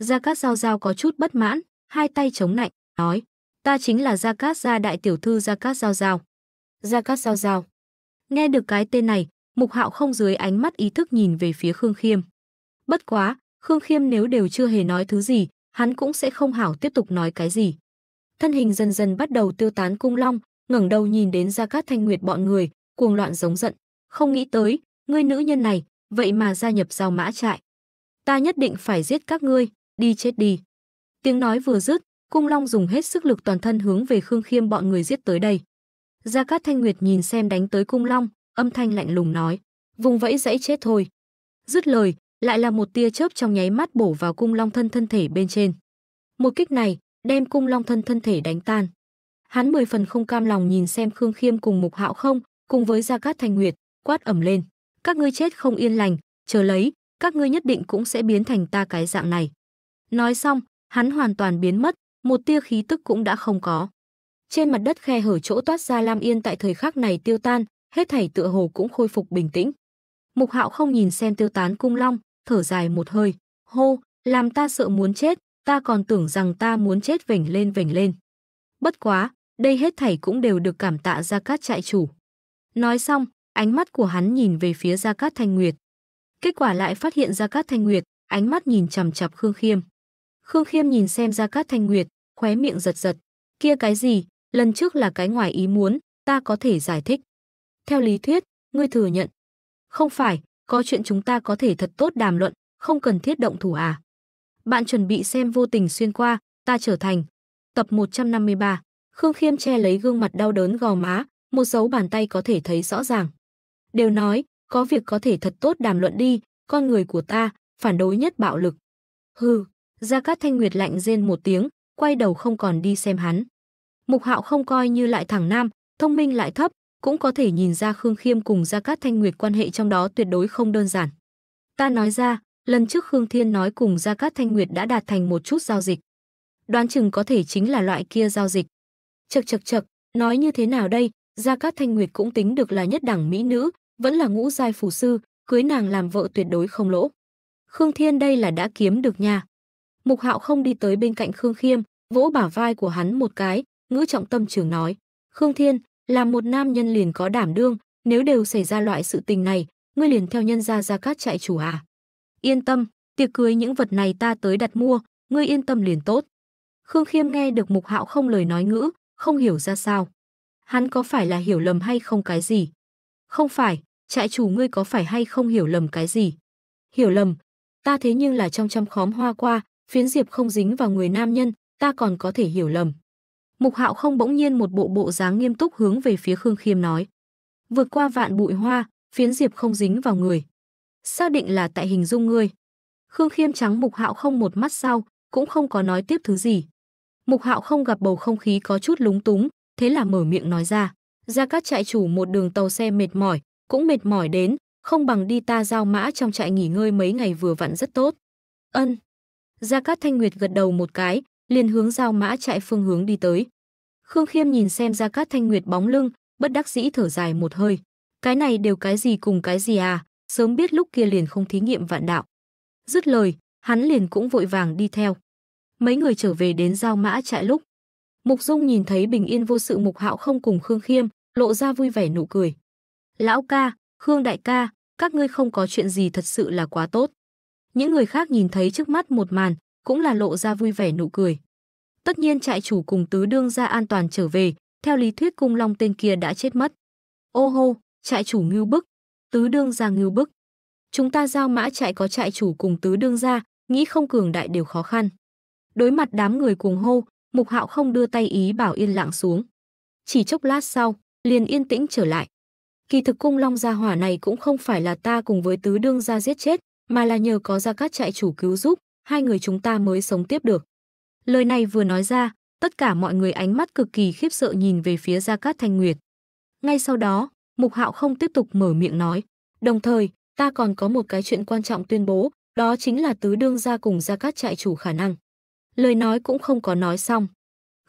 Gia Cát Giao Giao có chút bất mãn, hai tay chống nạnh, nói, ta chính là Gia Cát gia đại tiểu thư Gia Cát Giao Giao. Gia Cát Giao Giao. Nghe được cái tên này, Mục Hạo không dưới ánh mắt ý thức nhìn về phía Khương Khiêm. Bất quá, Khương Khiêm nếu đều chưa hề nói thứ gì, hắn cũng sẽ không hảo tiếp tục nói cái gì. Thân hình dần dần bắt đầu tiêu tán cung long, ngẩng đầu nhìn đến Gia Cát Thanh Nguyệt bọn người, cuồng loạn giống giận, không nghĩ tới, ngươi nữ nhân này, vậy mà gia nhập giao mã trại. Ta nhất định phải giết các ngươi, đi chết đi. Tiếng nói vừa dứt, Cung Long dùng hết sức lực toàn thân hướng về Khương Khiêm bọn người giết tới đây. Gia Cát Thanh Nguyệt nhìn xem đánh tới Cung Long, âm thanh lạnh lùng nói, vùng vẫy dãy chết thôi. Dứt lời, lại là một tia chớp trong nháy mắt bổ vào Cung Long thân thân thể bên trên. Một kích này, đem Cung Long thân thân thể đánh tan. Hắn mười phần không cam lòng nhìn xem Khương Khiêm cùng Mục Hạo không, cùng với Gia Cát Thanh Nguyệt, quát ẩm lên. Các ngươi chết không yên lành, chờ lấy, các ngươi nhất định cũng sẽ biến thành ta cái dạng này. Nói xong, hắn hoàn toàn biến mất, một tia khí tức cũng đã không có. Trên mặt đất khe hở chỗ toát ra Lam Yên tại thời khắc này tiêu tan, hết thảy tựa hồ cũng khôi phục bình tĩnh. Mục Hạo không nhìn xem tiêu tán cung long, thở dài một hơi, hô, làm ta sợ muốn chết, ta còn tưởng rằng ta muốn chết vểnh lên vểnh lên. Bất quá, đây hết thảy cũng đều được cảm tạ ra Cát trại chủ. Nói xong, ánh mắt của hắn nhìn về phía ra Cát Thanh Nguyệt. Kết quả lại phát hiện ra Cát Thanh Nguyệt, ánh mắt nhìn chằm chặp Khương Khiêm. Khương Khiêm nhìn xem ra Cát Thanh Nguyệt, khóe miệng giật giật. Kia cái gì, lần trước là cái ngoài ý muốn, ta có thể giải thích. Theo lý thuyết, ngươi thừa nhận. Không phải, có chuyện chúng ta có thể thật tốt đàm luận, không cần thiết động thủ à. Bạn chuẩn bị xem vô tình xuyên qua, ta trở thành. Tập 153, Khương Khiêm che lấy gương mặt đau đớn gò má, một dấu bàn tay có thể thấy rõ ràng. Đều nói, có việc có thể thật tốt đàm luận đi, con người của ta, phản đối nhất bạo lực. Hừ, Gia Cát Thanh Nguyệt lạnh rên một tiếng, quay đầu không còn đi xem hắn. Mục Hạo không coi như lại thẳng nam, thông minh lại thấp, cũng có thể nhìn ra Khương Khiêm cùng Gia Cát Thanh Nguyệt quan hệ trong đó tuyệt đối không đơn giản. Ta nói ra, lần trước Khương Thiên nói cùng Gia Cát Thanh Nguyệt đã đạt thành một chút giao dịch. Đoán chừng có thể chính là loại kia giao dịch. Chậc chậc chậc, nói như thế nào đây, Gia Cát Thanh Nguyệt cũng tính được là nhất đẳng mỹ nữ, vẫn là ngũ giai phù sư, cưới nàng làm vợ tuyệt đối không lỗ. Khương Thiên đây là đã kiếm được nha. Mục Hạo không đi tới bên cạnh Khương Khiêm, vỗ bả vai của hắn một cái, ngữ trọng tâm trường nói: "Khương Thiên, làm một nam nhân liền có đảm đương, nếu đều xảy ra loại sự tình này, ngươi liền theo nhân gia ra cát chạy chủ à?" "Yên tâm, tiệc cưới những vật này ta tới đặt mua, ngươi yên tâm liền tốt." Khương Khiêm nghe được Mục Hạo không lời nói ngữ, không hiểu ra sao. Hắn có phải là hiểu lầm hay không cái gì? Không phải, trại chủ ngươi có phải hay không hiểu lầm cái gì? Hiểu lầm, ta thế nhưng là trong trăm khóm hoa qua, phiến diệp không dính vào người nam nhân, ta còn có thể hiểu lầm. Mục Hạo không bỗng nhiên một bộ bộ dáng nghiêm túc hướng về phía Khương Khiêm nói. Vượt qua vạn bụi hoa, phiến diệp không dính vào người. Xác định là tại hình dung ngươi. Khương Khiêm trắng Mục Hạo không một mắt sau, cũng không có nói tiếp thứ gì. Mục Hạo không gặp bầu không khí có chút lúng túng, thế là mở miệng nói ra. Ra các trại chủ một đường tàu xe mệt mỏi, cũng mệt mỏi đến, không bằng đi ta giao mã trong trại nghỉ ngơi mấy ngày vừa vặn rất tốt. Ân, Gia Cát Thanh Nguyệt gật đầu một cái, liền hướng giao mã chạy phương hướng đi tới. Khương Khiêm nhìn xem Gia Cát Thanh Nguyệt bóng lưng, bất đắc dĩ thở dài một hơi. Cái này đều cái gì cùng cái gì à, sớm biết lúc kia liền không thí nghiệm vạn đạo. Dứt lời, hắn liền cũng vội vàng đi theo. Mấy người trở về đến giao mã trại lúc. Mục Dung nhìn thấy bình yên vô sự Mục Hạo không cùng Khương Khiêm, lộ ra vui vẻ nụ cười. Lão ca, Khương đại ca, các ngươi không có chuyện gì thật sự là quá tốt. Những người khác nhìn thấy trước mắt một màn, cũng là lộ ra vui vẻ nụ cười. Tất nhiên trại chủ cùng tứ đương ra an toàn trở về, theo lý thuyết cung long tên kia đã chết mất. Ô hô, trại chủ ngưu bức, tứ đương ra ngưu bức. Chúng ta giao mã trại có trại chủ cùng tứ đương ra, nghĩ không cường đại đều khó khăn. Đối mặt đám người cuồng hô, mục hạo không đưa tay ý bảo yên lặng xuống. Chỉ chốc lát sau, liền yên tĩnh trở lại. Kỳ thực cung long gia hỏa này cũng không phải là ta cùng với tứ đương gia giết chết, mà là nhờ có ra các trại chủ cứu giúp, hai người chúng ta mới sống tiếp được. Lời này vừa nói ra, tất cả mọi người ánh mắt cực kỳ khiếp sợ nhìn về phía Gia Cát Thanh Nguyệt. Ngay sau đó, Mục Hạo không tiếp tục mở miệng nói. Đồng thời, ta còn có một cái chuyện quan trọng tuyên bố, đó chính là tứ đương gia cùng Gia Cát trại chủ khả năng. Lời nói cũng không có nói xong.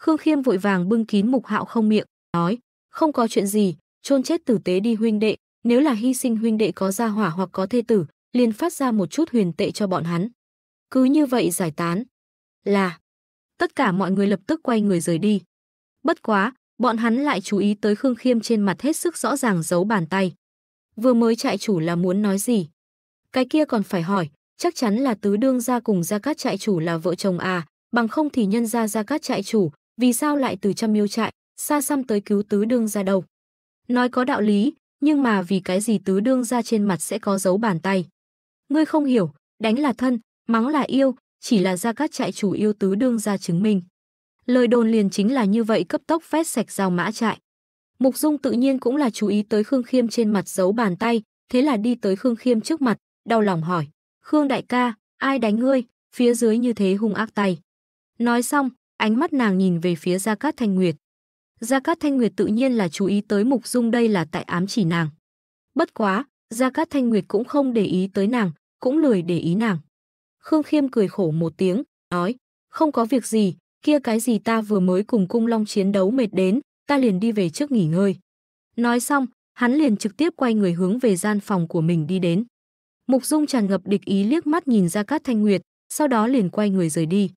Khương Khiêm vội vàng bưng kín Mục Hạo không miệng, nói, không có chuyện gì, chôn chết tử tế đi huynh đệ, nếu là hy sinh huynh đệ có gia hỏa hoặc có thê tử, liền phát ra một chút huyền tệ cho bọn hắn. Cứ như vậy giải tán. Là tất cả mọi người lập tức quay người rời đi. Bất quá, bọn hắn lại chú ý tới Khương Khiêm trên mặt hết sức rõ ràng giấu bàn tay. Vừa mới trại chủ là muốn nói gì? Cái kia còn phải hỏi, chắc chắn là tứ đương gia cùng gia cát trại chủ là vợ chồng à, bằng không thì nhân gia gia cát trại chủ, vì sao lại từ trăm miêu trại, xa xăm tới cứu tứ đương gia đâu? Nói có đạo lý, nhưng mà vì cái gì tứ đương gia trên mặt sẽ có dấu bàn tay? Ngươi không hiểu, đánh là thân, mắng là yêu, chỉ là ra các trại chủ yêu tứ đương ra chứng minh. Lời đồn liền chính là như vậy cấp tốc phét sạch rào mã trại. Mục Dung tự nhiên cũng là chú ý tới Khương Khiêm trên mặt giấu bàn tay, thế là đi tới Khương Khiêm trước mặt, đau lòng hỏi. Khương đại ca, ai đánh ngươi, phía dưới như thế hung ác tay. Nói xong, ánh mắt nàng nhìn về phía Gia Cát Thanh Nguyệt. Gia Cát Thanh Nguyệt tự nhiên là chú ý tới Mục Dung đây là tại ám chỉ nàng. Bất quá, Gia Cát Thanh Nguyệt cũng không để ý tới nàng, cũng lười để ý nàng. Khương Khiêm cười khổ một tiếng, nói, không có việc gì, kia cái gì ta vừa mới cùng cung long chiến đấu mệt đến, ta liền đi về trước nghỉ ngơi. Nói xong, hắn liền trực tiếp quay người hướng về gian phòng của mình đi đến. Mục Dung tràn ngập địch ý liếc mắt nhìn ra Cát Thanh Nguyệt, sau đó liền quay người rời đi.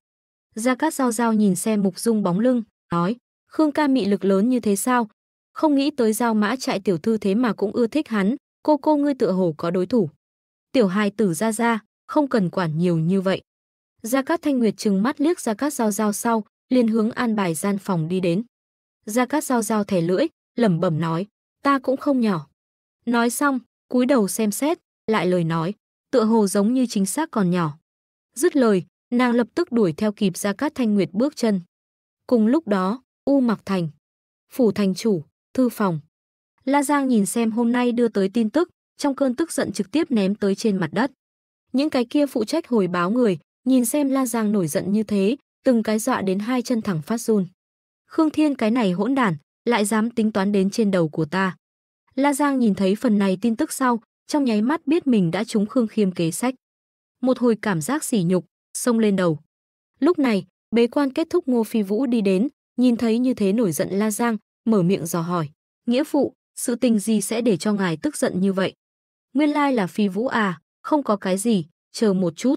Gia Cát Giao Giao nhìn xem Mục Dung bóng lưng, nói, Khương ca mị lực lớn như thế sao? Không nghĩ tới Giao Mã trại tiểu thư thế mà cũng ưa thích hắn, cô cô ngươi tựa hồ có đối thủ tiểu hài tử ra ra, không cần quản nhiều như vậy. Gia Cát Thanh Nguyệt trừng mắt liếc Gia Cát Giao Giao sau, liền hướng an bài gian phòng đi đến. Gia Cát Giao Giao thẻ lưỡi, lẩm bẩm nói, ta cũng không nhỏ. Nói xong, cúi đầu xem xét, lại lời nói, tựa hồ giống như chính xác còn nhỏ. Dứt lời, nàng lập tức đuổi theo kịp Gia Cát Thanh Nguyệt bước chân. Cùng lúc đó, U Mặc Thành, phủ thành chủ, thư phòng. La Giang nhìn xem hôm nay đưa tới tin tức, trong cơn tức giận trực tiếp ném tới trên mặt đất. Những cái kia phụ trách hồi báo người, nhìn xem La Giang nổi giận như thế, từng cái dọa đến hai chân thẳng phát run. Khương Thiên cái này hỗn đản, lại dám tính toán đến trên đầu của ta. La Giang nhìn thấy phần này tin tức sau, trong nháy mắt biết mình đã trúng Khương Khiêm kế sách. Một hồi cảm giác sỉ nhục, xông lên đầu. Lúc này, bế quan kết thúc Ngô Phi Vũ đi đến, nhìn thấy như thế nổi giận La Giang, mở miệng dò hỏi. Nghĩa phụ, sự tình gì sẽ để cho ngài tức giận như vậy? nguyên lai là phi vũ à, không có cái gì, chờ một chút.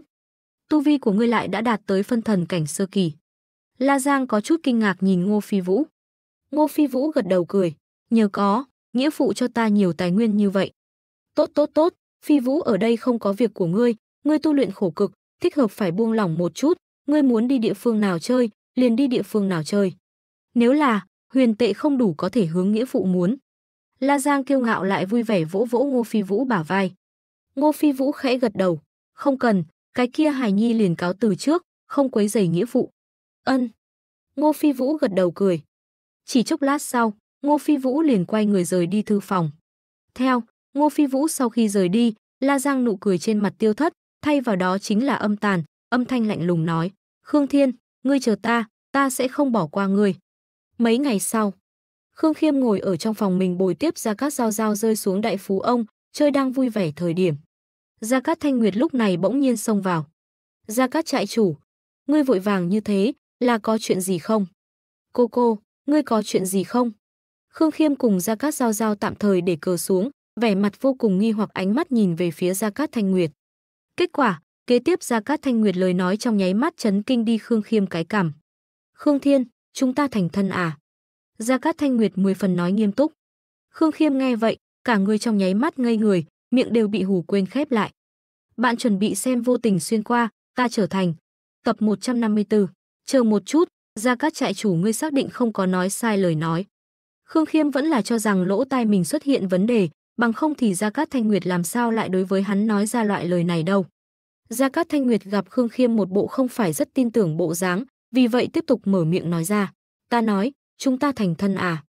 Tu vi của ngươi lại đã đạt tới phân thần cảnh sơ kỳ. La Giang có chút kinh ngạc nhìn Ngô Phi Vũ. Ngô Phi Vũ gật đầu cười, nhờ có, nghĩa phụ cho ta nhiều tài nguyên như vậy. Tốt tốt tốt, Phi Vũ ở đây không có việc của ngươi, ngươi tu luyện khổ cực, thích hợp phải buông lỏng một chút, ngươi muốn đi địa phương nào chơi, liền đi địa phương nào chơi. Nếu là, huyền tệ không đủ có thể hướng nghĩa phụ muốn, La Giang kiêu ngạo lại vui vẻ vỗ vỗ Ngô Phi Vũ bả vai. Ngô Phi Vũ khẽ gật đầu, không cần, cái kia Hải Nhi liền cáo từ trước, không quấy rầy nghĩa vụ. Ân. Ngô Phi Vũ gật đầu cười. Chỉ chốc lát sau, Ngô Phi Vũ liền quay người rời đi thư phòng. Theo, Ngô Phi Vũ sau khi rời đi, La Giang nụ cười trên mặt tiêu thất, thay vào đó chính là âm tàn, âm thanh lạnh lùng nói, Khương Thiên, ngươi chờ ta, ta sẽ không bỏ qua ngươi. Mấy ngày sau, Khương Khiêm ngồi ở trong phòng mình bồi tiếp Gia Cát Giao Giao rơi xuống đại phú ông, chơi đang vui vẻ thời điểm. Gia Cát Thanh Nguyệt lúc này bỗng nhiên xông vào. Gia Cát trại chủ, ngươi vội vàng như thế, là có chuyện gì không? Cô cô, ngươi có chuyện gì không? Khương Khiêm cùng Gia Cát Giao Giao tạm thời để cờ xuống, vẻ mặt vô cùng nghi hoặc ánh mắt nhìn về phía Gia Cát Thanh Nguyệt. Kết quả, kế tiếp Gia Cát Thanh Nguyệt lời nói trong nháy mắt chấn kinh đi Khương Khiêm cái cảm. Khương Thiên, chúng ta thành thân à? Gia Cát Thanh Nguyệt mười phần nói nghiêm túc. Khương Khiêm nghe vậy, cả người trong nháy mắt ngây người, miệng đều bị hù quên khép lại. Bạn chuẩn bị xem vô tình xuyên qua, ta trở thành. Tập 154. Chờ một chút, Gia Cát trại chủ ngươi xác định không có nói sai lời nói. Khương Khiêm vẫn là cho rằng lỗ tai mình xuất hiện vấn đề, bằng không thì Gia Cát Thanh Nguyệt làm sao lại đối với hắn nói ra loại lời này đâu. Gia Cát Thanh Nguyệt gặp Khương Khiêm một bộ không phải rất tin tưởng bộ dáng, vì vậy tiếp tục mở miệng nói ra. Ta nói, chúng ta thành thân à?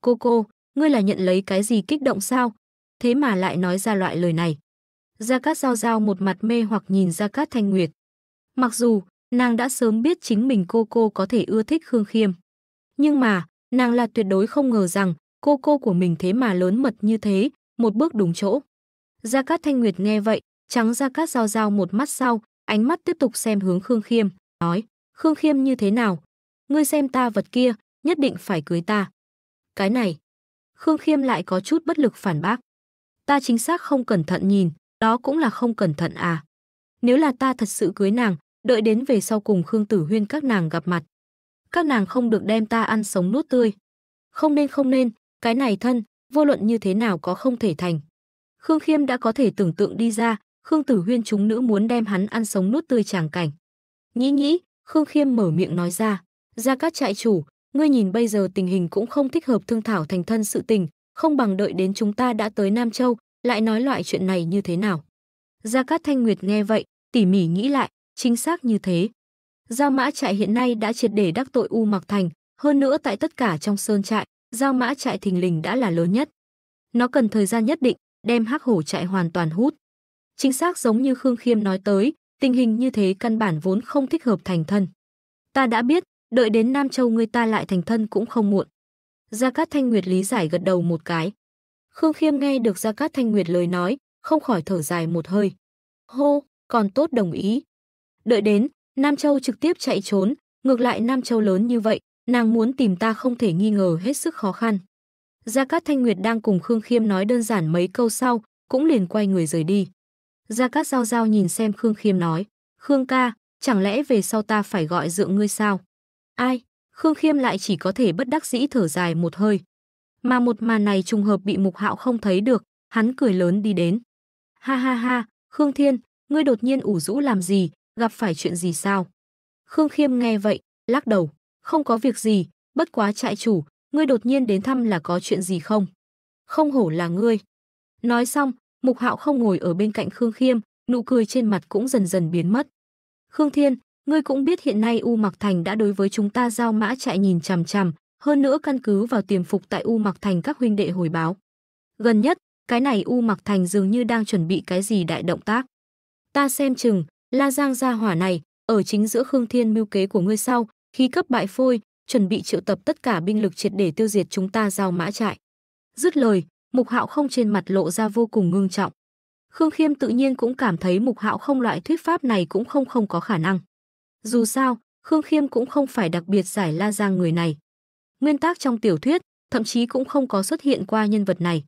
Cô cô, ngươi là nhận lấy cái gì kích động sao? Thế mà lại nói ra loại lời này. Gia Cát Giao Giao một mặt mê hoặc nhìn Gia Cát Thanh Nguyệt. Mặc dù, nàng đã sớm biết chính mình cô cô có thể ưa thích Khương Khiêm. Nhưng mà, nàng là tuyệt đối không ngờ rằng cô cô của mình thế mà lớn mật như thế, một bước đúng chỗ. Gia Cát Thanh Nguyệt nghe vậy, trắng Gia Cát Giao Giao một mắt sau, ánh mắt tiếp tục xem hướng Khương Khiêm, nói, Khương Khiêm như thế nào? Ngươi xem ta vật kia, nhất định phải cưới ta. Cái này, Khương Khiêm lại có chút bất lực phản bác. Ta chính xác không cẩn thận nhìn, đó cũng là không cẩn thận à. Nếu là ta thật sự cưới nàng, đợi đến về sau cùng Khương Tử Huyên các nàng gặp mặt. Các nàng không được đem ta ăn sống nuốt tươi. Không nên không nên, cái này thân, vô luận như thế nào có không thể thành. Khương Khiêm đã có thể tưởng tượng đi ra, Khương Tử Huyên chúng nữ muốn đem hắn ăn sống nuốt tươi chàng cảnh. Nghĩ nghĩ, Khương Khiêm mở miệng nói ra, ra các trại chủ, ngươi nhìn bây giờ tình hình cũng không thích hợp thương thảo thành thân sự tình, không bằng đợi đến chúng ta đã tới Nam Châu, lại nói loại chuyện này như thế nào. Gia Cát Thanh Nguyệt nghe vậy, tỉ mỉ nghĩ lại, chính xác như thế. Giao mã trại hiện nay đã triệt để đắc tội U Mặc Thành, hơn nữa tại tất cả trong sơn trại, giao mã trại thình lình đã là lớn nhất. Nó cần thời gian nhất định, đem hắc hổ trại hoàn toàn hút. Chính xác giống như Khương Khiêm nói tới, tình hình như thế căn bản vốn không thích hợp thành thân. Ta đã biết, đợi đến Nam Châu người ta lại thành thân cũng không muộn. Gia Cát Thanh Nguyệt lý giải gật đầu một cái. Khương Khiêm nghe được Gia Cát Thanh Nguyệt lời nói, không khỏi thở dài một hơi. Hô, còn tốt đồng ý. Đợi đến, Nam Châu trực tiếp chạy trốn, ngược lại Nam Châu lớn như vậy, nàng muốn tìm ta không thể nghi ngờ hết sức khó khăn. Gia Cát Thanh Nguyệt đang cùng Khương Khiêm nói đơn giản mấy câu sau, cũng liền quay người rời đi. Gia Cát Giao Giao nhìn xem Khương Khiêm nói, Khương ca, chẳng lẽ về sau ta phải gọi dượng ngươi sao? Ai? Khương Khiêm lại chỉ có thể bất đắc dĩ thở dài một hơi. Mà một màn này trùng hợp bị Mục Hạo không thấy được, hắn cười lớn đi đến. Ha ha ha, Khương Thiên, ngươi đột nhiên ủ rũ làm gì, gặp phải chuyện gì sao? Khương Khiêm nghe vậy, lắc đầu, không có việc gì, bất quá trại chủ, ngươi đột nhiên đến thăm là có chuyện gì không? Không hổ là ngươi. Nói xong, Mục Hạo không ngồi ở bên cạnh Khương Khiêm, nụ cười trên mặt cũng dần dần biến mất. Khương Thiên, Ngươi cũng biết hiện nay U Mặc Thành đã đối với chúng ta giao mã chạy nhìn chằm chằm, hơn nữa căn cứ vào tiềm phục tại U Mặc Thành các huynh đệ hồi báo. Gần nhất, cái này U Mặc Thành dường như đang chuẩn bị cái gì đại động tác. Ta xem chừng, La Giang gia hỏa này, ở chính giữa Khương Thiên mưu kế của ngươi sau, khi cấp bại phôi, chuẩn bị triệu tập tất cả binh lực triệt để tiêu diệt chúng ta giao mã chạy. Dứt lời, Mục Hạo không trên mặt lộ ra vô cùng ngưng trọng. Khương Khiêm tự nhiên cũng cảm thấy Mục Hạo không loại thuyết pháp này cũng không không có khả năng. Dù sao, Khương Khiêm cũng không phải đặc biệt giải la giang người này. Nguyên tác trong tiểu thuyết, thậm chí cũng không có xuất hiện qua nhân vật này.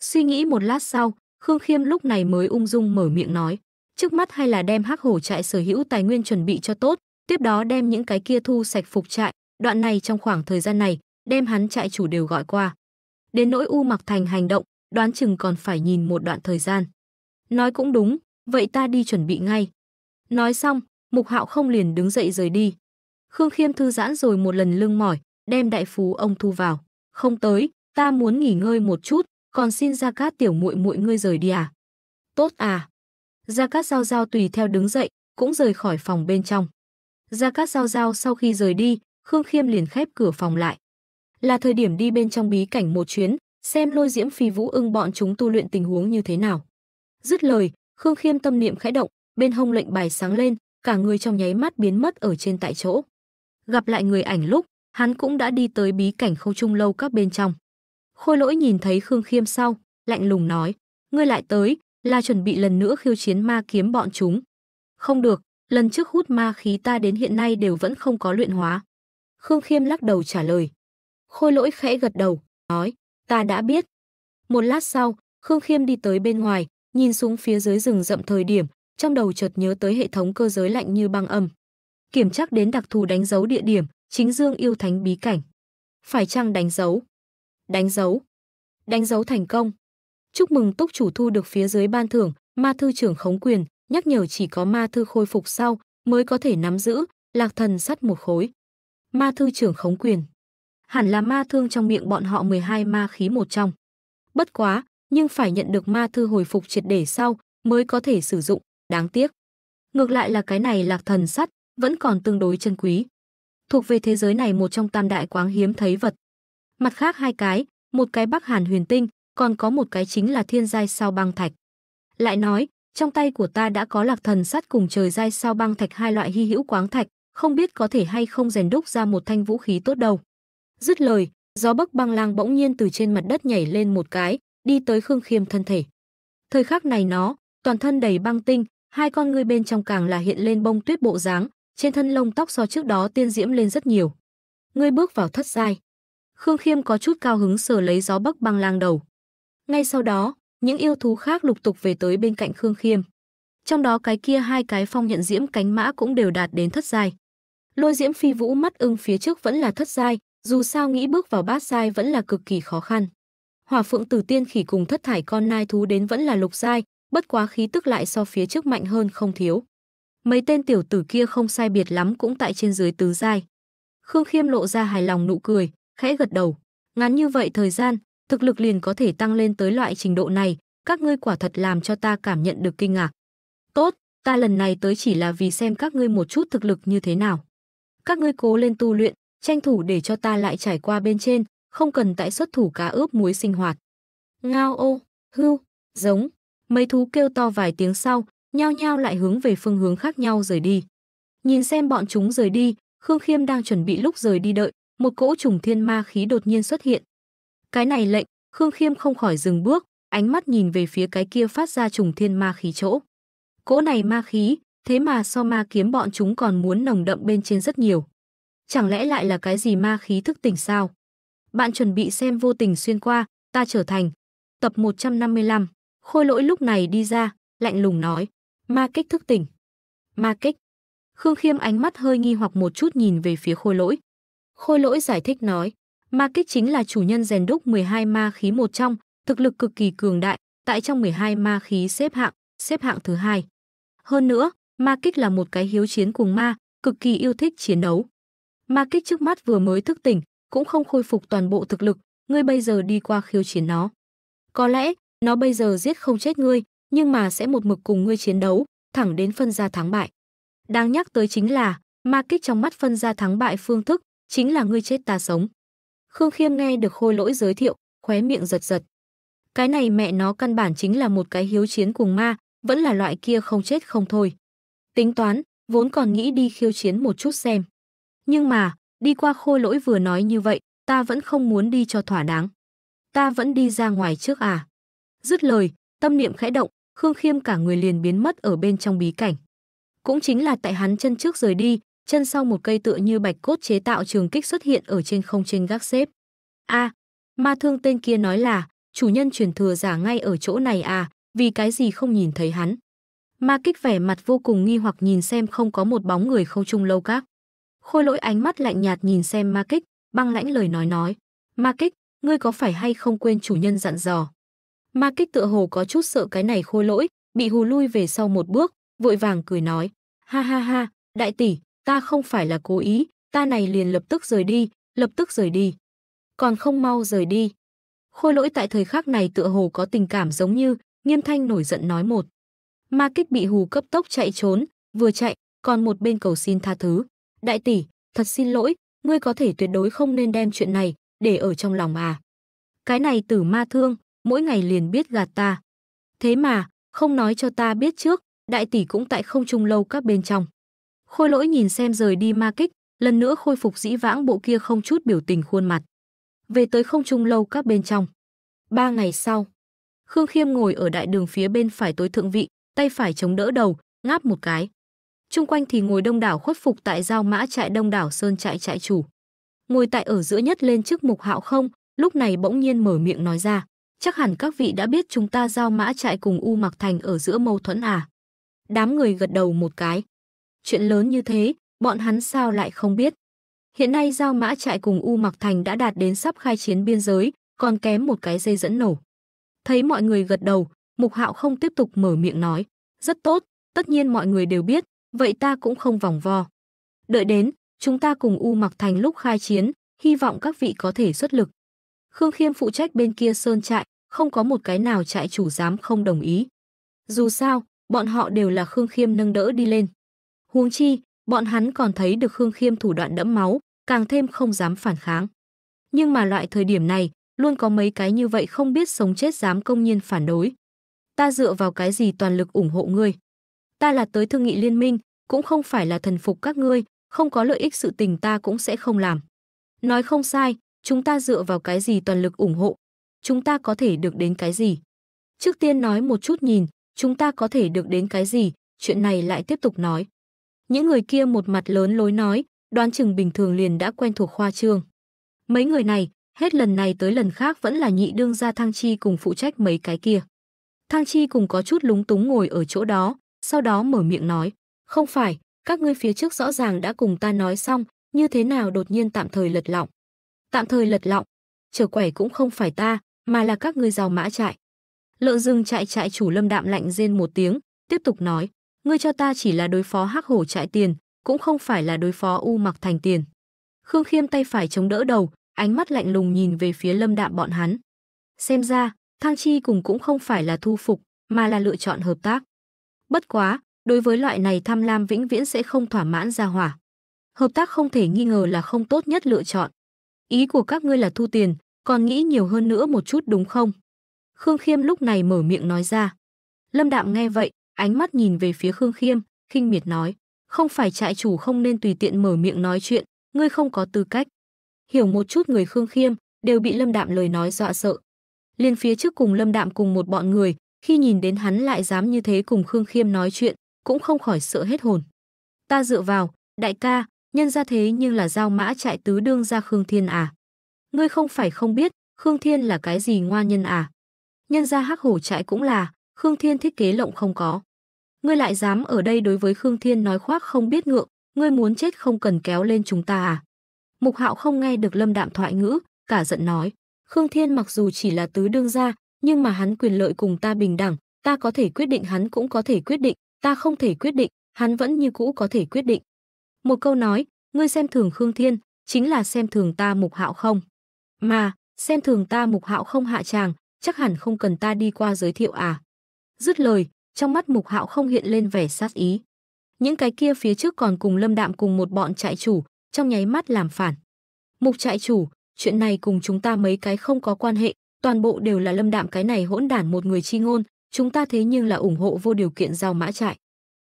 Suy nghĩ một lát sau, Khương Khiêm lúc này mới ung dung mở miệng nói, trước mắt hay là đem hắc hổ trại sở hữu tài nguyên chuẩn bị cho tốt, tiếp đó đem những cái kia thu sạch phục trại, đoạn này trong khoảng thời gian này, đem hắn trại chủ đều gọi qua. Đến nỗi U Mặc Thành hành động, đoán chừng còn phải nhìn một đoạn thời gian. Nói cũng đúng, vậy ta đi chuẩn bị ngay. Nói xong, Mục Hạo không liền đứng dậy rời đi. Khương Khiêm thư giãn rồi một lần lưng mỏi, đem đại phú ông thu vào. Không tới, ta muốn nghỉ ngơi một chút, còn xin Gia Cát tiểu muội muội ngươi rời đi à? Tốt à? Gia Cát Giao Giao tùy theo đứng dậy, cũng rời khỏi phòng bên trong. Gia Cát Giao Giao sau khi rời đi, Khương Khiêm liền khép cửa phòng lại. Là thời điểm đi bên trong bí cảnh một chuyến, xem lôi diễm phi vũ ưng bọn chúng tu luyện tình huống như thế nào. Dứt lời, Khương Khiêm tâm niệm khẽ động, bên hông lệnh bài sáng lên, cả người trong nháy mắt biến mất ở trên tại chỗ. Gặp lại người ảnh lúc, hắn cũng đã đi tới bí cảnh không trung lâu các bên trong. Khôi lỗi nhìn thấy Khương Khiêm sau, lạnh lùng nói, ngươi lại tới, là chuẩn bị lần nữa khiêu chiến ma kiếm bọn chúng. Không được, lần trước hút ma khí ta đến hiện nay đều vẫn không có luyện hóa. Khương Khiêm lắc đầu trả lời. Khôi lỗi khẽ gật đầu, nói, ta đã biết. Một lát sau, Khương Khiêm đi tới bên ngoài, nhìn xuống phía dưới rừng rậm thời điểm, trong đầu chợt nhớ tới hệ thống cơ giới lạnh như băng âm. Kiểm chắc đến đặc thù đánh dấu địa điểm, chính dương yêu thánh bí cảnh. Phải chăng đánh dấu? Đánh dấu. Đánh dấu thành công. Chúc mừng túc chủ thu được phía dưới ban thưởng, ma thư trưởng khống quyền, nhắc nhở chỉ có ma thư khôi phục sau mới có thể nắm giữ, lạc thần sắt một khối. Ma thư trưởng khống quyền. Hẳn là ma thương trong miệng bọn họ 12 ma khí một trong. Bất quá, nhưng phải nhận được ma thư hồi phục triệt để sau mới có thể sử dụng, đáng tiếc. Ngược lại là cái này lạc thần sắt, vẫn còn tương đối chân quý. Thuộc về thế giới này một trong tam đại quáng hiếm thấy vật. Mặt khác hai cái, một cái Bắc Hàn huyền tinh, còn có một cái chính là thiên giai sao băng thạch. Lại nói, trong tay của ta đã có lạc thần sắt cùng trời giai sao băng thạch hai loại hy hữu quáng thạch, không biết có thể hay không rèn đúc ra một thanh vũ khí tốt đâu. Dứt lời, gió bắc băng lang bỗng nhiên từ trên mặt đất nhảy lên một cái, đi tới Khương Khiêm thân thể. Thời khắc này nó, toàn thân đầy băng tinh, hai con ngươi bên trong càng là hiện lên bông tuyết bộ dáng, trên thân lông tóc so trước đó tiên diễm lên rất nhiều. Ngươi bước vào thất giai. Khương Khiêm có chút cao hứng sờ lấy gió bắc băng lang đầu. Ngay sau đó, những yêu thú khác lục tục về tới bên cạnh Khương Khiêm. Trong đó cái kia hai cái phong nhận diễm cánh mã cũng đều đạt đến thất giai. Lôi diễm phi vũ mắt ưng phía trước vẫn là thất giai, dù sao nghĩ bước vào bát giai vẫn là cực kỳ khó khăn. Hỏa phượng tử tiên khỉ cùng thất thải con nai thú đến vẫn là lục giai, bất quá khí tức lại so phía trước mạnh hơn không thiếu. Mấy tên tiểu tử kia không sai biệt lắm cũng tại trên dưới tứ giai. Khương Khiêm lộ ra hài lòng nụ cười, khẽ gật đầu. Ngắn như vậy thời gian, thực lực liền có thể tăng lên tới loại trình độ này, các ngươi quả thật làm cho ta cảm nhận được kinh ngạc. Tốt, ta lần này tới chỉ là vì xem các ngươi một chút thực lực như thế nào. Các ngươi cố lên tu luyện, tranh thủ để cho ta lại trải qua bên trên, không cần tại xuất thủ cá ướp muối sinh hoạt. Ngao ô, hưu, giống, Mấy thú kêu to vài tiếng sau, nhao nhao lại hướng về phương hướng khác nhau rời đi. Nhìn xem bọn chúng rời đi, Khương Khiêm đang chuẩn bị lúc rời đi đợi, một cỗ trùng thiên ma khí đột nhiên xuất hiện. Cái này lệnh, Khương Khiêm không khỏi dừng bước, ánh mắt nhìn về phía cái kia phát ra trùng thiên ma khí chỗ. Cỗ này ma khí, thế mà so ma kiếm bọn chúng còn muốn nồng đậm bên trên rất nhiều. Chẳng lẽ lại là cái gì ma khí thức tỉnh sao? Bạn chuẩn bị xem vô tình xuyên qua, ta trở thành. Tập 155 Khôi lỗi lúc này đi ra, lạnh lùng nói. Ma kích thức tỉnh. Ma kích. Khương Khiêm ánh mắt hơi nghi hoặc một chút nhìn về phía khôi lỗi. Khôi lỗi giải thích nói. Ma kích chính là chủ nhân rèn đúc 12 ma khí một trong, thực lực cực kỳ cường đại, tại trong 12 ma khí xếp hạng, xếp hạng thứ hai. Hơn nữa, ma kích là một cái hiếu chiến cùng ma, cực kỳ yêu thích chiến đấu. Ma kích trước mắt vừa mới thức tỉnh, cũng không khôi phục toàn bộ thực lực, ngươi bây giờ đi qua khiêu chiến nó. Có lẽ, nó bây giờ giết không chết ngươi, nhưng mà sẽ một mực cùng ngươi chiến đấu, thẳng đến phân ra thắng bại. Đáng nhắc tới chính là, ma kích trong mắt phân ra thắng bại phương thức, chính là ngươi chết ta sống. Khương Khiêm nghe được khôi lỗi giới thiệu, khóe miệng giật giật. Cái này mẹ nó căn bản chính là một cái hiếu chiến cùng ma, vẫn là loại kia không chết không thôi. Tính toán, vốn còn nghĩ đi khiêu chiến một chút xem. Nhưng mà, đi qua khôi lỗi vừa nói như vậy, ta vẫn không muốn đi cho thỏa đáng. Ta vẫn đi ra ngoài trước à. Dứt lời, tâm niệm khẽ động, Khương Khiêm cả người liền biến mất ở bên trong bí cảnh. Cũng chính là tại hắn chân trước rời đi, chân sau một cây tựa như bạch cốt chế tạo trường kích xuất hiện ở trên không trên gác xếp. A, ma thương tên kia nói là, chủ nhân truyền thừa giả ngay ở chỗ này à, vì cái gì không nhìn thấy hắn. Ma kích vẻ mặt vô cùng nghi hoặc nhìn xem không có một bóng người không chung lâu các. Khôi lỗi ánh mắt lạnh nhạt nhìn xem ma kích, băng lãnh lời nói nói. Ma kích, ngươi có phải hay không quên chủ nhân dặn dò? Ma kích tựa hồ có chút sợ cái này khôi lỗi, bị hù lui về sau một bước, vội vàng cười nói. Ha ha ha, đại tỷ, ta không phải là cố ý, ta này liền lập tức rời đi, lập tức rời đi. Còn không mau rời đi. Khôi lỗi tại thời khắc này tựa hồ có tình cảm giống như, nghiêm thanh nổi giận nói một. Ma kích bị hù cấp tốc chạy trốn, vừa chạy, còn một bên cầu xin tha thứ. Đại tỷ, thật xin lỗi, ngươi có thể tuyệt đối không nên đem chuyện này, để ở trong lòng à. Cái này tử ma thương, mỗi ngày liền biết gạt ta. Thế mà, không nói cho ta biết trước, đại tỷ cũng tại không trung lâu các bên trong. Khôi lỗi nhìn xem rời đi ma kích, lần nữa khôi phục dĩ vãng bộ kia không chút biểu tình khuôn mặt. Về tới không trung lâu các bên trong. Ba ngày sau, Khương Khiêm ngồi ở đại đường phía bên phải tối thượng vị, tay phải chống đỡ đầu, ngáp một cái. Trung quanh thì ngồi đông đảo khuất phục tại giao mã trại đông đảo sơn trại trại chủ. Ngồi tại ở giữa nhất lên trước mục hạo không, lúc này bỗng nhiên mở miệng nói ra. Chắc hẳn các vị đã biết chúng ta giao mã trại cùng U Mặc Thành ở giữa mâu thuẫn à? Đám người gật đầu một cái. Chuyện lớn như thế, bọn hắn sao lại không biết? Hiện nay giao mã trại cùng U Mặc Thành đã đạt đến sắp khai chiến biên giới, còn kém một cái dây dẫn nổ. Thấy mọi người gật đầu, Mục Hạo không tiếp tục mở miệng nói. Rất tốt, tất nhiên mọi người đều biết, vậy ta cũng không vòng vo. Đợi đến, chúng ta cùng U Mặc Thành lúc khai chiến, hy vọng các vị có thể xuất lực. Khương Khiêm phụ trách bên kia sơn trại, không có một cái nào trại chủ dám không đồng ý. Dù sao, bọn họ đều là Khương Khiêm nâng đỡ đi lên. Huống chi, bọn hắn còn thấy được Khương Khiêm thủ đoạn đẫm máu, càng thêm không dám phản kháng. Nhưng mà loại thời điểm này, luôn có mấy cái như vậy không biết sống chết dám công nhiên phản đối. Ta dựa vào cái gì toàn lực ủng hộ ngươi? Ta là tới thương nghị liên minh, cũng không phải là thần phục các ngươi, không có lợi ích sự tình ta cũng sẽ không làm. Nói không sai, chúng ta dựa vào cái gì toàn lực ủng hộ, chúng ta có thể được đến cái gì? Trước tiên nói một chút nhìn, chúng ta có thể được đến cái gì, chuyện này lại tiếp tục nói. Những người kia một mặt lớn lối nói, đoán chừng bình thường liền đã quen thuộc khoa trương. Mấy người này, hết lần này tới lần khác vẫn là nhị đương gia thang Chi cùng phụ trách mấy cái kia. thang Chi cùng có chút lúng túng ngồi ở chỗ đó, sau đó mở miệng nói, không phải, các ngươi phía trước rõ ràng đã cùng ta nói xong, như thế nào đột nhiên tạm thời lật lọng. Tạm thời lật lọng, trở quẻ cũng không phải ta, mà là các ngươi giàu mã trại. Lợn rừng trại trại chủ Lâm Đạm lạnh rên một tiếng, tiếp tục nói, ngươi cho ta chỉ là đối phó hắc hổ trại tiền, cũng không phải là đối phó U Mặc Thành tiền. Khương Khiêm tay phải chống đỡ đầu, ánh mắt lạnh lùng nhìn về phía Lâm Đạm bọn hắn. Xem ra, Thang Chi cùng cũng không phải là thu phục, mà là lựa chọn hợp tác. Bất quá, đối với loại này tham lam vĩnh viễn sẽ không thỏa mãn ra hỏa. Hợp tác không thể nghi ngờ là không tốt nhất lựa chọn. Ý của các ngươi là thu tiền, còn nghĩ nhiều hơn nữa một chút đúng không? Khương Khiêm lúc này mở miệng nói ra. Lâm Đạm nghe vậy, ánh mắt nhìn về phía Khương Khiêm, khinh miệt nói, không phải trại chủ không nên tùy tiện mở miệng nói chuyện, ngươi không có tư cách. Hiểu một chút người Khương Khiêm, đều bị Lâm Đạm lời nói dọa sợ. Liên phía trước cùng Lâm Đạm cùng một bọn người, khi nhìn đến hắn lại dám như thế cùng Khương Khiêm nói chuyện, cũng không khỏi sợ hết hồn. Ta dựa vào, đại ca, nhân ra thế nhưng là giao mã trại tứ đương ra Khương Thiên à. Ngươi không phải không biết, Khương Thiên là cái gì ngoan nhân à? Nhân ra hắc hổ trại cũng là, Khương Thiên thiết kế lộng không có. Ngươi lại dám ở đây đối với Khương Thiên nói khoác không biết ngượng, ngươi muốn chết không cần kéo lên chúng ta à? Mục Hạo không nghe được Lâm Đạm thoại ngữ, cả giận nói, Khương Thiên mặc dù chỉ là tứ đương gia, nhưng mà hắn quyền lợi cùng ta bình đẳng, ta có thể quyết định hắn cũng có thể quyết định, ta không thể quyết định, hắn vẫn như cũ có thể quyết định. Một câu nói, ngươi xem thường Khương Thiên, chính là xem thường ta Mục Hạo không? Mà, xem thường ta mục hạo không hạ tràng chắc hẳn không cần ta đi qua giới thiệu à. Dứt lời, trong mắt mục hạo không hiện lên vẻ sát ý. Những cái kia phía trước còn cùng lâm đạm cùng một bọn trại chủ, trong nháy mắt làm phản. Mục trại chủ, chuyện này cùng chúng ta mấy cái không có quan hệ, toàn bộ đều là lâm đạm cái này hỗn đản một người chi ngôn, chúng ta thế nhưng là ủng hộ vô điều kiện giao mã trại.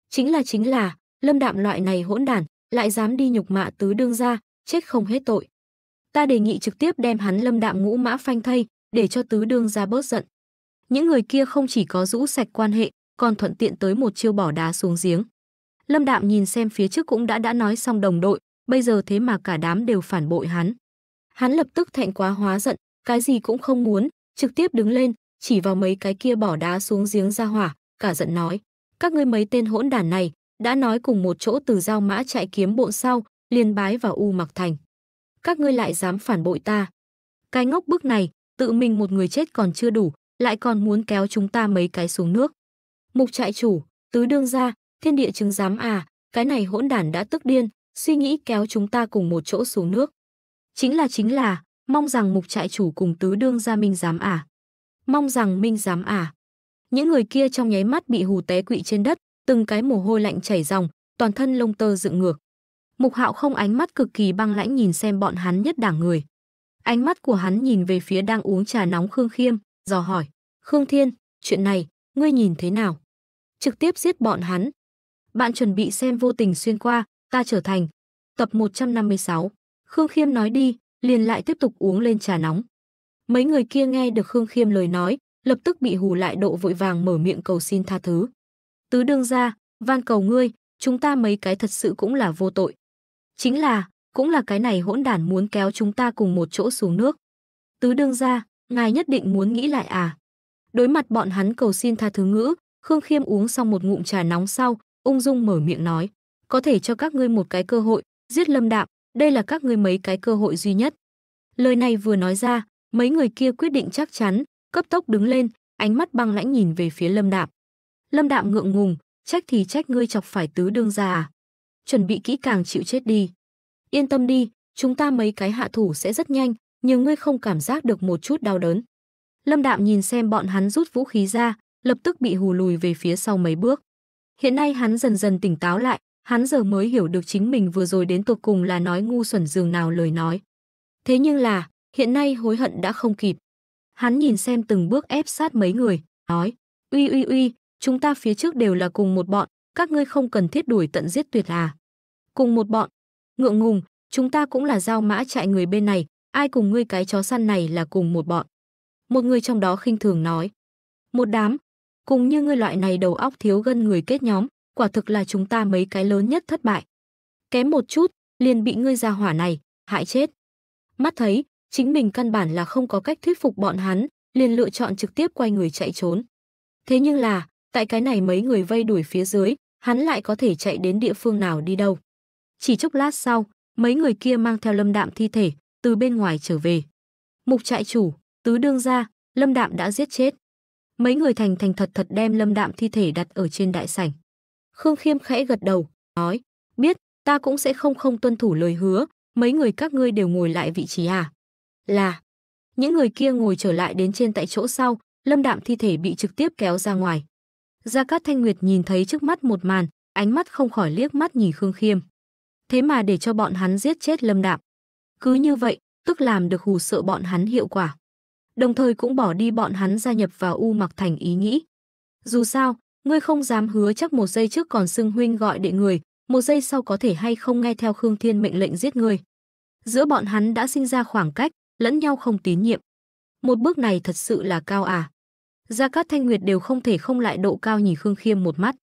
Chính là chính là, lâm đạm loại này hỗn đản, lại dám đi nhục mạ tứ đương ra, chết không hết tội ta đề nghị trực tiếp đem hắn lâm đạm ngũ mã phanh thây, để cho tứ đương ra bớt giận. Những người kia không chỉ có rũ sạch quan hệ, còn thuận tiện tới một chiêu bỏ đá xuống giếng. Lâm Đạm nhìn xem phía trước cũng đã đã nói xong đồng đội, bây giờ thế mà cả đám đều phản bội hắn. Hắn lập tức thẹn quá hóa giận, cái gì cũng không muốn, trực tiếp đứng lên, chỉ vào mấy cái kia bỏ đá xuống giếng ra hỏa, cả giận nói: "Các ngươi mấy tên hỗn đản này, đã nói cùng một chỗ từ giao mã chạy kiếm bộn sau, liền bái vào U Mặc Thành các ngươi lại dám phản bội ta. Cái ngốc bức này, tự mình một người chết còn chưa đủ, lại còn muốn kéo chúng ta mấy cái xuống nước. Mục trại chủ, tứ đương gia, thiên địa chứng giám à, cái này hỗn đản đã tức điên, suy nghĩ kéo chúng ta cùng một chỗ xuống nước. Chính là chính là, mong rằng mục trại chủ cùng tứ đương gia minh giám à. Mong rằng minh giám à. Những người kia trong nháy mắt bị hù té quỵ trên đất, từng cái mồ hôi lạnh chảy ròng, toàn thân lông tơ dựng ngược. Mục Hạo không ánh mắt cực kỳ băng lãnh nhìn xem bọn hắn nhất đảng người. Ánh mắt của hắn nhìn về phía đang uống trà nóng Khương Khiêm, dò hỏi: "Khương Thiên, chuyện này, ngươi nhìn thế nào?" Trực tiếp giết bọn hắn. Bạn chuẩn bị xem vô tình xuyên qua, ta trở thành. Tập 156. Khương Khiêm nói đi, liền lại tiếp tục uống lên trà nóng. Mấy người kia nghe được Khương Khiêm lời nói, lập tức bị hù lại độ vội vàng mở miệng cầu xin tha thứ. Tứ đương ra, van cầu ngươi, chúng ta mấy cái thật sự cũng là vô tội. Chính là, cũng là cái này hỗn đản muốn kéo chúng ta cùng một chỗ xuống nước. Tứ đương ra, ngài nhất định muốn nghĩ lại à. Đối mặt bọn hắn cầu xin tha thứ ngữ, Khương Khiêm uống xong một ngụm trà nóng sau, ung dung mở miệng nói. Có thể cho các ngươi một cái cơ hội, giết lâm đạm, đây là các ngươi mấy cái cơ hội duy nhất. Lời này vừa nói ra, mấy người kia quyết định chắc chắn, cấp tốc đứng lên, ánh mắt băng lãnh nhìn về phía lâm đạm. Lâm đạm ngượng ngùng, trách thì trách ngươi chọc phải tứ đương gia à chuẩn bị kỹ càng chịu chết đi. Yên tâm đi, chúng ta mấy cái hạ thủ sẽ rất nhanh, nhưng ngươi không cảm giác được một chút đau đớn. Lâm Đạm nhìn xem bọn hắn rút vũ khí ra, lập tức bị hù lùi về phía sau mấy bước. Hiện nay hắn dần dần tỉnh táo lại, hắn giờ mới hiểu được chính mình vừa rồi đến tột cùng là nói ngu xuẩn dường nào lời nói. Thế nhưng là, hiện nay hối hận đã không kịp. Hắn nhìn xem từng bước ép sát mấy người, nói, uy uy uy, chúng ta phía trước đều là cùng một bọn, các ngươi không cần thiết đuổi tận giết tuyệt à. Cùng một bọn, ngượng ngùng, chúng ta cũng là giao mã chạy người bên này, ai cùng ngươi cái chó săn này là cùng một bọn. Một người trong đó khinh thường nói. Một đám, cùng như ngươi loại này đầu óc thiếu gân người kết nhóm, quả thực là chúng ta mấy cái lớn nhất thất bại. Kém một chút, liền bị ngươi ra hỏa này, hại chết. Mắt thấy, chính mình căn bản là không có cách thuyết phục bọn hắn, liền lựa chọn trực tiếp quay người chạy trốn. Thế nhưng là, tại cái này mấy người vây đuổi phía dưới, hắn lại có thể chạy đến địa phương nào đi đâu. Chỉ chốc lát sau, mấy người kia mang theo lâm đạm thi thể, từ bên ngoài trở về. Mục trại chủ, tứ đương ra, lâm đạm đã giết chết. Mấy người thành thành thật thật đem lâm đạm thi thể đặt ở trên đại sảnh. Khương Khiêm khẽ gật đầu, nói, biết, ta cũng sẽ không không tuân thủ lời hứa, mấy người các ngươi đều ngồi lại vị trí à? Là, những người kia ngồi trở lại đến trên tại chỗ sau, lâm đạm thi thể bị trực tiếp kéo ra ngoài. Gia Cát Thanh Nguyệt nhìn thấy trước mắt một màn, ánh mắt không khỏi liếc mắt nhìn Khương Khiêm. Thế mà để cho bọn hắn giết chết Lâm Đạm. Cứ như vậy, tức làm được hù sợ bọn hắn hiệu quả. Đồng thời cũng bỏ đi bọn hắn gia nhập vào U Mặc Thành ý nghĩ. Dù sao, ngươi không dám hứa chắc một giây trước còn xưng huynh gọi đệ người, một giây sau có thể hay không nghe theo Khương Thiên mệnh lệnh giết ngươi. Giữa bọn hắn đã sinh ra khoảng cách, lẫn nhau không tín nhiệm. Một bước này thật sự là cao à. Gia Cát Thanh Nguyệt đều không thể không lại độ cao nhìn Khương Khiêm một mắt.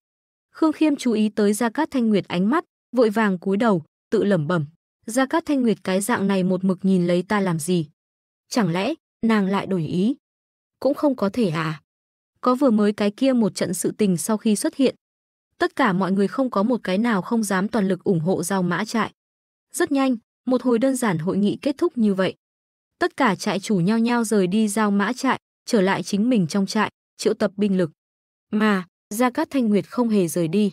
Khương Khiêm chú ý tới Gia Cát Thanh Nguyệt ánh mắt, vội vàng cúi đầu, tự lẩm bẩm. Gia Cát Thanh Nguyệt cái dạng này một mực nhìn lấy ta làm gì? Chẳng lẽ, nàng lại đổi ý? Cũng không có thể à? Có vừa mới cái kia một trận sự tình sau khi xuất hiện. Tất cả mọi người không có một cái nào không dám toàn lực ủng hộ giao mã trại. Rất nhanh, một hồi đơn giản hội nghị kết thúc như vậy. Tất cả trại chủ nhau nhau rời đi giao mã trại, trở lại chính mình trong trại, triệu tập binh lực. Mà, Gia Cát Thanh Nguyệt không hề rời đi.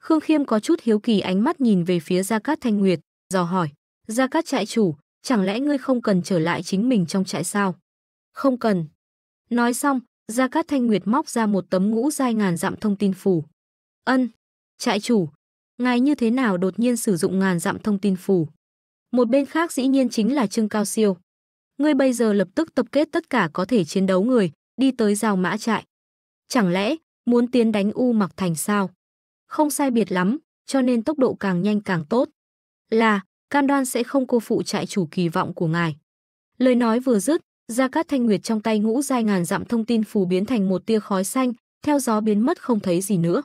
Khương Khiêm có chút hiếu kỳ ánh mắt nhìn về phía Gia Cát Thanh Nguyệt, dò hỏi, Gia Cát trại chủ, chẳng lẽ ngươi không cần trở lại chính mình trong trại sao? Không cần. Nói xong, Gia Cát Thanh Nguyệt móc ra một tấm ngũ dai ngàn dặm thông tin phủ. Ân, trại chủ, ngài như thế nào đột nhiên sử dụng ngàn dặm thông tin phủ? Một bên khác dĩ nhiên chính là Trương Cao Siêu ngươi bây giờ lập tức tập kết tất cả có thể chiến đấu người, đi tới giao mã trại. Chẳng lẽ, muốn tiến đánh U mặc thành sao? Không sai biệt lắm, cho nên tốc độ càng nhanh càng tốt. Là, Can đoan sẽ không cô phụ trại chủ kỳ vọng của ngài. Lời nói vừa dứt, Gia Cát Thanh Nguyệt trong tay ngũ dai ngàn dặm thông tin phù biến thành một tia khói xanh, theo gió biến mất không thấy gì nữa.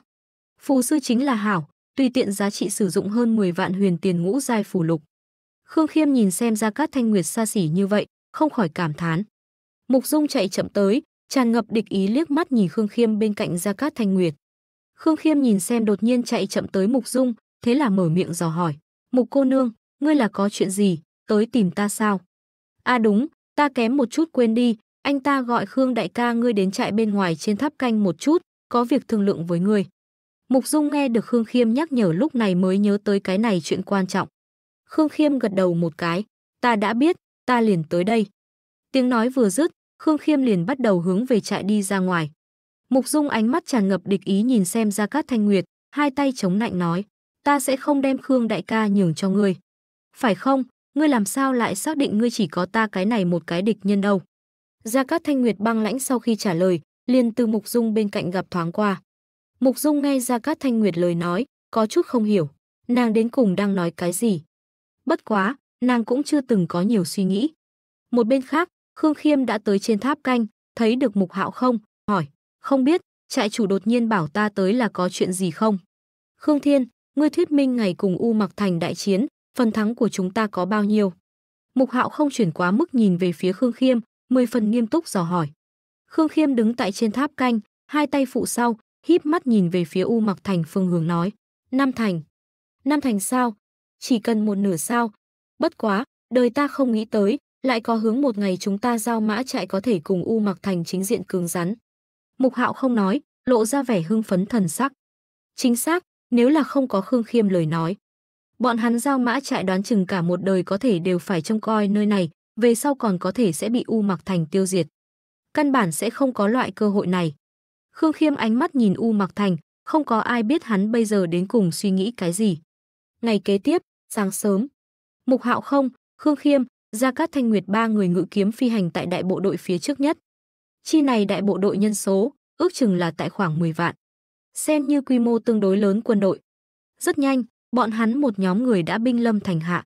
Phù sư chính là hảo, tùy tiện giá trị sử dụng hơn 10 vạn huyền tiền ngũ giai phù lục. Khương Khiêm nhìn xem Gia Cát Thanh Nguyệt xa xỉ như vậy, không khỏi cảm thán. Mục Dung chạy chậm tới, tràn ngập địch ý liếc mắt nhìn Khương Khiêm bên cạnh Gia Cát Thanh Nguyệt. Khương Khiêm nhìn xem đột nhiên chạy chậm tới Mục Dung, thế là mở miệng dò hỏi, "Mục cô nương, ngươi là có chuyện gì, tới tìm ta sao?" "A à đúng, ta kém một chút quên đi, anh ta gọi Khương đại ca ngươi đến trại bên ngoài trên tháp canh một chút, có việc thương lượng với ngươi." Mục Dung nghe được Khương Khiêm nhắc nhở lúc này mới nhớ tới cái này chuyện quan trọng. Khương Khiêm gật đầu một cái, "Ta đã biết, ta liền tới đây. Tiếng nói vừa dứt, Khương Khiêm liền bắt đầu hướng về trại đi ra ngoài. Mục Dung ánh mắt tràn ngập địch ý nhìn xem Gia Cát Thanh Nguyệt, hai tay chống nạnh nói, ta sẽ không đem Khương đại ca nhường cho ngươi. Phải không, ngươi làm sao lại xác định ngươi chỉ có ta cái này một cái địch nhân đâu? Gia Cát Thanh Nguyệt băng lãnh sau khi trả lời, liền từ Mục Dung bên cạnh gặp thoáng qua. Mục Dung nghe Gia Cát Thanh Nguyệt lời nói, có chút không hiểu, nàng đến cùng đang nói cái gì. Bất quá, nàng cũng chưa từng có nhiều suy nghĩ. Một bên khác, Khương Khiêm đã tới trên tháp canh, thấy được Mục Hạo không, hỏi, không biết, trại chủ đột nhiên bảo ta tới là có chuyện gì không? Khương Thiên, ngươi thuyết minh ngày cùng U Mặc Thành đại chiến, phần thắng của chúng ta có bao nhiêu? Mục Hạo không chuyển quá mức nhìn về phía Khương Khiêm, mười phần nghiêm túc dò hỏi. Khương Khiêm đứng tại trên tháp canh, hai tay phụ sau, híp mắt nhìn về phía U Mặc Thành phương hướng nói, "Nam Thành." "Nam Thành sao? Chỉ cần một nửa sao, Bất quá, đời ta không nghĩ tới, lại có hướng một ngày chúng ta giao mã chạy có thể cùng U Mặc Thành chính diện cứng rắn. Mục Hạo không nói, lộ ra vẻ hưng phấn thần sắc. Chính xác, nếu là không có Khương Khiêm lời nói. Bọn hắn giao mã chạy đoán chừng cả một đời có thể đều phải trông coi nơi này, về sau còn có thể sẽ bị U Mặc Thành tiêu diệt. Căn bản sẽ không có loại cơ hội này. Khương Khiêm ánh mắt nhìn U Mặc Thành, không có ai biết hắn bây giờ đến cùng suy nghĩ cái gì. Ngày kế tiếp, sáng sớm, Mục Hạo Không, Khương Khiêm, Gia Cát Thanh Nguyệt ba người ngự kiếm phi hành tại đại bộ đội phía trước nhất. Chi này đại bộ đội nhân số, ước chừng là tại khoảng 10 vạn. Xem như quy mô tương đối lớn quân đội. Rất nhanh, bọn hắn một nhóm người đã binh lâm thành hạ.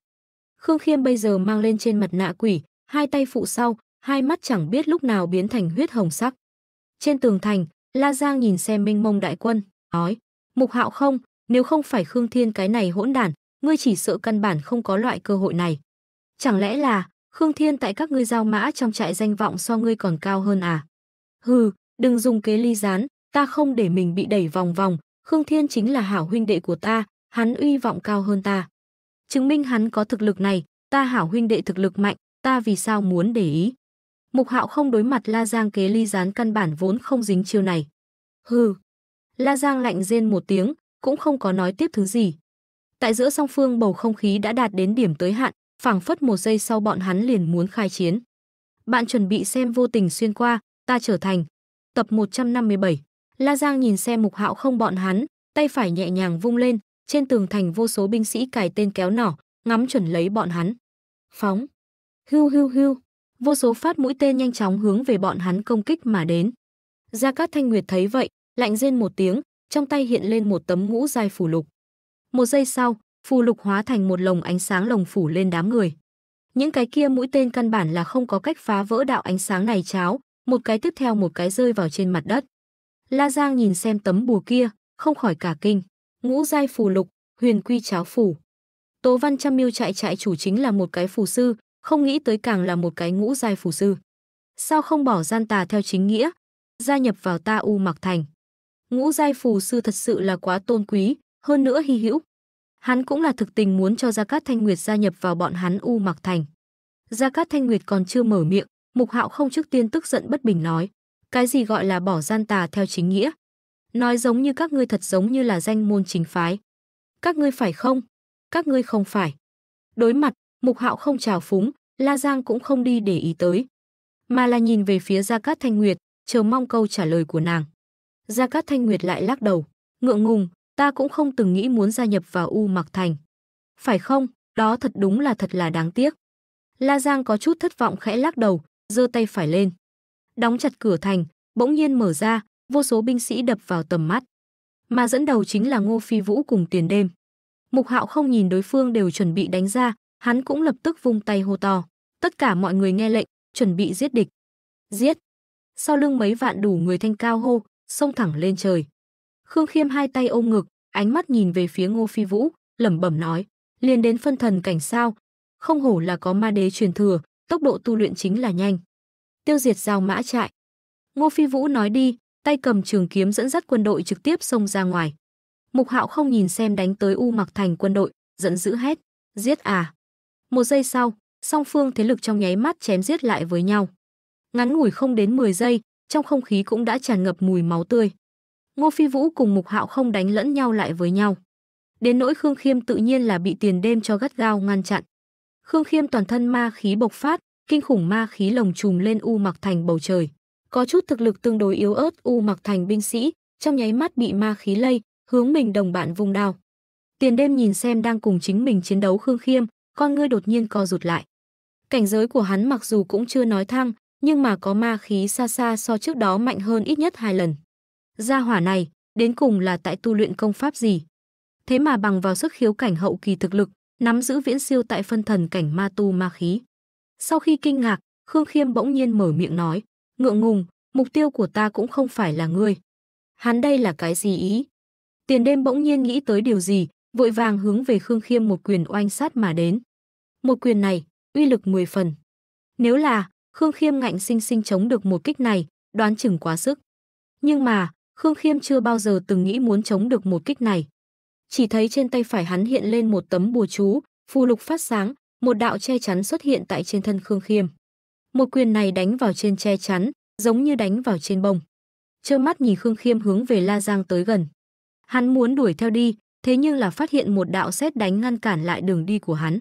Khương Khiêm bây giờ mang lên trên mặt nạ quỷ, hai tay phụ sau, hai mắt chẳng biết lúc nào biến thành huyết hồng sắc. Trên tường thành, La Giang nhìn xem minh mông đại quân, nói, Mục Hạo không, nếu không phải Khương Thiên cái này hỗn đản, ngươi chỉ sợ căn bản không có loại cơ hội này. Chẳng lẽ là Khương Thiên tại các ngươi giao mã trong trại danh vọng so ngươi còn cao hơn à? Hừ, đừng dùng kế ly gián, ta không để mình bị đẩy vòng vòng, Khương Thiên chính là hảo huynh đệ của ta, hắn uy vọng cao hơn ta. Chứng minh hắn có thực lực này, ta hảo huynh đệ thực lực mạnh, ta vì sao muốn để ý? Mục Hạo không đối mặt La Giang kế ly gián căn bản vốn không dính chiêu này. Hừ. La Giang lạnh rên một tiếng, cũng không có nói tiếp thứ gì, tại giữa song phương bầu không khí đã đạt đến điểm tới hạn phảng phất một giây sau bọn hắn liền muốn khai chiến bạn chuẩn bị xem vô tình xuyên qua ta trở thành tập 157 la giang nhìn xem mục hạo không bọn hắn tay phải nhẹ nhàng vung lên trên tường thành vô số binh sĩ cài tên kéo nỏ ngắm chuẩn lấy bọn hắn phóng hưu hưu hưu vô số phát mũi tên nhanh chóng hướng về bọn hắn công kích mà đến gia cát thanh nguyệt thấy vậy lạnh rên một tiếng trong tay hiện lên một tấm ngũ dài phủ lục một giây sau, phù lục hóa thành một lồng ánh sáng lồng phủ lên đám người. Những cái kia mũi tên căn bản là không có cách phá vỡ đạo ánh sáng này cháo, một cái tiếp theo một cái rơi vào trên mặt đất. La Giang nhìn xem tấm bùa kia, không khỏi cả kinh. Ngũ giai phù lục, huyền quy cháo phủ Tố Văn Trăm Miêu trại trại chủ chính là một cái phù sư, không nghĩ tới càng là một cái ngũ giai phù sư. Sao không bỏ gian tà theo chính nghĩa, gia nhập vào ta U Mặc Thành. Ngũ giai phù sư thật sự là quá tôn quý, hơn nữa hy hữu. Hắn cũng là thực tình muốn cho Gia Cát Thanh Nguyệt gia nhập vào bọn hắn U Mặc Thành. Gia Cát Thanh Nguyệt còn chưa mở miệng, Mục Hạo không trước tiên tức giận bất bình nói, cái gì gọi là bỏ gian tà theo chính nghĩa? Nói giống như các ngươi thật giống như là danh môn chính phái. Các ngươi phải không? Các ngươi không phải. Đối mặt, Mục Hạo không chào phúng, La Giang cũng không đi để ý tới, mà là nhìn về phía Gia Cát Thanh Nguyệt, chờ mong câu trả lời của nàng. Gia Cát Thanh Nguyệt lại lắc đầu, ngượng ngùng, ta cũng không từng nghĩ muốn gia nhập vào U Mặc Thành. Phải không? Đó thật đúng là thật là đáng tiếc. La Giang có chút thất vọng khẽ lắc đầu, giơ tay phải lên. Đóng chặt cửa thành, bỗng nhiên mở ra, vô số binh sĩ đập vào tầm mắt. Mà dẫn đầu chính là Ngô Phi Vũ cùng tiền đêm. Mục Hạo không nhìn đối phương đều chuẩn bị đánh ra, hắn cũng lập tức vung tay hô to. Tất cả mọi người nghe lệnh, chuẩn bị giết địch. Giết! Sau lưng mấy vạn đủ người thanh cao hô, xông thẳng lên trời. Khương Khiêm hai tay ôm ngực, ánh mắt nhìn về phía Ngô Phi Vũ, lẩm bẩm nói, liền đến phân thần cảnh sao? Không hổ là có ma đế truyền thừa, tốc độ tu luyện chính là nhanh. Tiêu diệt giao mã trại. Ngô Phi Vũ nói đi, tay cầm trường kiếm dẫn dắt quân đội trực tiếp xông ra ngoài. Mục Hạo không nhìn xem đánh tới U Mặc Thành quân đội, giận dữ hét, giết à. Một giây sau, song phương thế lực trong nháy mắt chém giết lại với nhau. Ngắn ngủi không đến 10 giây, trong không khí cũng đã tràn ngập mùi máu tươi. Ngô Phi Vũ cùng Mục Hạo không đánh lẫn nhau lại với nhau. Đến nỗi Khương Khiêm tự nhiên là bị tiền đêm cho gắt gao ngăn chặn. Khương Khiêm toàn thân ma khí bộc phát, kinh khủng ma khí lồng trùm lên U Mặc Thành bầu trời. Có chút thực lực tương đối yếu ớt U Mặc Thành binh sĩ, trong nháy mắt bị ma khí lây, hướng mình đồng bạn vùng đao. Tiền đêm nhìn xem đang cùng chính mình chiến đấu Khương Khiêm, con ngươi đột nhiên co rụt lại. Cảnh giới của hắn mặc dù cũng chưa nói thăng, nhưng mà có ma khí xa xa so trước đó mạnh hơn ít nhất hai lần. Gia hỏa này, đến cùng là tại tu luyện công pháp gì? Thế mà bằng vào sức khiếu cảnh hậu kỳ thực lực, nắm giữ viễn siêu tại phân thần cảnh ma tu ma khí. Sau khi kinh ngạc, Khương Khiêm bỗng nhiên mở miệng nói, ngượng ngùng, mục tiêu của ta cũng không phải là ngươi. Hắn đây là cái gì ý? Tiền đêm bỗng nhiên nghĩ tới điều gì, vội vàng hướng về Khương Khiêm một quyền oanh sát mà đến. Một quyền này, uy lực 10 phần. Nếu là, Khương Khiêm ngạnh sinh sinh chống được một kích này, đoán chừng quá sức. Nhưng mà, Khương Khiêm chưa bao giờ từng nghĩ muốn chống được một kích này. Chỉ thấy trên tay phải hắn hiện lên một tấm bùa chú, phù lục phát sáng, một đạo che chắn xuất hiện tại trên thân Khương Khiêm. Một quyền này đánh vào trên che chắn, giống như đánh vào trên bông. Trơ mắt nhìn Khương Khiêm hướng về La Giang tới gần. Hắn muốn đuổi theo đi, thế nhưng là phát hiện một đạo xét đánh ngăn cản lại đường đi của hắn.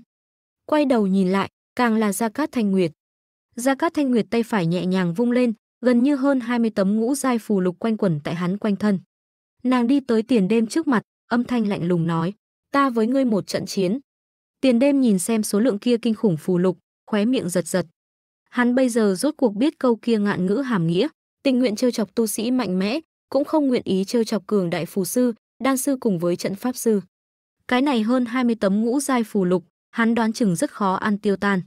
Quay đầu nhìn lại, càng là Gia Cát Thanh Nguyệt. Gia Cát Thanh Nguyệt tay phải nhẹ nhàng vung lên, gần như hơn 20 tấm ngũ giai phù lục quanh quẩn tại hắn quanh thân. Nàng đi tới tiền đêm trước mặt, âm thanh lạnh lùng nói, ta với ngươi một trận chiến. Tiền đêm nhìn xem số lượng kia kinh khủng phù lục, khóe miệng giật giật. Hắn bây giờ rốt cuộc biết câu kia ngạn ngữ hàm nghĩa, tình nguyện trêu chọc tu sĩ mạnh mẽ, cũng không nguyện ý trêu chọc cường đại phù sư, đan sư cùng với trận pháp sư. Cái này hơn 20 tấm ngũ giai phù lục, hắn đoán chừng rất khó ăn tiêu tan.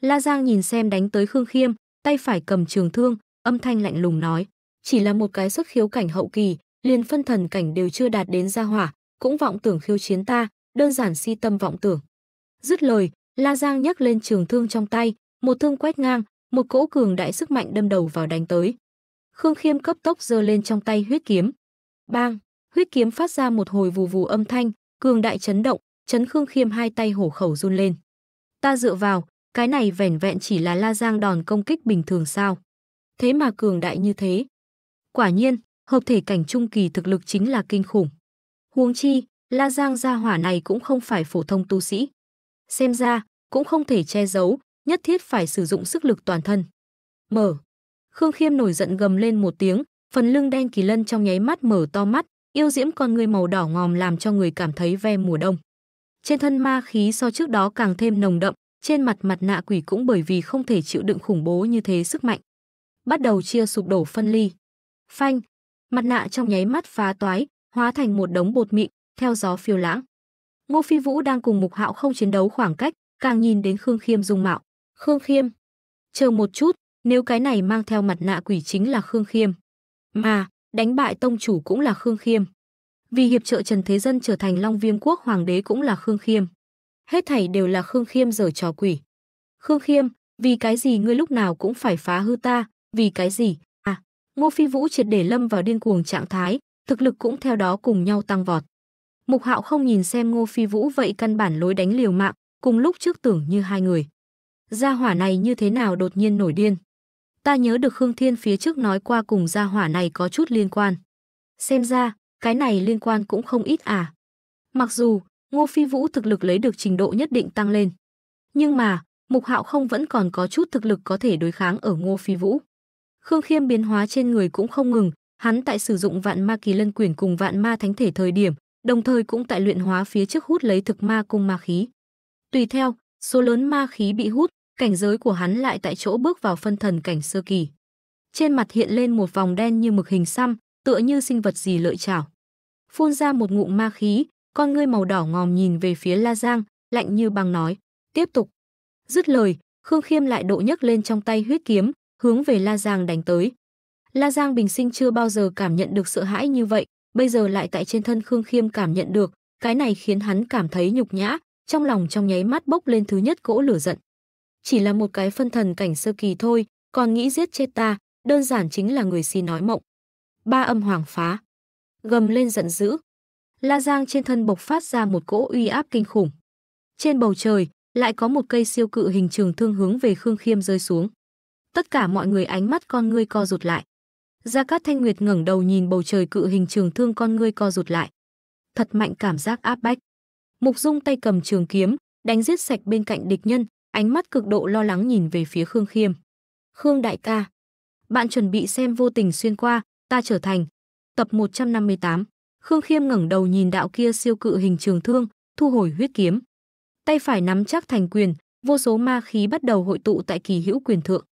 La Giang nhìn xem đánh tới Khương Khiêm, tay phải cầm trường thương, âm thanh lạnh lùng nói, chỉ là một cái xuất khiếu cảnh hậu kỳ, liền phân thần cảnh đều chưa đạt đến gia hỏa, cũng vọng tưởng khiêu chiến ta, đơn giản si tâm vọng tưởng. Dứt lời, La Giang nhấc lên trường thương trong tay, một thương quét ngang, một cỗ cường đại sức mạnh đâm đầu vào đánh tới. Khương Khiêm cấp tốc giơ lên trong tay huyết kiếm. Bang, huyết kiếm phát ra một hồi vù vù âm thanh, cường đại chấn động, chấn Khương Khiêm hai tay hổ khẩu run lên. Ta dựa vào, cái này vẻn vẹn chỉ là La Giang đòn công kích bình thường sao? thế mà cường đại như thế. Quả nhiên, hợp thể cảnh trung kỳ thực lực chính là kinh khủng. Huống chi, La Giang gia hỏa này cũng không phải phổ thông tu sĩ. Xem ra, cũng không thể che giấu, nhất thiết phải sử dụng sức lực toàn thân. Mở. Khương Khiêm nổi giận gầm lên một tiếng, phần lưng đen kỳ lân trong nháy mắt mở to mắt, yêu diễm con người màu đỏ ngòm làm cho người cảm thấy ve mùa đông. Trên thân ma khí so trước đó càng thêm nồng đậm, trên mặt mặt nạ quỷ cũng bởi vì không thể chịu đựng khủng bố như thế sức mạnh bắt đầu chia sụp đổ phân ly. Phanh, mặt nạ trong nháy mắt phá toái, hóa thành một đống bột mịn, theo gió phiêu lãng. Ngô Phi Vũ đang cùng Mục Hạo không chiến đấu khoảng cách, càng nhìn đến Khương Khiêm dung mạo. Khương Khiêm, chờ một chút, nếu cái này mang theo mặt nạ quỷ chính là Khương Khiêm, mà đánh bại tông chủ cũng là Khương Khiêm. Vì hiệp trợ Trần Thế Dân trở thành Long Viêm quốc hoàng đế cũng là Khương Khiêm. Hết thảy đều là Khương Khiêm giở trò quỷ. Khương Khiêm, vì cái gì ngươi lúc nào cũng phải phá hư ta, vì cái gì? À, Ngô Phi Vũ triệt để lâm vào điên cuồng trạng thái, thực lực cũng theo đó cùng nhau tăng vọt. Mục Hạo không nhìn xem Ngô Phi Vũ vậy căn bản lối đánh liều mạng, cùng lúc trước tưởng như hai người. Gia hỏa này như thế nào đột nhiên nổi điên? Ta nhớ được Khương Thiên phía trước nói qua cùng gia hỏa này có chút liên quan. Xem ra, cái này liên quan cũng không ít à. Mặc dù, Ngô Phi Vũ thực lực lấy được trình độ nhất định tăng lên. Nhưng mà, Mục Hạo không vẫn còn có chút thực lực có thể đối kháng ở Ngô Phi Vũ. Khương Khiêm biến hóa trên người cũng không ngừng, hắn tại sử dụng vạn ma kỳ lân quyển cùng vạn ma thánh thể thời điểm, đồng thời cũng tại luyện hóa phía trước hút lấy thực ma cung ma khí. Tùy theo, số lớn ma khí bị hút, cảnh giới của hắn lại tại chỗ bước vào phân thần cảnh sơ kỳ. Trên mặt hiện lên một vòng đen như mực hình xăm, tựa như sinh vật gì lợi chảo. Phun ra một ngụm ma khí, con ngươi màu đỏ ngòm nhìn về phía La Giang, lạnh như băng nói, tiếp tục. Dứt lời, Khương Khiêm lại độ nhấc lên trong tay huyết kiếm, hướng về La Giang đánh tới. La Giang bình sinh chưa bao giờ cảm nhận được sợ hãi như vậy, bây giờ lại tại trên thân Khương Khiêm cảm nhận được, cái này khiến hắn cảm thấy nhục nhã, trong lòng trong nháy mắt bốc lên thứ nhất cỗ lửa giận. Chỉ là một cái phân thần cảnh sơ kỳ thôi, còn nghĩ giết chết ta, đơn giản chính là người si nói mộng. Ba âm hoàng phá, gầm lên giận dữ. La Giang trên thân bộc phát ra một cỗ uy áp kinh khủng. Trên bầu trời, lại có một cây siêu cự hình trường thương hướng về Khương Khiêm rơi xuống. Tất cả mọi người ánh mắt con ngươi co rụt lại. Gia Cát Thanh Nguyệt ngẩng đầu nhìn bầu trời cự hình trường thương con ngươi co rụt lại. Thật mạnh cảm giác áp bách. Mục Dung tay cầm trường kiếm, đánh giết sạch bên cạnh địch nhân, ánh mắt cực độ lo lắng nhìn về phía Khương Khiêm. "Khương đại ca, bạn chuẩn bị xem vô tình xuyên qua, ta trở thành." Tập 158. Khương Khiêm ngẩng đầu nhìn đạo kia siêu cự hình trường thương, thu hồi huyết kiếm. Tay phải nắm chắc thành quyền, vô số ma khí bắt đầu hội tụ tại kỳ hữu quyền thượng.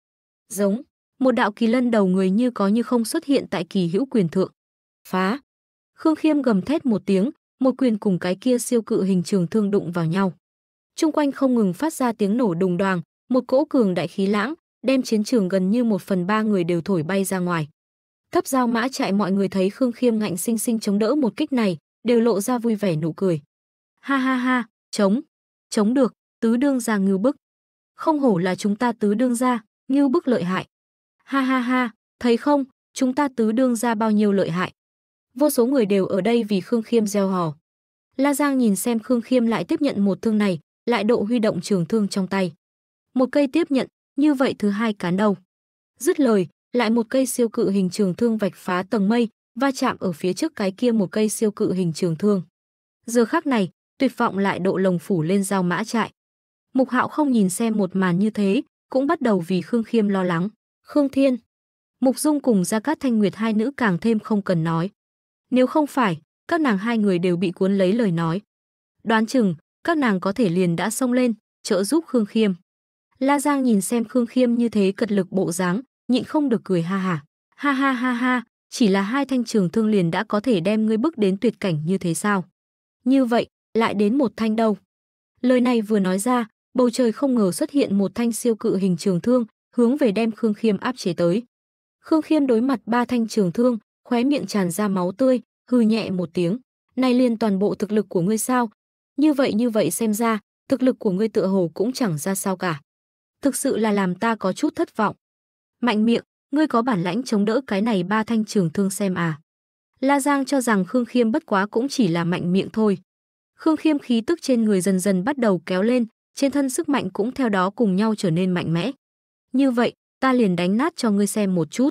Giống, một đạo kỳ lân đầu người như có như không xuất hiện tại kỳ hữu quyền thượng. Phá! Khương Khiêm gầm thét một tiếng, một quyền cùng cái kia siêu cự hình trường thương đụng vào nhau. Trung quanh không ngừng phát ra tiếng nổ đùng đoàng, một cỗ cường đại khí lãng, đem chiến trường gần như một phần ba người đều thổi bay ra ngoài. Thấp giao mã chạy mọi người thấy Khương Khiêm ngạnh sinh sinh chống đỡ một kích này, đều lộ ra vui vẻ nụ cười. Ha ha ha, chống, chống được, tứ đương ra ngưu bức. Không hổ là chúng ta tứ đương ra, như bức lợi hại. Ha ha ha, thấy không, chúng ta tứ đương ra bao nhiêu lợi hại. Vô số người đều ở đây vì Khương Khiêm gieo hò. La Giang nhìn xem Khương Khiêm lại tiếp nhận một thương này, lại độ huy động trường thương trong tay. Một cây tiếp nhận, như vậy thứ hai cán đầu. Dứt lời, lại một cây siêu cự hình trường thương vạch phá tầng mây, va chạm ở phía trước cái kia một cây siêu cự hình trường thương. Giờ khắc này, tuyệt vọng lại độ lồng phủ lên giao mã trại. Mục Hạo không nhìn xem một màn như thế, cũng bắt đầu vì Khương Khiêm lo lắng. Khương Thiên, Mục Dung cùng Gia Cát Thanh Nguyệt hai nữ càng thêm không cần nói. Nếu không phải, các nàng hai người đều bị cuốn lấy lời nói. Đoán chừng, các nàng có thể liền đã xông lên, trợ giúp Khương Khiêm. La Giang nhìn xem Khương Khiêm như thế cật lực bộ dáng, nhịn không được cười ha hả. Ha ha ha ha, chỉ là hai thanh trường thương liền đã có thể đem ngươi bước đến tuyệt cảnh như thế sao? Như vậy, lại đến một thanh đâu. Lời này vừa nói ra, bầu trời không ngờ xuất hiện một thanh siêu cự hình trường thương, hướng về đem Khương Khiêm áp chế tới. Khương Khiêm đối mặt ba thanh trường thương, khóe miệng tràn ra máu tươi, hư nhẹ một tiếng, "Nay liên toàn bộ thực lực của ngươi sao? Như vậy như vậy xem ra, thực lực của ngươi tựa hồ cũng chẳng ra sao cả. Thực sự là làm ta có chút thất vọng." Mạnh miệng, ngươi có bản lãnh chống đỡ cái này ba thanh trường thương xem à? La Giang cho rằng Khương Khiêm bất quá cũng chỉ là mạnh miệng thôi. Khương Khiêm khí tức trên người dần dần bắt đầu kéo lên, trên thân sức mạnh cũng theo đó cùng nhau trở nên mạnh mẽ. Như vậy, ta liền đánh nát cho ngươi xem một chút.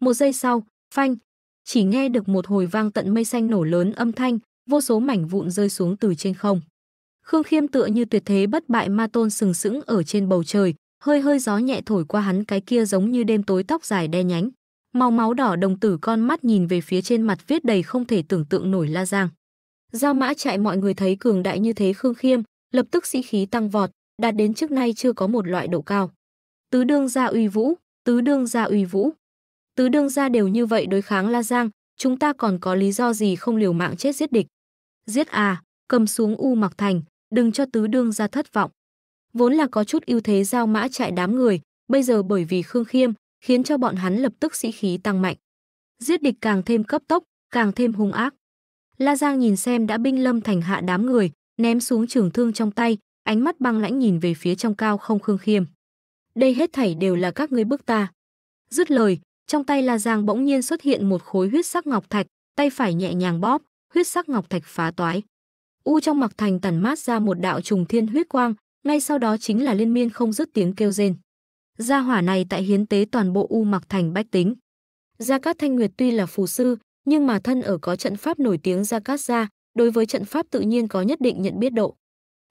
Một giây sau, phanh, chỉ nghe được một hồi vang tận mây xanh nổ lớn âm thanh, vô số mảnh vụn rơi xuống từ trên không. Khương Khiêm tựa như tuyệt thế bất bại ma tôn sừng sững ở trên bầu trời, hơi hơi gió nhẹ thổi qua hắn cái kia giống như đêm tối tóc dài đe nhánh. Màu máu đỏ đồng tử con mắt nhìn về phía trên mặt viết đầy không thể tưởng tượng nổi la giang. Giao mã chạy mọi người thấy cường đại như thế Khương Khiêm, lập tức sĩ khí tăng vọt, đạt đến trước nay chưa có một loại độ cao. Tứ đương gia uy vũ, tứ đương gia uy vũ. Tứ đương gia đều như vậy đối kháng La Giang, chúng ta còn có lý do gì không liều mạng chết giết địch. Giết à, cầm xuống U Mặc Thành, đừng cho tứ đương gia thất vọng. Vốn là có chút ưu thế giao mã chạy đám người, bây giờ bởi vì Khương Khiêm, khiến cho bọn hắn lập tức sĩ khí tăng mạnh. Giết địch càng thêm cấp tốc, càng thêm hung ác. La Giang nhìn xem đã binh lâm thành hạ đám người, ném xuống trường thương trong tay, ánh mắt băng lãnh nhìn về phía trong cao không Khương Khiêm. Đây hết thảy đều là các ngươi bức ta. Dứt lời, trong tay La Giang bỗng nhiên xuất hiện một khối huyết sắc ngọc thạch, tay phải nhẹ nhàng bóp, huyết sắc ngọc thạch phá toái. U trong mặc thành tản mát ra một đạo trùng thiên huyết quang, ngay sau đó chính là liên miên không dứt tiếng kêu rên. Gia hỏa này tại hiến tế toàn bộ U mặc thành bách tính. Gia Cát Thanh Nguyệt tuy là phù sư, nhưng mà thân ở có trận pháp nổi tiếng Gia Cát Gia, đối với trận pháp tự nhiên có nhất định nhận biết độ.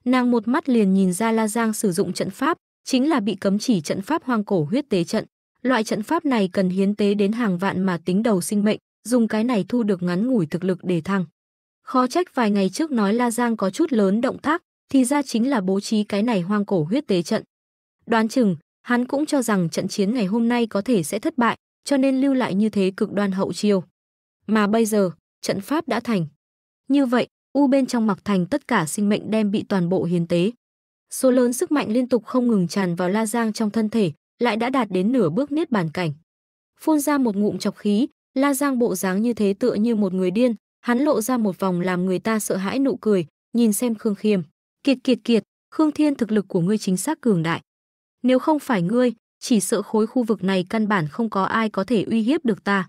Nàng một mắt liền nhìn ra La Giang sử dụng trận pháp, chính là bị cấm chỉ trận pháp hoang cổ huyết tế trận. Loại trận pháp này cần hiến tế đến hàng vạn mà tính đầu sinh mệnh, dùng cái này thu được ngắn ngủi thực lực để thăng. Khó trách vài ngày trước nói La Giang có chút lớn động tác, thì ra chính là bố trí cái này hoang cổ huyết tế trận. Đoán chừng, hắn cũng cho rằng trận chiến ngày hôm nay có thể sẽ thất bại, cho nên lưu lại như thế cực đoan hậu chiêu. Mà bây giờ, trận pháp đã thành. Như vậy, u bên trong mặc thành tất cả sinh mệnh đem bị toàn bộ hiến tế. Số lớn sức mạnh liên tục không ngừng tràn vào La Giang trong thân thể, lại đã đạt đến nửa bước nết bàn cảnh. Phun ra một ngụm chọc khí, La Giang bộ dáng như thế tựa như một người điên, hắn lộ ra một vòng làm người ta sợ hãi nụ cười, nhìn xem Khương Khiêm. Kiệt kiệt kiệt, Khương Thiên thực lực của ngươi chính xác cường đại. Nếu không phải ngươi, chỉ sợ khối khu vực này căn bản không có ai có thể uy hiếp được ta.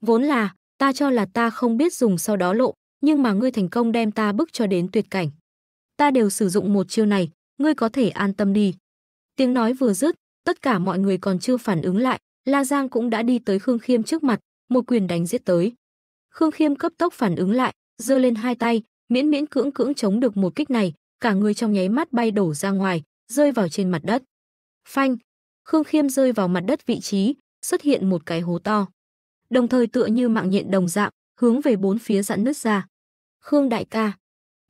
Vốn là, ta cho là ta không biết dùng sau đó lộ, nhưng mà ngươi thành công đem ta bức cho đến tuyệt cảnh. Ta đều sử dụng một chiêu này, ngươi có thể an tâm đi. Tiếng nói vừa dứt, tất cả mọi người còn chưa phản ứng lại, La Giang cũng đã đi tới Khương Khiêm trước mặt, một quyền đánh giết tới. Khương Khiêm cấp tốc phản ứng lại, giơ lên hai tay, miễn miễn cưỡng cưỡng chống được một kích này, cả người trong nháy mắt bay đổ ra ngoài, rơi vào trên mặt đất. Phanh, Khương Khiêm rơi vào mặt đất vị trí, xuất hiện một cái hố to. Đồng thời tựa như mạng nhện đồng dạng, hướng về bốn phía dặn nứt ra. Khương đại ca.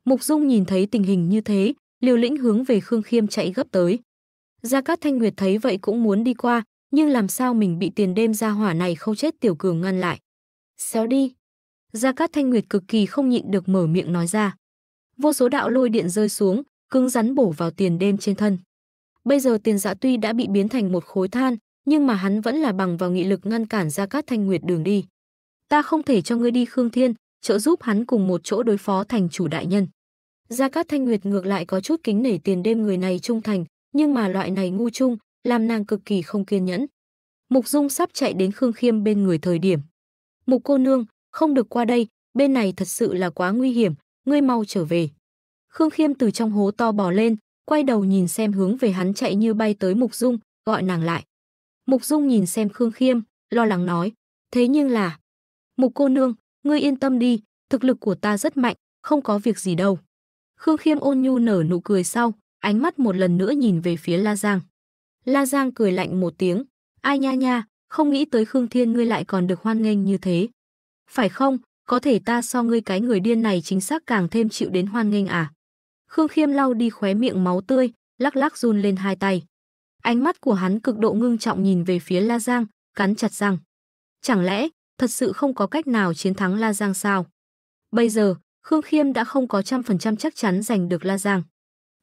Mục Dung nhìn thấy tình hình như thế, liều lĩnh hướng về Khương Khiêm chạy gấp tới. Gia Cát Thanh Nguyệt thấy vậy cũng muốn đi qua, nhưng làm sao mình bị tiền đêm ra hỏa này không chết tiểu cường ngăn lại. Xéo đi. Gia Cát Thanh Nguyệt cực kỳ không nhịn được mở miệng nói ra. Vô số đạo lôi điện rơi xuống, cứng rắn bổ vào tiền đêm trên thân. Bây giờ tiền dạ tuy đã bị biến thành một khối than, nhưng mà hắn vẫn là bằng vào nghị lực ngăn cản Gia Cát Thanh Nguyệt đường đi ta không thể cho ngươi đi Khương Thiên, trợ giúp hắn cùng một chỗ đối phó thành chủ đại nhân. Gia Cát Thanh Nguyệt ngược lại có chút kính nể tiền đêm người này trung thành, nhưng mà loại này ngu chung, làm nàng cực kỳ không kiên nhẫn. Mục Dung sắp chạy đến Khương Khiêm bên người thời điểm. Mục cô nương, không được qua đây, bên này thật sự là quá nguy hiểm, ngươi mau trở về. Khương Khiêm từ trong hố to bò lên, quay đầu nhìn xem hướng về hắn chạy như bay tới Mục Dung, gọi nàng lại. Mục Dung nhìn xem Khương Khiêm, lo lắng nói, thế nhưng là, Mục cô nương, ngươi yên tâm đi, thực lực của ta rất mạnh, không có việc gì đâu. Khương Khiêm ôn nhu nở nụ cười sau, ánh mắt một lần nữa nhìn về phía La Giang. La Giang cười lạnh một tiếng, ai nha nha, không nghĩ tới Khương Thiên ngươi lại còn được hoan nghênh như thế. Phải không, có thể ta so ngươi cái người điên này chính xác càng thêm chịu đến hoan nghênh à? Khương Khiêm lau đi khóe miệng máu tươi, lắc lắc run lên hai tay. Ánh mắt của hắn cực độ ngưng trọng nhìn về phía La Giang, cắn chặt răng. Chẳng lẽ, thật sự không có cách nào chiến thắng La Giang sao. Bây giờ, Khương Khiêm đã không có trăm phần trăm chắc chắn giành được La Giang.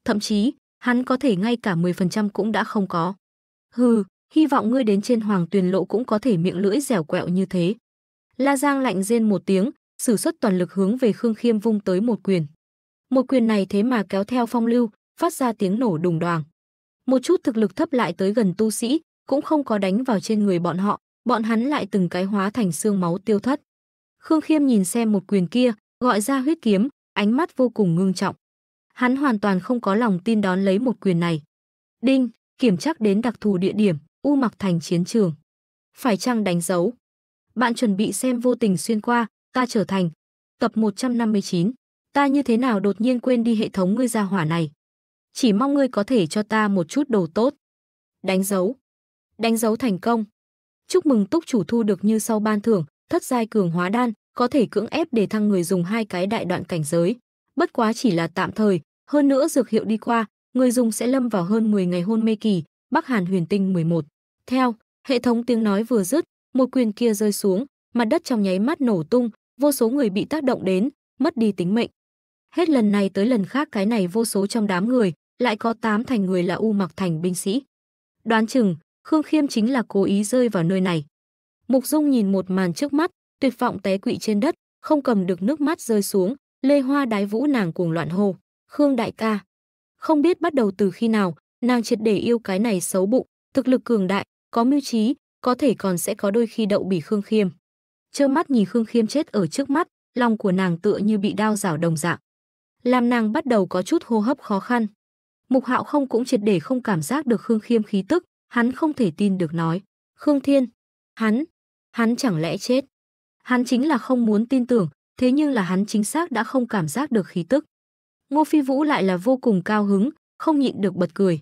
Thậm chí, hắn có thể ngay cả 10% cũng đã không có. Hừ, hy vọng ngươi đến trên hoàng tuyền lộ cũng có thể miệng lưỡi dẻo quẹo như thế. La Giang lạnh rên một tiếng, sử xuất toàn lực hướng về Khương Khiêm vung tới một quyền. Một quyền này thế mà kéo theo phong lưu, phát ra tiếng nổ đùng đoàng. Một chút thực lực thấp lại tới gần tu sĩ, cũng không có đánh vào trên người bọn họ, bọn hắn lại từng cái hóa thành xương máu tiêu thất. Khương Khiêm nhìn xem một quyền kia, gọi ra huyết kiếm, ánh mắt vô cùng ngưng trọng. Hắn hoàn toàn không có lòng tin đón lấy một quyền này. Đinh, kiểm chắc đến đặc thù địa điểm, U Mặc Thành chiến trường. Phải chăng đánh dấu? Bạn chuẩn bị xem vô tình xuyên qua, ta trở thành. Tập 159. Ta như thế nào đột nhiên quên đi hệ thống ngươi ra hỏa này. Chỉ mong ngươi có thể cho ta một chút đồ tốt. Đánh dấu. Đánh dấu thành công. Chúc mừng túc chủ thu được như sau ban thưởng, thất giai cường hóa đan, có thể cưỡng ép để thăng người dùng hai cái đại đoạn cảnh giới. Bất quá chỉ là tạm thời, hơn nữa dược hiệu đi qua, người dùng sẽ lâm vào hơn 10 ngày hôn mê kỳ, Bắc Hàn Huyền Tinh 11. Theo, hệ thống tiếng nói vừa dứt, một quyền kia rơi xuống, mặt đất trong nháy mắt nổ tung, vô số người bị tác động đến, mất đi tính mệnh. Hết lần này tới lần khác cái này vô số trong đám người, lại có tám thành người là U Mặc Thành binh sĩ. Đoán chừng, Khương Khiêm chính là cố ý rơi vào nơi này. Mục Dung nhìn một màn trước mắt, tuyệt vọng té quỵ trên đất, không cầm được nước mắt rơi xuống, lê hoa đái vũ nàng cuồng loạn hô, "Khương đại ca." Không biết bắt đầu từ khi nào, nàng triệt để yêu cái này xấu bụng, thực lực cường đại, có mưu trí, có thể còn sẽ có đôi khi đậu bỉ Khương Khiêm. Trơ mắt nhìn Khương Khiêm chết ở trước mắt, lòng của nàng tựa như bị đao rảo đồng dạng. Làm nàng bắt đầu có chút hô hấp khó khăn. Mục Hạo không cũng triệt để không cảm giác được Khương Khiêm khí tức, Hắn không thể tin được nói, Khương Thiên, hắn, hắn chẳng lẽ chết? Hắn chính là không muốn tin tưởng, thế nhưng là hắn chính xác đã không cảm giác được khí tức. Ngô Phi Vũ lại là vô cùng cao hứng, không nhịn được bật cười.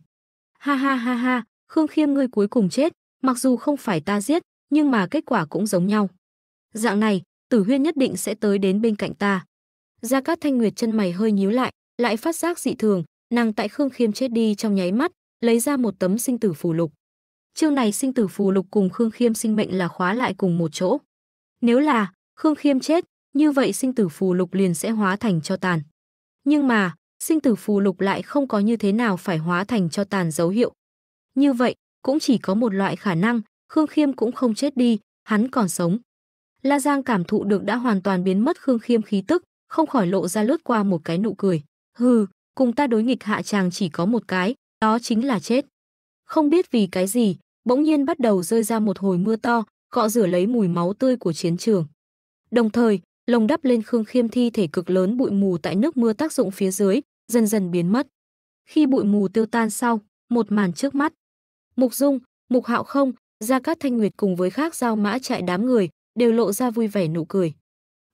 Ha ha ha ha, Khương Khiêm ngươi cuối cùng chết, mặc dù không phải ta giết, nhưng mà kết quả cũng giống nhau. Dạng này, Tử Huyên nhất định sẽ tới đến bên cạnh ta. Gia Cát Thanh Nguyệt chân mày hơi nhíu lại, lại phát giác dị thường, nàng tại Khương Khiêm chết đi trong nháy mắt, lấy ra một tấm sinh tử phù lục. chương này sinh tử phù lục cùng Khương Khiêm sinh mệnh là khóa lại cùng một chỗ. Nếu là Khương Khiêm chết, như vậy sinh tử phù lục liền sẽ hóa thành cho tàn. Nhưng mà, sinh tử phù lục lại không có như thế nào phải hóa thành cho tàn dấu hiệu. Như vậy, cũng chỉ có một loại khả năng, Khương Khiêm cũng không chết đi, hắn còn sống. La Giang cảm thụ được đã hoàn toàn biến mất Khương Khiêm khí tức, không khỏi lộ ra lướt qua một cái nụ cười. Hừ, cùng ta đối nghịch hạ chàng chỉ có một cái, đó chính là chết. Không biết vì cái gì, bỗng nhiên bắt đầu rơi ra một hồi mưa to, cọ rửa lấy mùi máu tươi của chiến trường. Đồng thời, lồng đắp lên Khương Khiêm thi thể cực lớn bụi mù tại nước mưa tác dụng phía dưới, dần dần biến mất. Khi bụi mù tiêu tan sau, một màn trước mắt. Mục Dung, Mục Hạo Không, ra các Thanh Nguyệt cùng với khác giao mã chạy đám người, đều lộ ra vui vẻ nụ cười.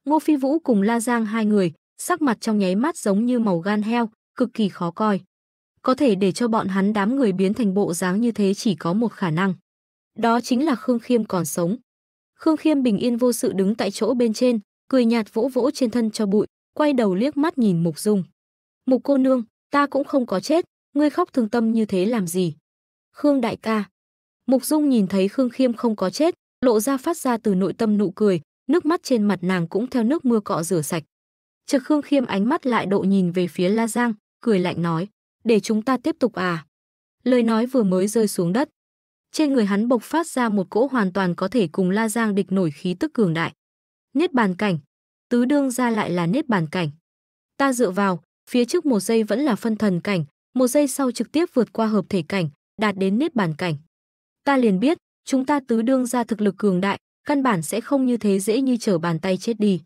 Ngô Phi Vũ cùng La Giang hai người, sắc mặt trong nháy mắt giống như màu gan heo, cực kỳ khó coi có thể để cho bọn hắn đám người biến thành bộ dáng như thế chỉ có một khả năng. Đó chính là Khương Khiêm còn sống. Khương Khiêm bình yên vô sự đứng tại chỗ bên trên, cười nhạt vỗ vỗ trên thân cho bụi, quay đầu liếc mắt nhìn Mục Dung. Mục cô nương, ta cũng không có chết, ngươi khóc thương tâm như thế làm gì? Khương đại ca. Mục Dung nhìn thấy Khương Khiêm không có chết, lộ ra phát ra từ nội tâm nụ cười, nước mắt trên mặt nàng cũng theo nước mưa cọ rửa sạch. Trực Khương Khiêm ánh mắt lại độ nhìn về phía La Giang, cười lạnh nói để chúng ta tiếp tục à? Lời nói vừa mới rơi xuống đất. Trên người hắn bộc phát ra một cỗ hoàn toàn có thể cùng La Giang địch nổi khí tức cường đại. Niết bàn cảnh. Tứ đương ra lại là niết bàn cảnh. Ta dựa vào, phía trước một giây vẫn là phân thần cảnh, một giây sau trực tiếp vượt qua hợp thể cảnh, đạt đến niết bàn cảnh. Ta liền biết, chúng ta tứ đương ra thực lực cường đại, căn bản sẽ không như thế dễ như trở bàn tay chết đi.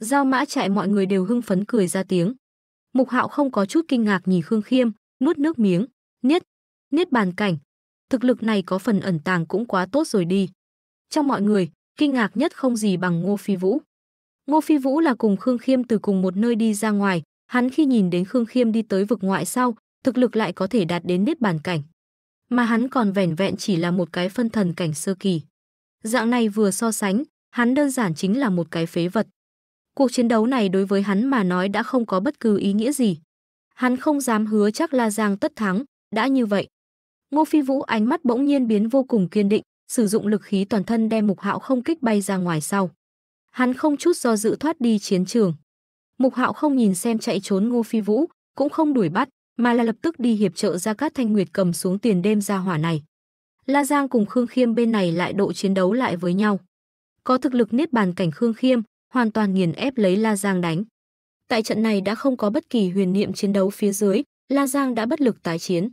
Giao mã chạy mọi người đều hưng phấn cười ra tiếng. Mục Hạo không có chút kinh ngạc nhìn Khương Khiêm, nuốt nước miếng, niết, niết bàn cảnh. Thực lực này có phần ẩn tàng cũng quá tốt rồi đi. Trong mọi người, kinh ngạc nhất không gì bằng Ngô Phi Vũ. Ngô Phi Vũ là cùng Khương Khiêm từ cùng một nơi đi ra ngoài, hắn khi nhìn đến Khương Khiêm đi tới vực ngoại sau, thực lực lại có thể đạt đến niết bàn cảnh. Mà hắn còn vẻn vẹn chỉ là một cái phân thần cảnh sơ kỳ. Dạng này vừa so sánh, hắn đơn giản chính là một cái phế vật. Cuộc chiến đấu này đối với hắn mà nói đã không có bất cứ ý nghĩa gì. Hắn không dám hứa chắc La Giang tất thắng, đã như vậy. Ngô Phi Vũ ánh mắt bỗng nhiên biến vô cùng kiên định, sử dụng lực khí toàn thân đem Mục Hạo không kích bay ra ngoài sau. Hắn không chút do dự thoát đi chiến trường. Mục Hạo không nhìn xem chạy trốn Ngô Phi Vũ, cũng không đuổi bắt, mà là lập tức đi hiệp trợ ra Cát Thanh Nguyệt cầm xuống tiền đêm ra hỏa này. La Giang cùng Khương Khiêm bên này lại độ chiến đấu lại với nhau. Có thực lực niết bàn cảnh Khương Khiêm, hoàn toàn nghiền ép lấy La Giang đánh. Tại trận này đã không có bất kỳ huyền niệm chiến đấu phía dưới, La Giang đã bất lực tái chiến.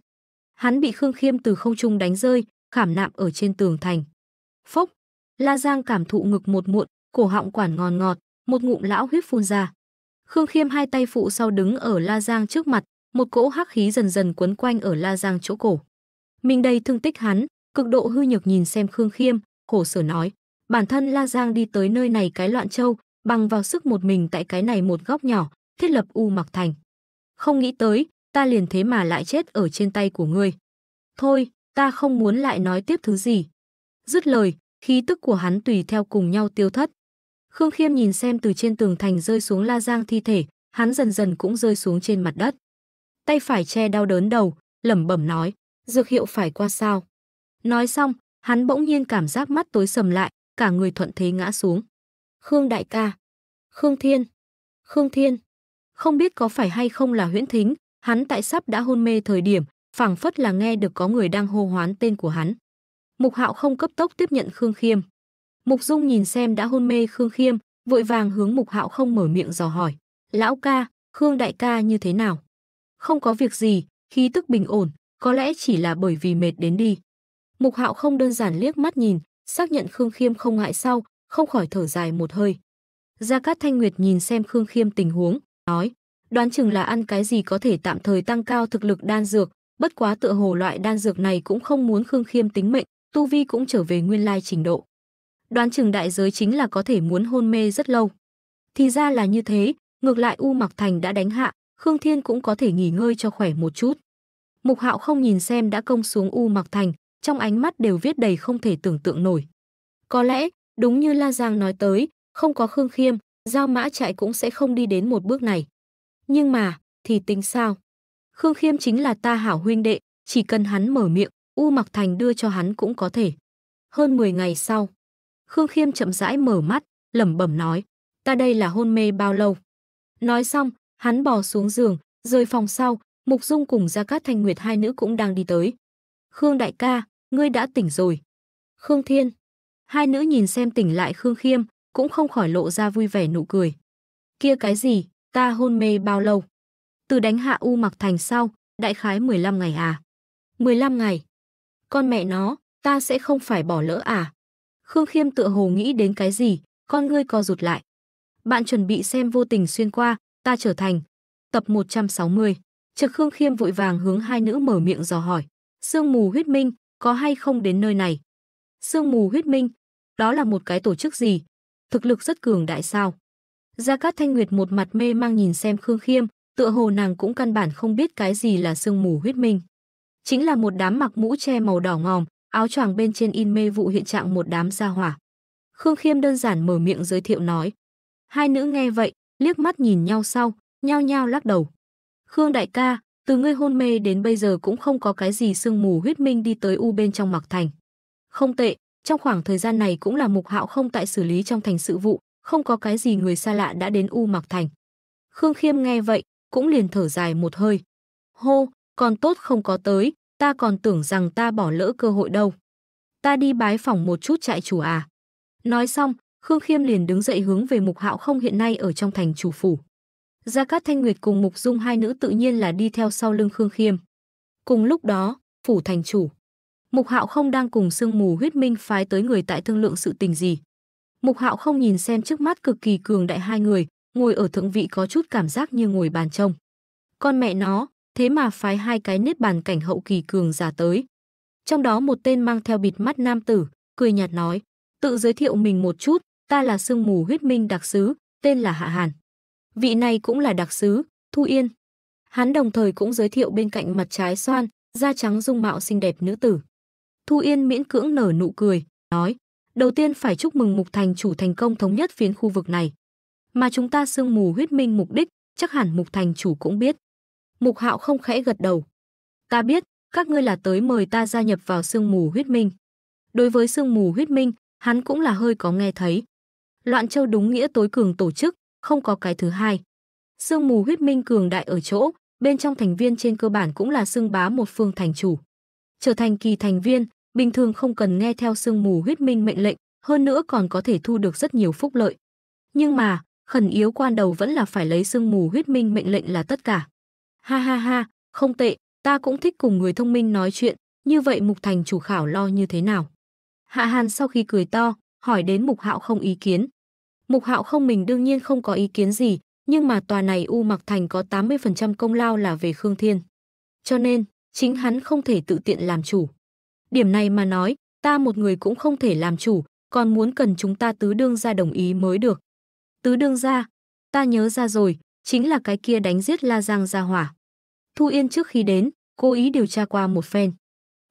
Hắn bị Khương Khiêm từ không trung đánh rơi, khảm nạm ở trên tường thành. Phốc, La Giang cảm thụ ngực một muộn, cổ họng quản ngòn ngọt, một ngụm lão huyết phun ra. Khương Khiêm hai tay phụ sau đứng ở La Giang trước mặt, một cỗ hắc khí dần dần quấn quanh ở La Giang chỗ cổ. Mình Đầy thương tích hắn, cực độ hư nhược nhìn xem Khương Khiêm, khổ sở nói, bản thân La Giang đi tới nơi này cái loạn châu, bằng vào sức một mình tại cái này một góc nhỏ, thiết lập U Mặc Thành. Không nghĩ tới, ta liền thế mà lại chết ở trên tay của ngươi. Thôi, ta không muốn lại nói tiếp thứ gì. Dứt lời, khí tức của hắn tùy theo cùng nhau tiêu thất. Khương Khiêm nhìn xem từ trên tường thành rơi xuống La Giang thi thể, hắn dần dần cũng rơi xuống trên mặt đất. Tay phải che đau đớn đầu, lẩm bẩm nói, dược hiệu phải qua sao. Nói xong, hắn bỗng nhiên cảm giác mắt tối sầm lại, cả người thuận thế ngã xuống. Khương đại ca, Khương Thiên, Khương Thiên. Không biết có phải hay không là huyễn thính, hắn tại sắp đã hôn mê thời điểm, phảng phất là nghe được có người đang hô hoán tên của hắn. Mục Hạo không cấp tốc tiếp nhận Khương Khiêm. Mục Dung nhìn xem đã hôn mê Khương Khiêm, vội vàng hướng Mục Hạo không mở miệng dò hỏi, "Lão ca, Khương đại ca như thế nào?" "Không có việc gì, khí tức bình ổn, có lẽ chỉ là bởi vì mệt đến đi." Mục Hạo không đơn giản liếc mắt nhìn, xác nhận Khương Khiêm không ngại sau, không khỏi thở dài một hơi. Gia Cát Thanh Nguyệt nhìn xem Khương Khiêm tình huống, nói, đoán chừng là ăn cái gì có thể tạm thời tăng cao thực lực đan dược, bất quá tựa hồ loại đan dược này cũng không muốn Khương Khiêm tính mệnh, tu vi cũng trở về nguyên lai trình độ. Đoán chừng đại giới chính là có thể muốn hôn mê rất lâu. Thì ra là như thế, ngược lại U Mặc Thành đã đánh hạ, Khương Thiên cũng có thể nghỉ ngơi cho khỏe một chút. Mục Hạo không nhìn xem đã công xuống U Mặc Thành, trong ánh mắt đều viết đầy không thể tưởng tượng nổi. Có lẽ, Đúng như La Giang nói tới, không có Khương Khiêm, Giao Mã Trại cũng sẽ không đi đến một bước này. Nhưng mà, thì tính sao? Khương Khiêm chính là ta hảo huynh đệ, chỉ cần hắn mở miệng, U Mặc Thành đưa cho hắn cũng có thể. Hơn 10 ngày sau, Khương Khiêm chậm rãi mở mắt, lẩm bẩm nói, ta đây là hôn mê bao lâu? Nói xong, hắn bò xuống giường, rời phòng sau, Mục Dung cùng Gia Cát Thanh Nguyệt hai nữ cũng đang đi tới. Khương đại ca, ngươi đã tỉnh rồi. Khương Thiên, Hai nữ nhìn xem tỉnh lại Khương Khiêm, cũng không khỏi lộ ra vui vẻ nụ cười. Kia cái gì, ta hôn mê bao lâu? Từ đánh hạ U Mặc Thành sau, đại khái 15 ngày à? 15 ngày. Con mẹ nó, ta sẽ không phải bỏ lỡ à? Khương Khiêm tựa hồ nghĩ đến cái gì, con ngươi co rụt lại. Bạn chuẩn bị xem vô tình xuyên qua, ta trở thành. Tập 160. Trực Khương Khiêm vội vàng hướng hai nữ mở miệng dò hỏi. Sương mù huyết minh, có hay không đến nơi này? Sương mù huyết minh, đó là một cái tổ chức gì? Thực lực rất cường đại sao? Gia Cát Thanh Nguyệt một mặt mê mang nhìn xem Khương Khiêm, tựa hồ nàng cũng căn bản không biết cái gì là sương mù huyết minh. Chính là một đám mặc mũ che màu đỏ ngòm, áo choàng bên trên in mê vụ hiện trạng một đám gia hỏa. Khương Khiêm đơn giản mở miệng giới thiệu nói. Hai nữ nghe vậy, liếc mắt nhìn nhau sau, nhao nhao lắc đầu. Khương đại ca, từ ngươi hôn mê đến bây giờ cũng không có cái gì sương mù huyết minh đi tới u bên trong mặc thành. Không tệ, trong khoảng thời gian này cũng là mục hạo không tại xử lý trong thành sự vụ không có cái gì người xa lạ đã đến u mặc thành khương khiêm nghe vậy cũng liền thở dài một hơi hô còn tốt không có tới ta còn tưởng rằng ta bỏ lỡ cơ hội đâu ta đi bái phòng một chút trại chủ à nói xong khương khiêm liền đứng dậy hướng về mục hạo không hiện nay ở trong thành chủ phủ gia cát thanh nguyệt cùng mục dung hai nữ tự nhiên là đi theo sau lưng khương khiêm cùng lúc đó phủ thành chủ Mục Hạo không đang cùng sương mù huyết minh phái tới người tại thương lượng sự tình gì. Mục Hạo không nhìn xem trước mắt cực kỳ cường đại hai người, ngồi ở thượng vị có chút cảm giác như ngồi bàn trông. Con mẹ nó, thế mà phái hai cái nếp bàn cảnh hậu kỳ cường giả tới. Trong đó một tên mang theo bịt mắt nam tử, cười nhạt nói, tự giới thiệu mình một chút, ta là sương mù huyết minh đặc sứ, tên là Hạ Hàn. Vị này cũng là đặc sứ, Thu Yên. Hắn đồng thời cũng giới thiệu bên cạnh mặt trái xoan, da trắng dung mạo xinh đẹp nữ tử. Thu Yên miễn cưỡng nở nụ cười, nói, đầu tiên phải chúc mừng Mục Thành chủ thành công thống nhất phiến khu vực này. Mà chúng ta sương mù huyết minh mục đích, chắc hẳn Mục Thành chủ cũng biết. Mục Hạo không khẽ gật đầu. Ta biết, các ngươi là tới mời ta gia nhập vào sương mù huyết minh. Đối với sương mù huyết minh, hắn cũng là hơi có nghe thấy. Loạn châu đúng nghĩa tối cường tổ chức, không có cái thứ hai. Sương mù huyết minh cường đại ở chỗ, bên trong thành viên trên cơ bản cũng là xương bá một phương thành chủ trở thành kỳ thành viên, bình thường không cần nghe theo sương mù huyết minh mệnh lệnh, hơn nữa còn có thể thu được rất nhiều phúc lợi. Nhưng mà, khẩn yếu quan đầu vẫn là phải lấy sương mù huyết minh mệnh lệnh là tất cả. Ha ha ha, không tệ, ta cũng thích cùng người thông minh nói chuyện, như vậy Mục Thành chủ khảo lo như thế nào? Hạ Hàn sau khi cười to, hỏi đến Mục Hạo không ý kiến. Mục Hạo không mình đương nhiên không có ý kiến gì, nhưng mà tòa này U Mặc Thành có 80% công lao là về Khương Thiên. Cho nên, chính hắn không thể tự tiện làm chủ. Điểm này mà nói, ta một người cũng không thể làm chủ, còn muốn cần chúng ta tứ đương gia đồng ý mới được. Tứ đương gia, ta nhớ ra rồi, chính là cái kia đánh giết La Giang gia hỏa. Thu Yên trước khi đến, cố ý điều tra qua một phen.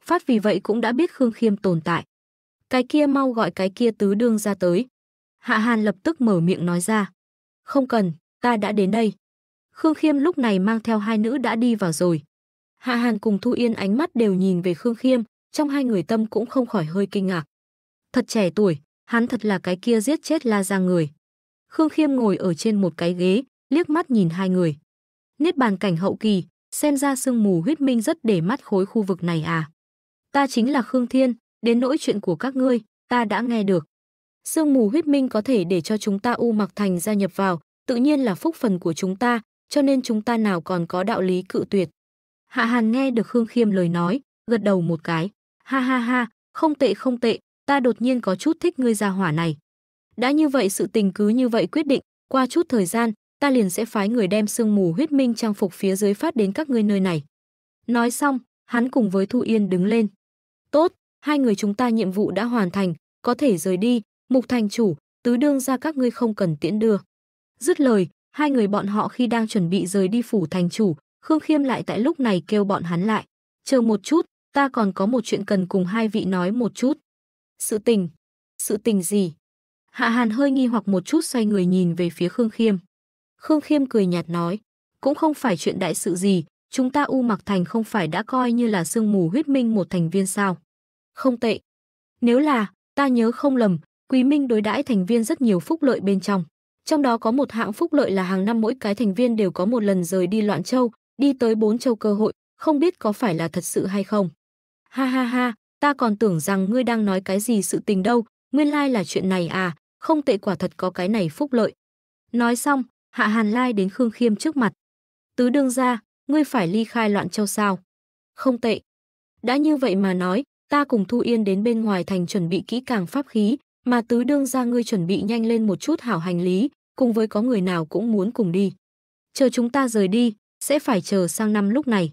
Phát vì vậy cũng đã biết Khương Khiêm tồn tại. Cái kia mau gọi cái kia tứ đương gia tới. Hạ Hàn lập tức mở miệng nói ra. Không cần, ta đã đến đây. Khương Khiêm lúc này mang theo hai nữ đã đi vào rồi. Hạ Hàn cùng Thu Yên ánh mắt đều nhìn về Khương Khiêm, trong hai người tâm cũng không khỏi hơi kinh ngạc. Thật trẻ tuổi, hắn thật là cái kia giết chết la ra người. Khương Khiêm ngồi ở trên một cái ghế, liếc mắt nhìn hai người. Niết bàn cảnh hậu kỳ, xem ra sương mù huyết minh rất để mắt khối khu vực này à. Ta chính là Khương Thiên, đến nỗi chuyện của các ngươi, ta đã nghe được. Sương mù huyết minh có thể để cho chúng ta U Mặc Thành gia nhập vào, tự nhiên là phúc phần của chúng ta, cho nên chúng ta nào còn có đạo lý cự tuyệt. Hạ Hàn nghe được Khương Khiêm lời nói, gật đầu một cái. Ha ha ha, không tệ không tệ, ta đột nhiên có chút thích ngươi gia hỏa này. Đã như vậy sự tình cứ như vậy quyết định, qua chút thời gian, ta liền sẽ phái người đem sương mù huyết minh trang phục phía dưới phát đến các ngươi nơi này. Nói xong, hắn cùng với Thu Yên đứng lên. Tốt, hai người chúng ta nhiệm vụ đã hoàn thành, có thể rời đi, mục thành chủ, tứ đương ra các ngươi không cần tiễn đưa. Dứt lời, hai người bọn họ khi đang chuẩn bị rời đi phủ thành chủ, Khương Khiêm lại tại lúc này kêu bọn hắn lại. Chờ một chút, ta còn có một chuyện cần cùng hai vị nói một chút. Sự tình. Sự tình gì? Hạ Hàn hơi nghi hoặc một chút xoay người nhìn về phía Khương Khiêm. Khương Khiêm cười nhạt nói, cũng không phải chuyện đại sự gì, chúng ta U Mặc Thành không phải đã coi như là sương mù huyết minh một thành viên sao. Không tệ. Nếu là, ta nhớ không lầm, Quý Minh đối đãi thành viên rất nhiều phúc lợi bên trong. Trong đó có một hạng phúc lợi là hàng năm mỗi cái thành viên đều có một lần rời đi loạn châu, đi tới bốn châu cơ hội, không biết có phải là thật sự hay không. Ha ha ha, ta còn tưởng rằng ngươi đang nói cái gì sự tình đâu, nguyên lai là chuyện này à, không tệ quả thật có cái này phúc lợi. Nói xong, Hạ Hàn Lai đến Khương Khiêm trước mặt. Tứ đương ra, ngươi phải ly khai loạn châu sao? Không tệ. Đã như vậy mà nói, ta cùng Thu Yên đến bên ngoài thành chuẩn bị kỹ càng pháp khí, mà tứ đương ra ngươi chuẩn bị nhanh lên một chút hảo hành lý, cùng với có người nào cũng muốn cùng đi. Chờ chúng ta rời đi, sẽ phải chờ sang năm lúc này.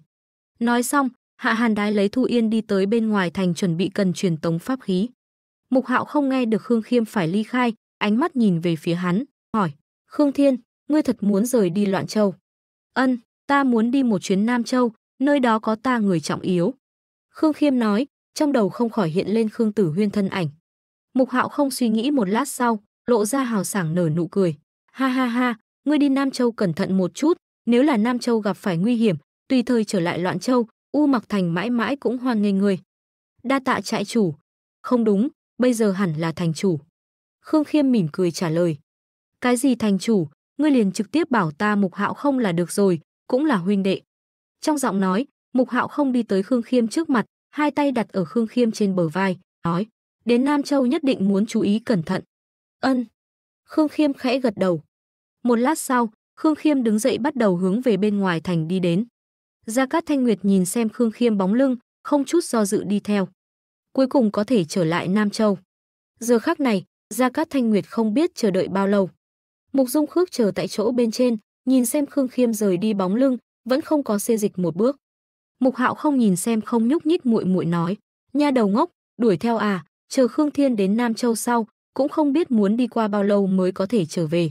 Nói xong, Hạ Hàn Đái lấy Thu Yên đi tới bên ngoài thành chuẩn bị cần truyền tống pháp khí. Mục Hạo không nghe được Khương Khiêm phải ly khai, ánh mắt nhìn về phía hắn, hỏi: "Khương Thiên, ngươi thật muốn rời đi Loạn Châu?" "Ân, ta muốn đi một chuyến Nam Châu, nơi đó có ta người trọng yếu." Khương Khiêm nói, trong đầu không khỏi hiện lên Khương Tử Huyên thân ảnh. Mục Hạo không suy nghĩ một lát sau, lộ ra hào sảng nở nụ cười. "Ha ha ha, ngươi đi Nam Châu cẩn thận một chút, nếu là Nam Châu gặp phải nguy hiểm, tùy thời trở lại Loạn Châu, U Mặc Thành mãi mãi cũng hoan nghênh người. Đa tạ trại chủ. Không đúng, bây giờ hẳn là thành chủ. Khương Khiêm mỉm cười trả lời. Cái gì thành chủ, ngươi liền trực tiếp bảo ta Mục Hạo không là được rồi, cũng là huynh đệ. Trong giọng nói, Mục Hạo không đi tới Khương Khiêm trước mặt, hai tay đặt ở Khương Khiêm trên bờ vai, nói, đến Nam Châu nhất định muốn chú ý cẩn thận. Ân. Khương Khiêm khẽ gật đầu. Một lát sau, Khương Khiêm đứng dậy bắt đầu hướng về bên ngoài thành đi đến. Gia Cát Thanh Nguyệt nhìn xem Khương Khiêm bóng lưng, không chút do dự đi theo. Cuối cùng có thể trở lại Nam Châu. Giờ khắc này, Gia Cát Thanh Nguyệt không biết chờ đợi bao lâu. Mục Dung Khước chờ tại chỗ bên trên, nhìn xem Khương Khiêm rời đi bóng lưng, vẫn không có xê dịch một bước. Mục Hạo không nhìn xem không nhúc nhích muội muội nói, nha đầu ngốc, đuổi theo à, chờ Khương Thiên đến Nam Châu sau, cũng không biết muốn đi qua bao lâu mới có thể trở về.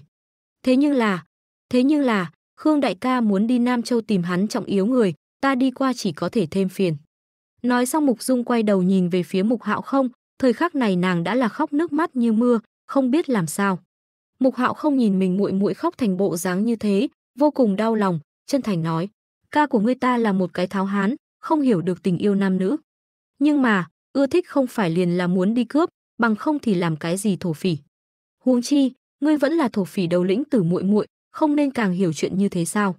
Thế nhưng là, Thế nhưng là, Khương đại ca muốn đi Nam Châu tìm hắn trọng yếu người, ta đi qua chỉ có thể thêm phiền. Nói xong Mục Dung quay đầu nhìn về phía Mục Hạo không, thời khắc này nàng đã là khóc nước mắt như mưa, không biết làm sao. Mục Hạo không nhìn mình muội muội khóc thành bộ dáng như thế, vô cùng đau lòng, chân thành nói: "Ca của ngươi ta là một cái tháo hán, không hiểu được tình yêu nam nữ. Nhưng mà, ưa thích không phải liền là muốn đi cướp, bằng không thì làm cái gì thổ phỉ. Huống chi, ngươi vẫn là thổ phỉ đầu lĩnh tử muội muội, không nên càng hiểu chuyện như thế sao?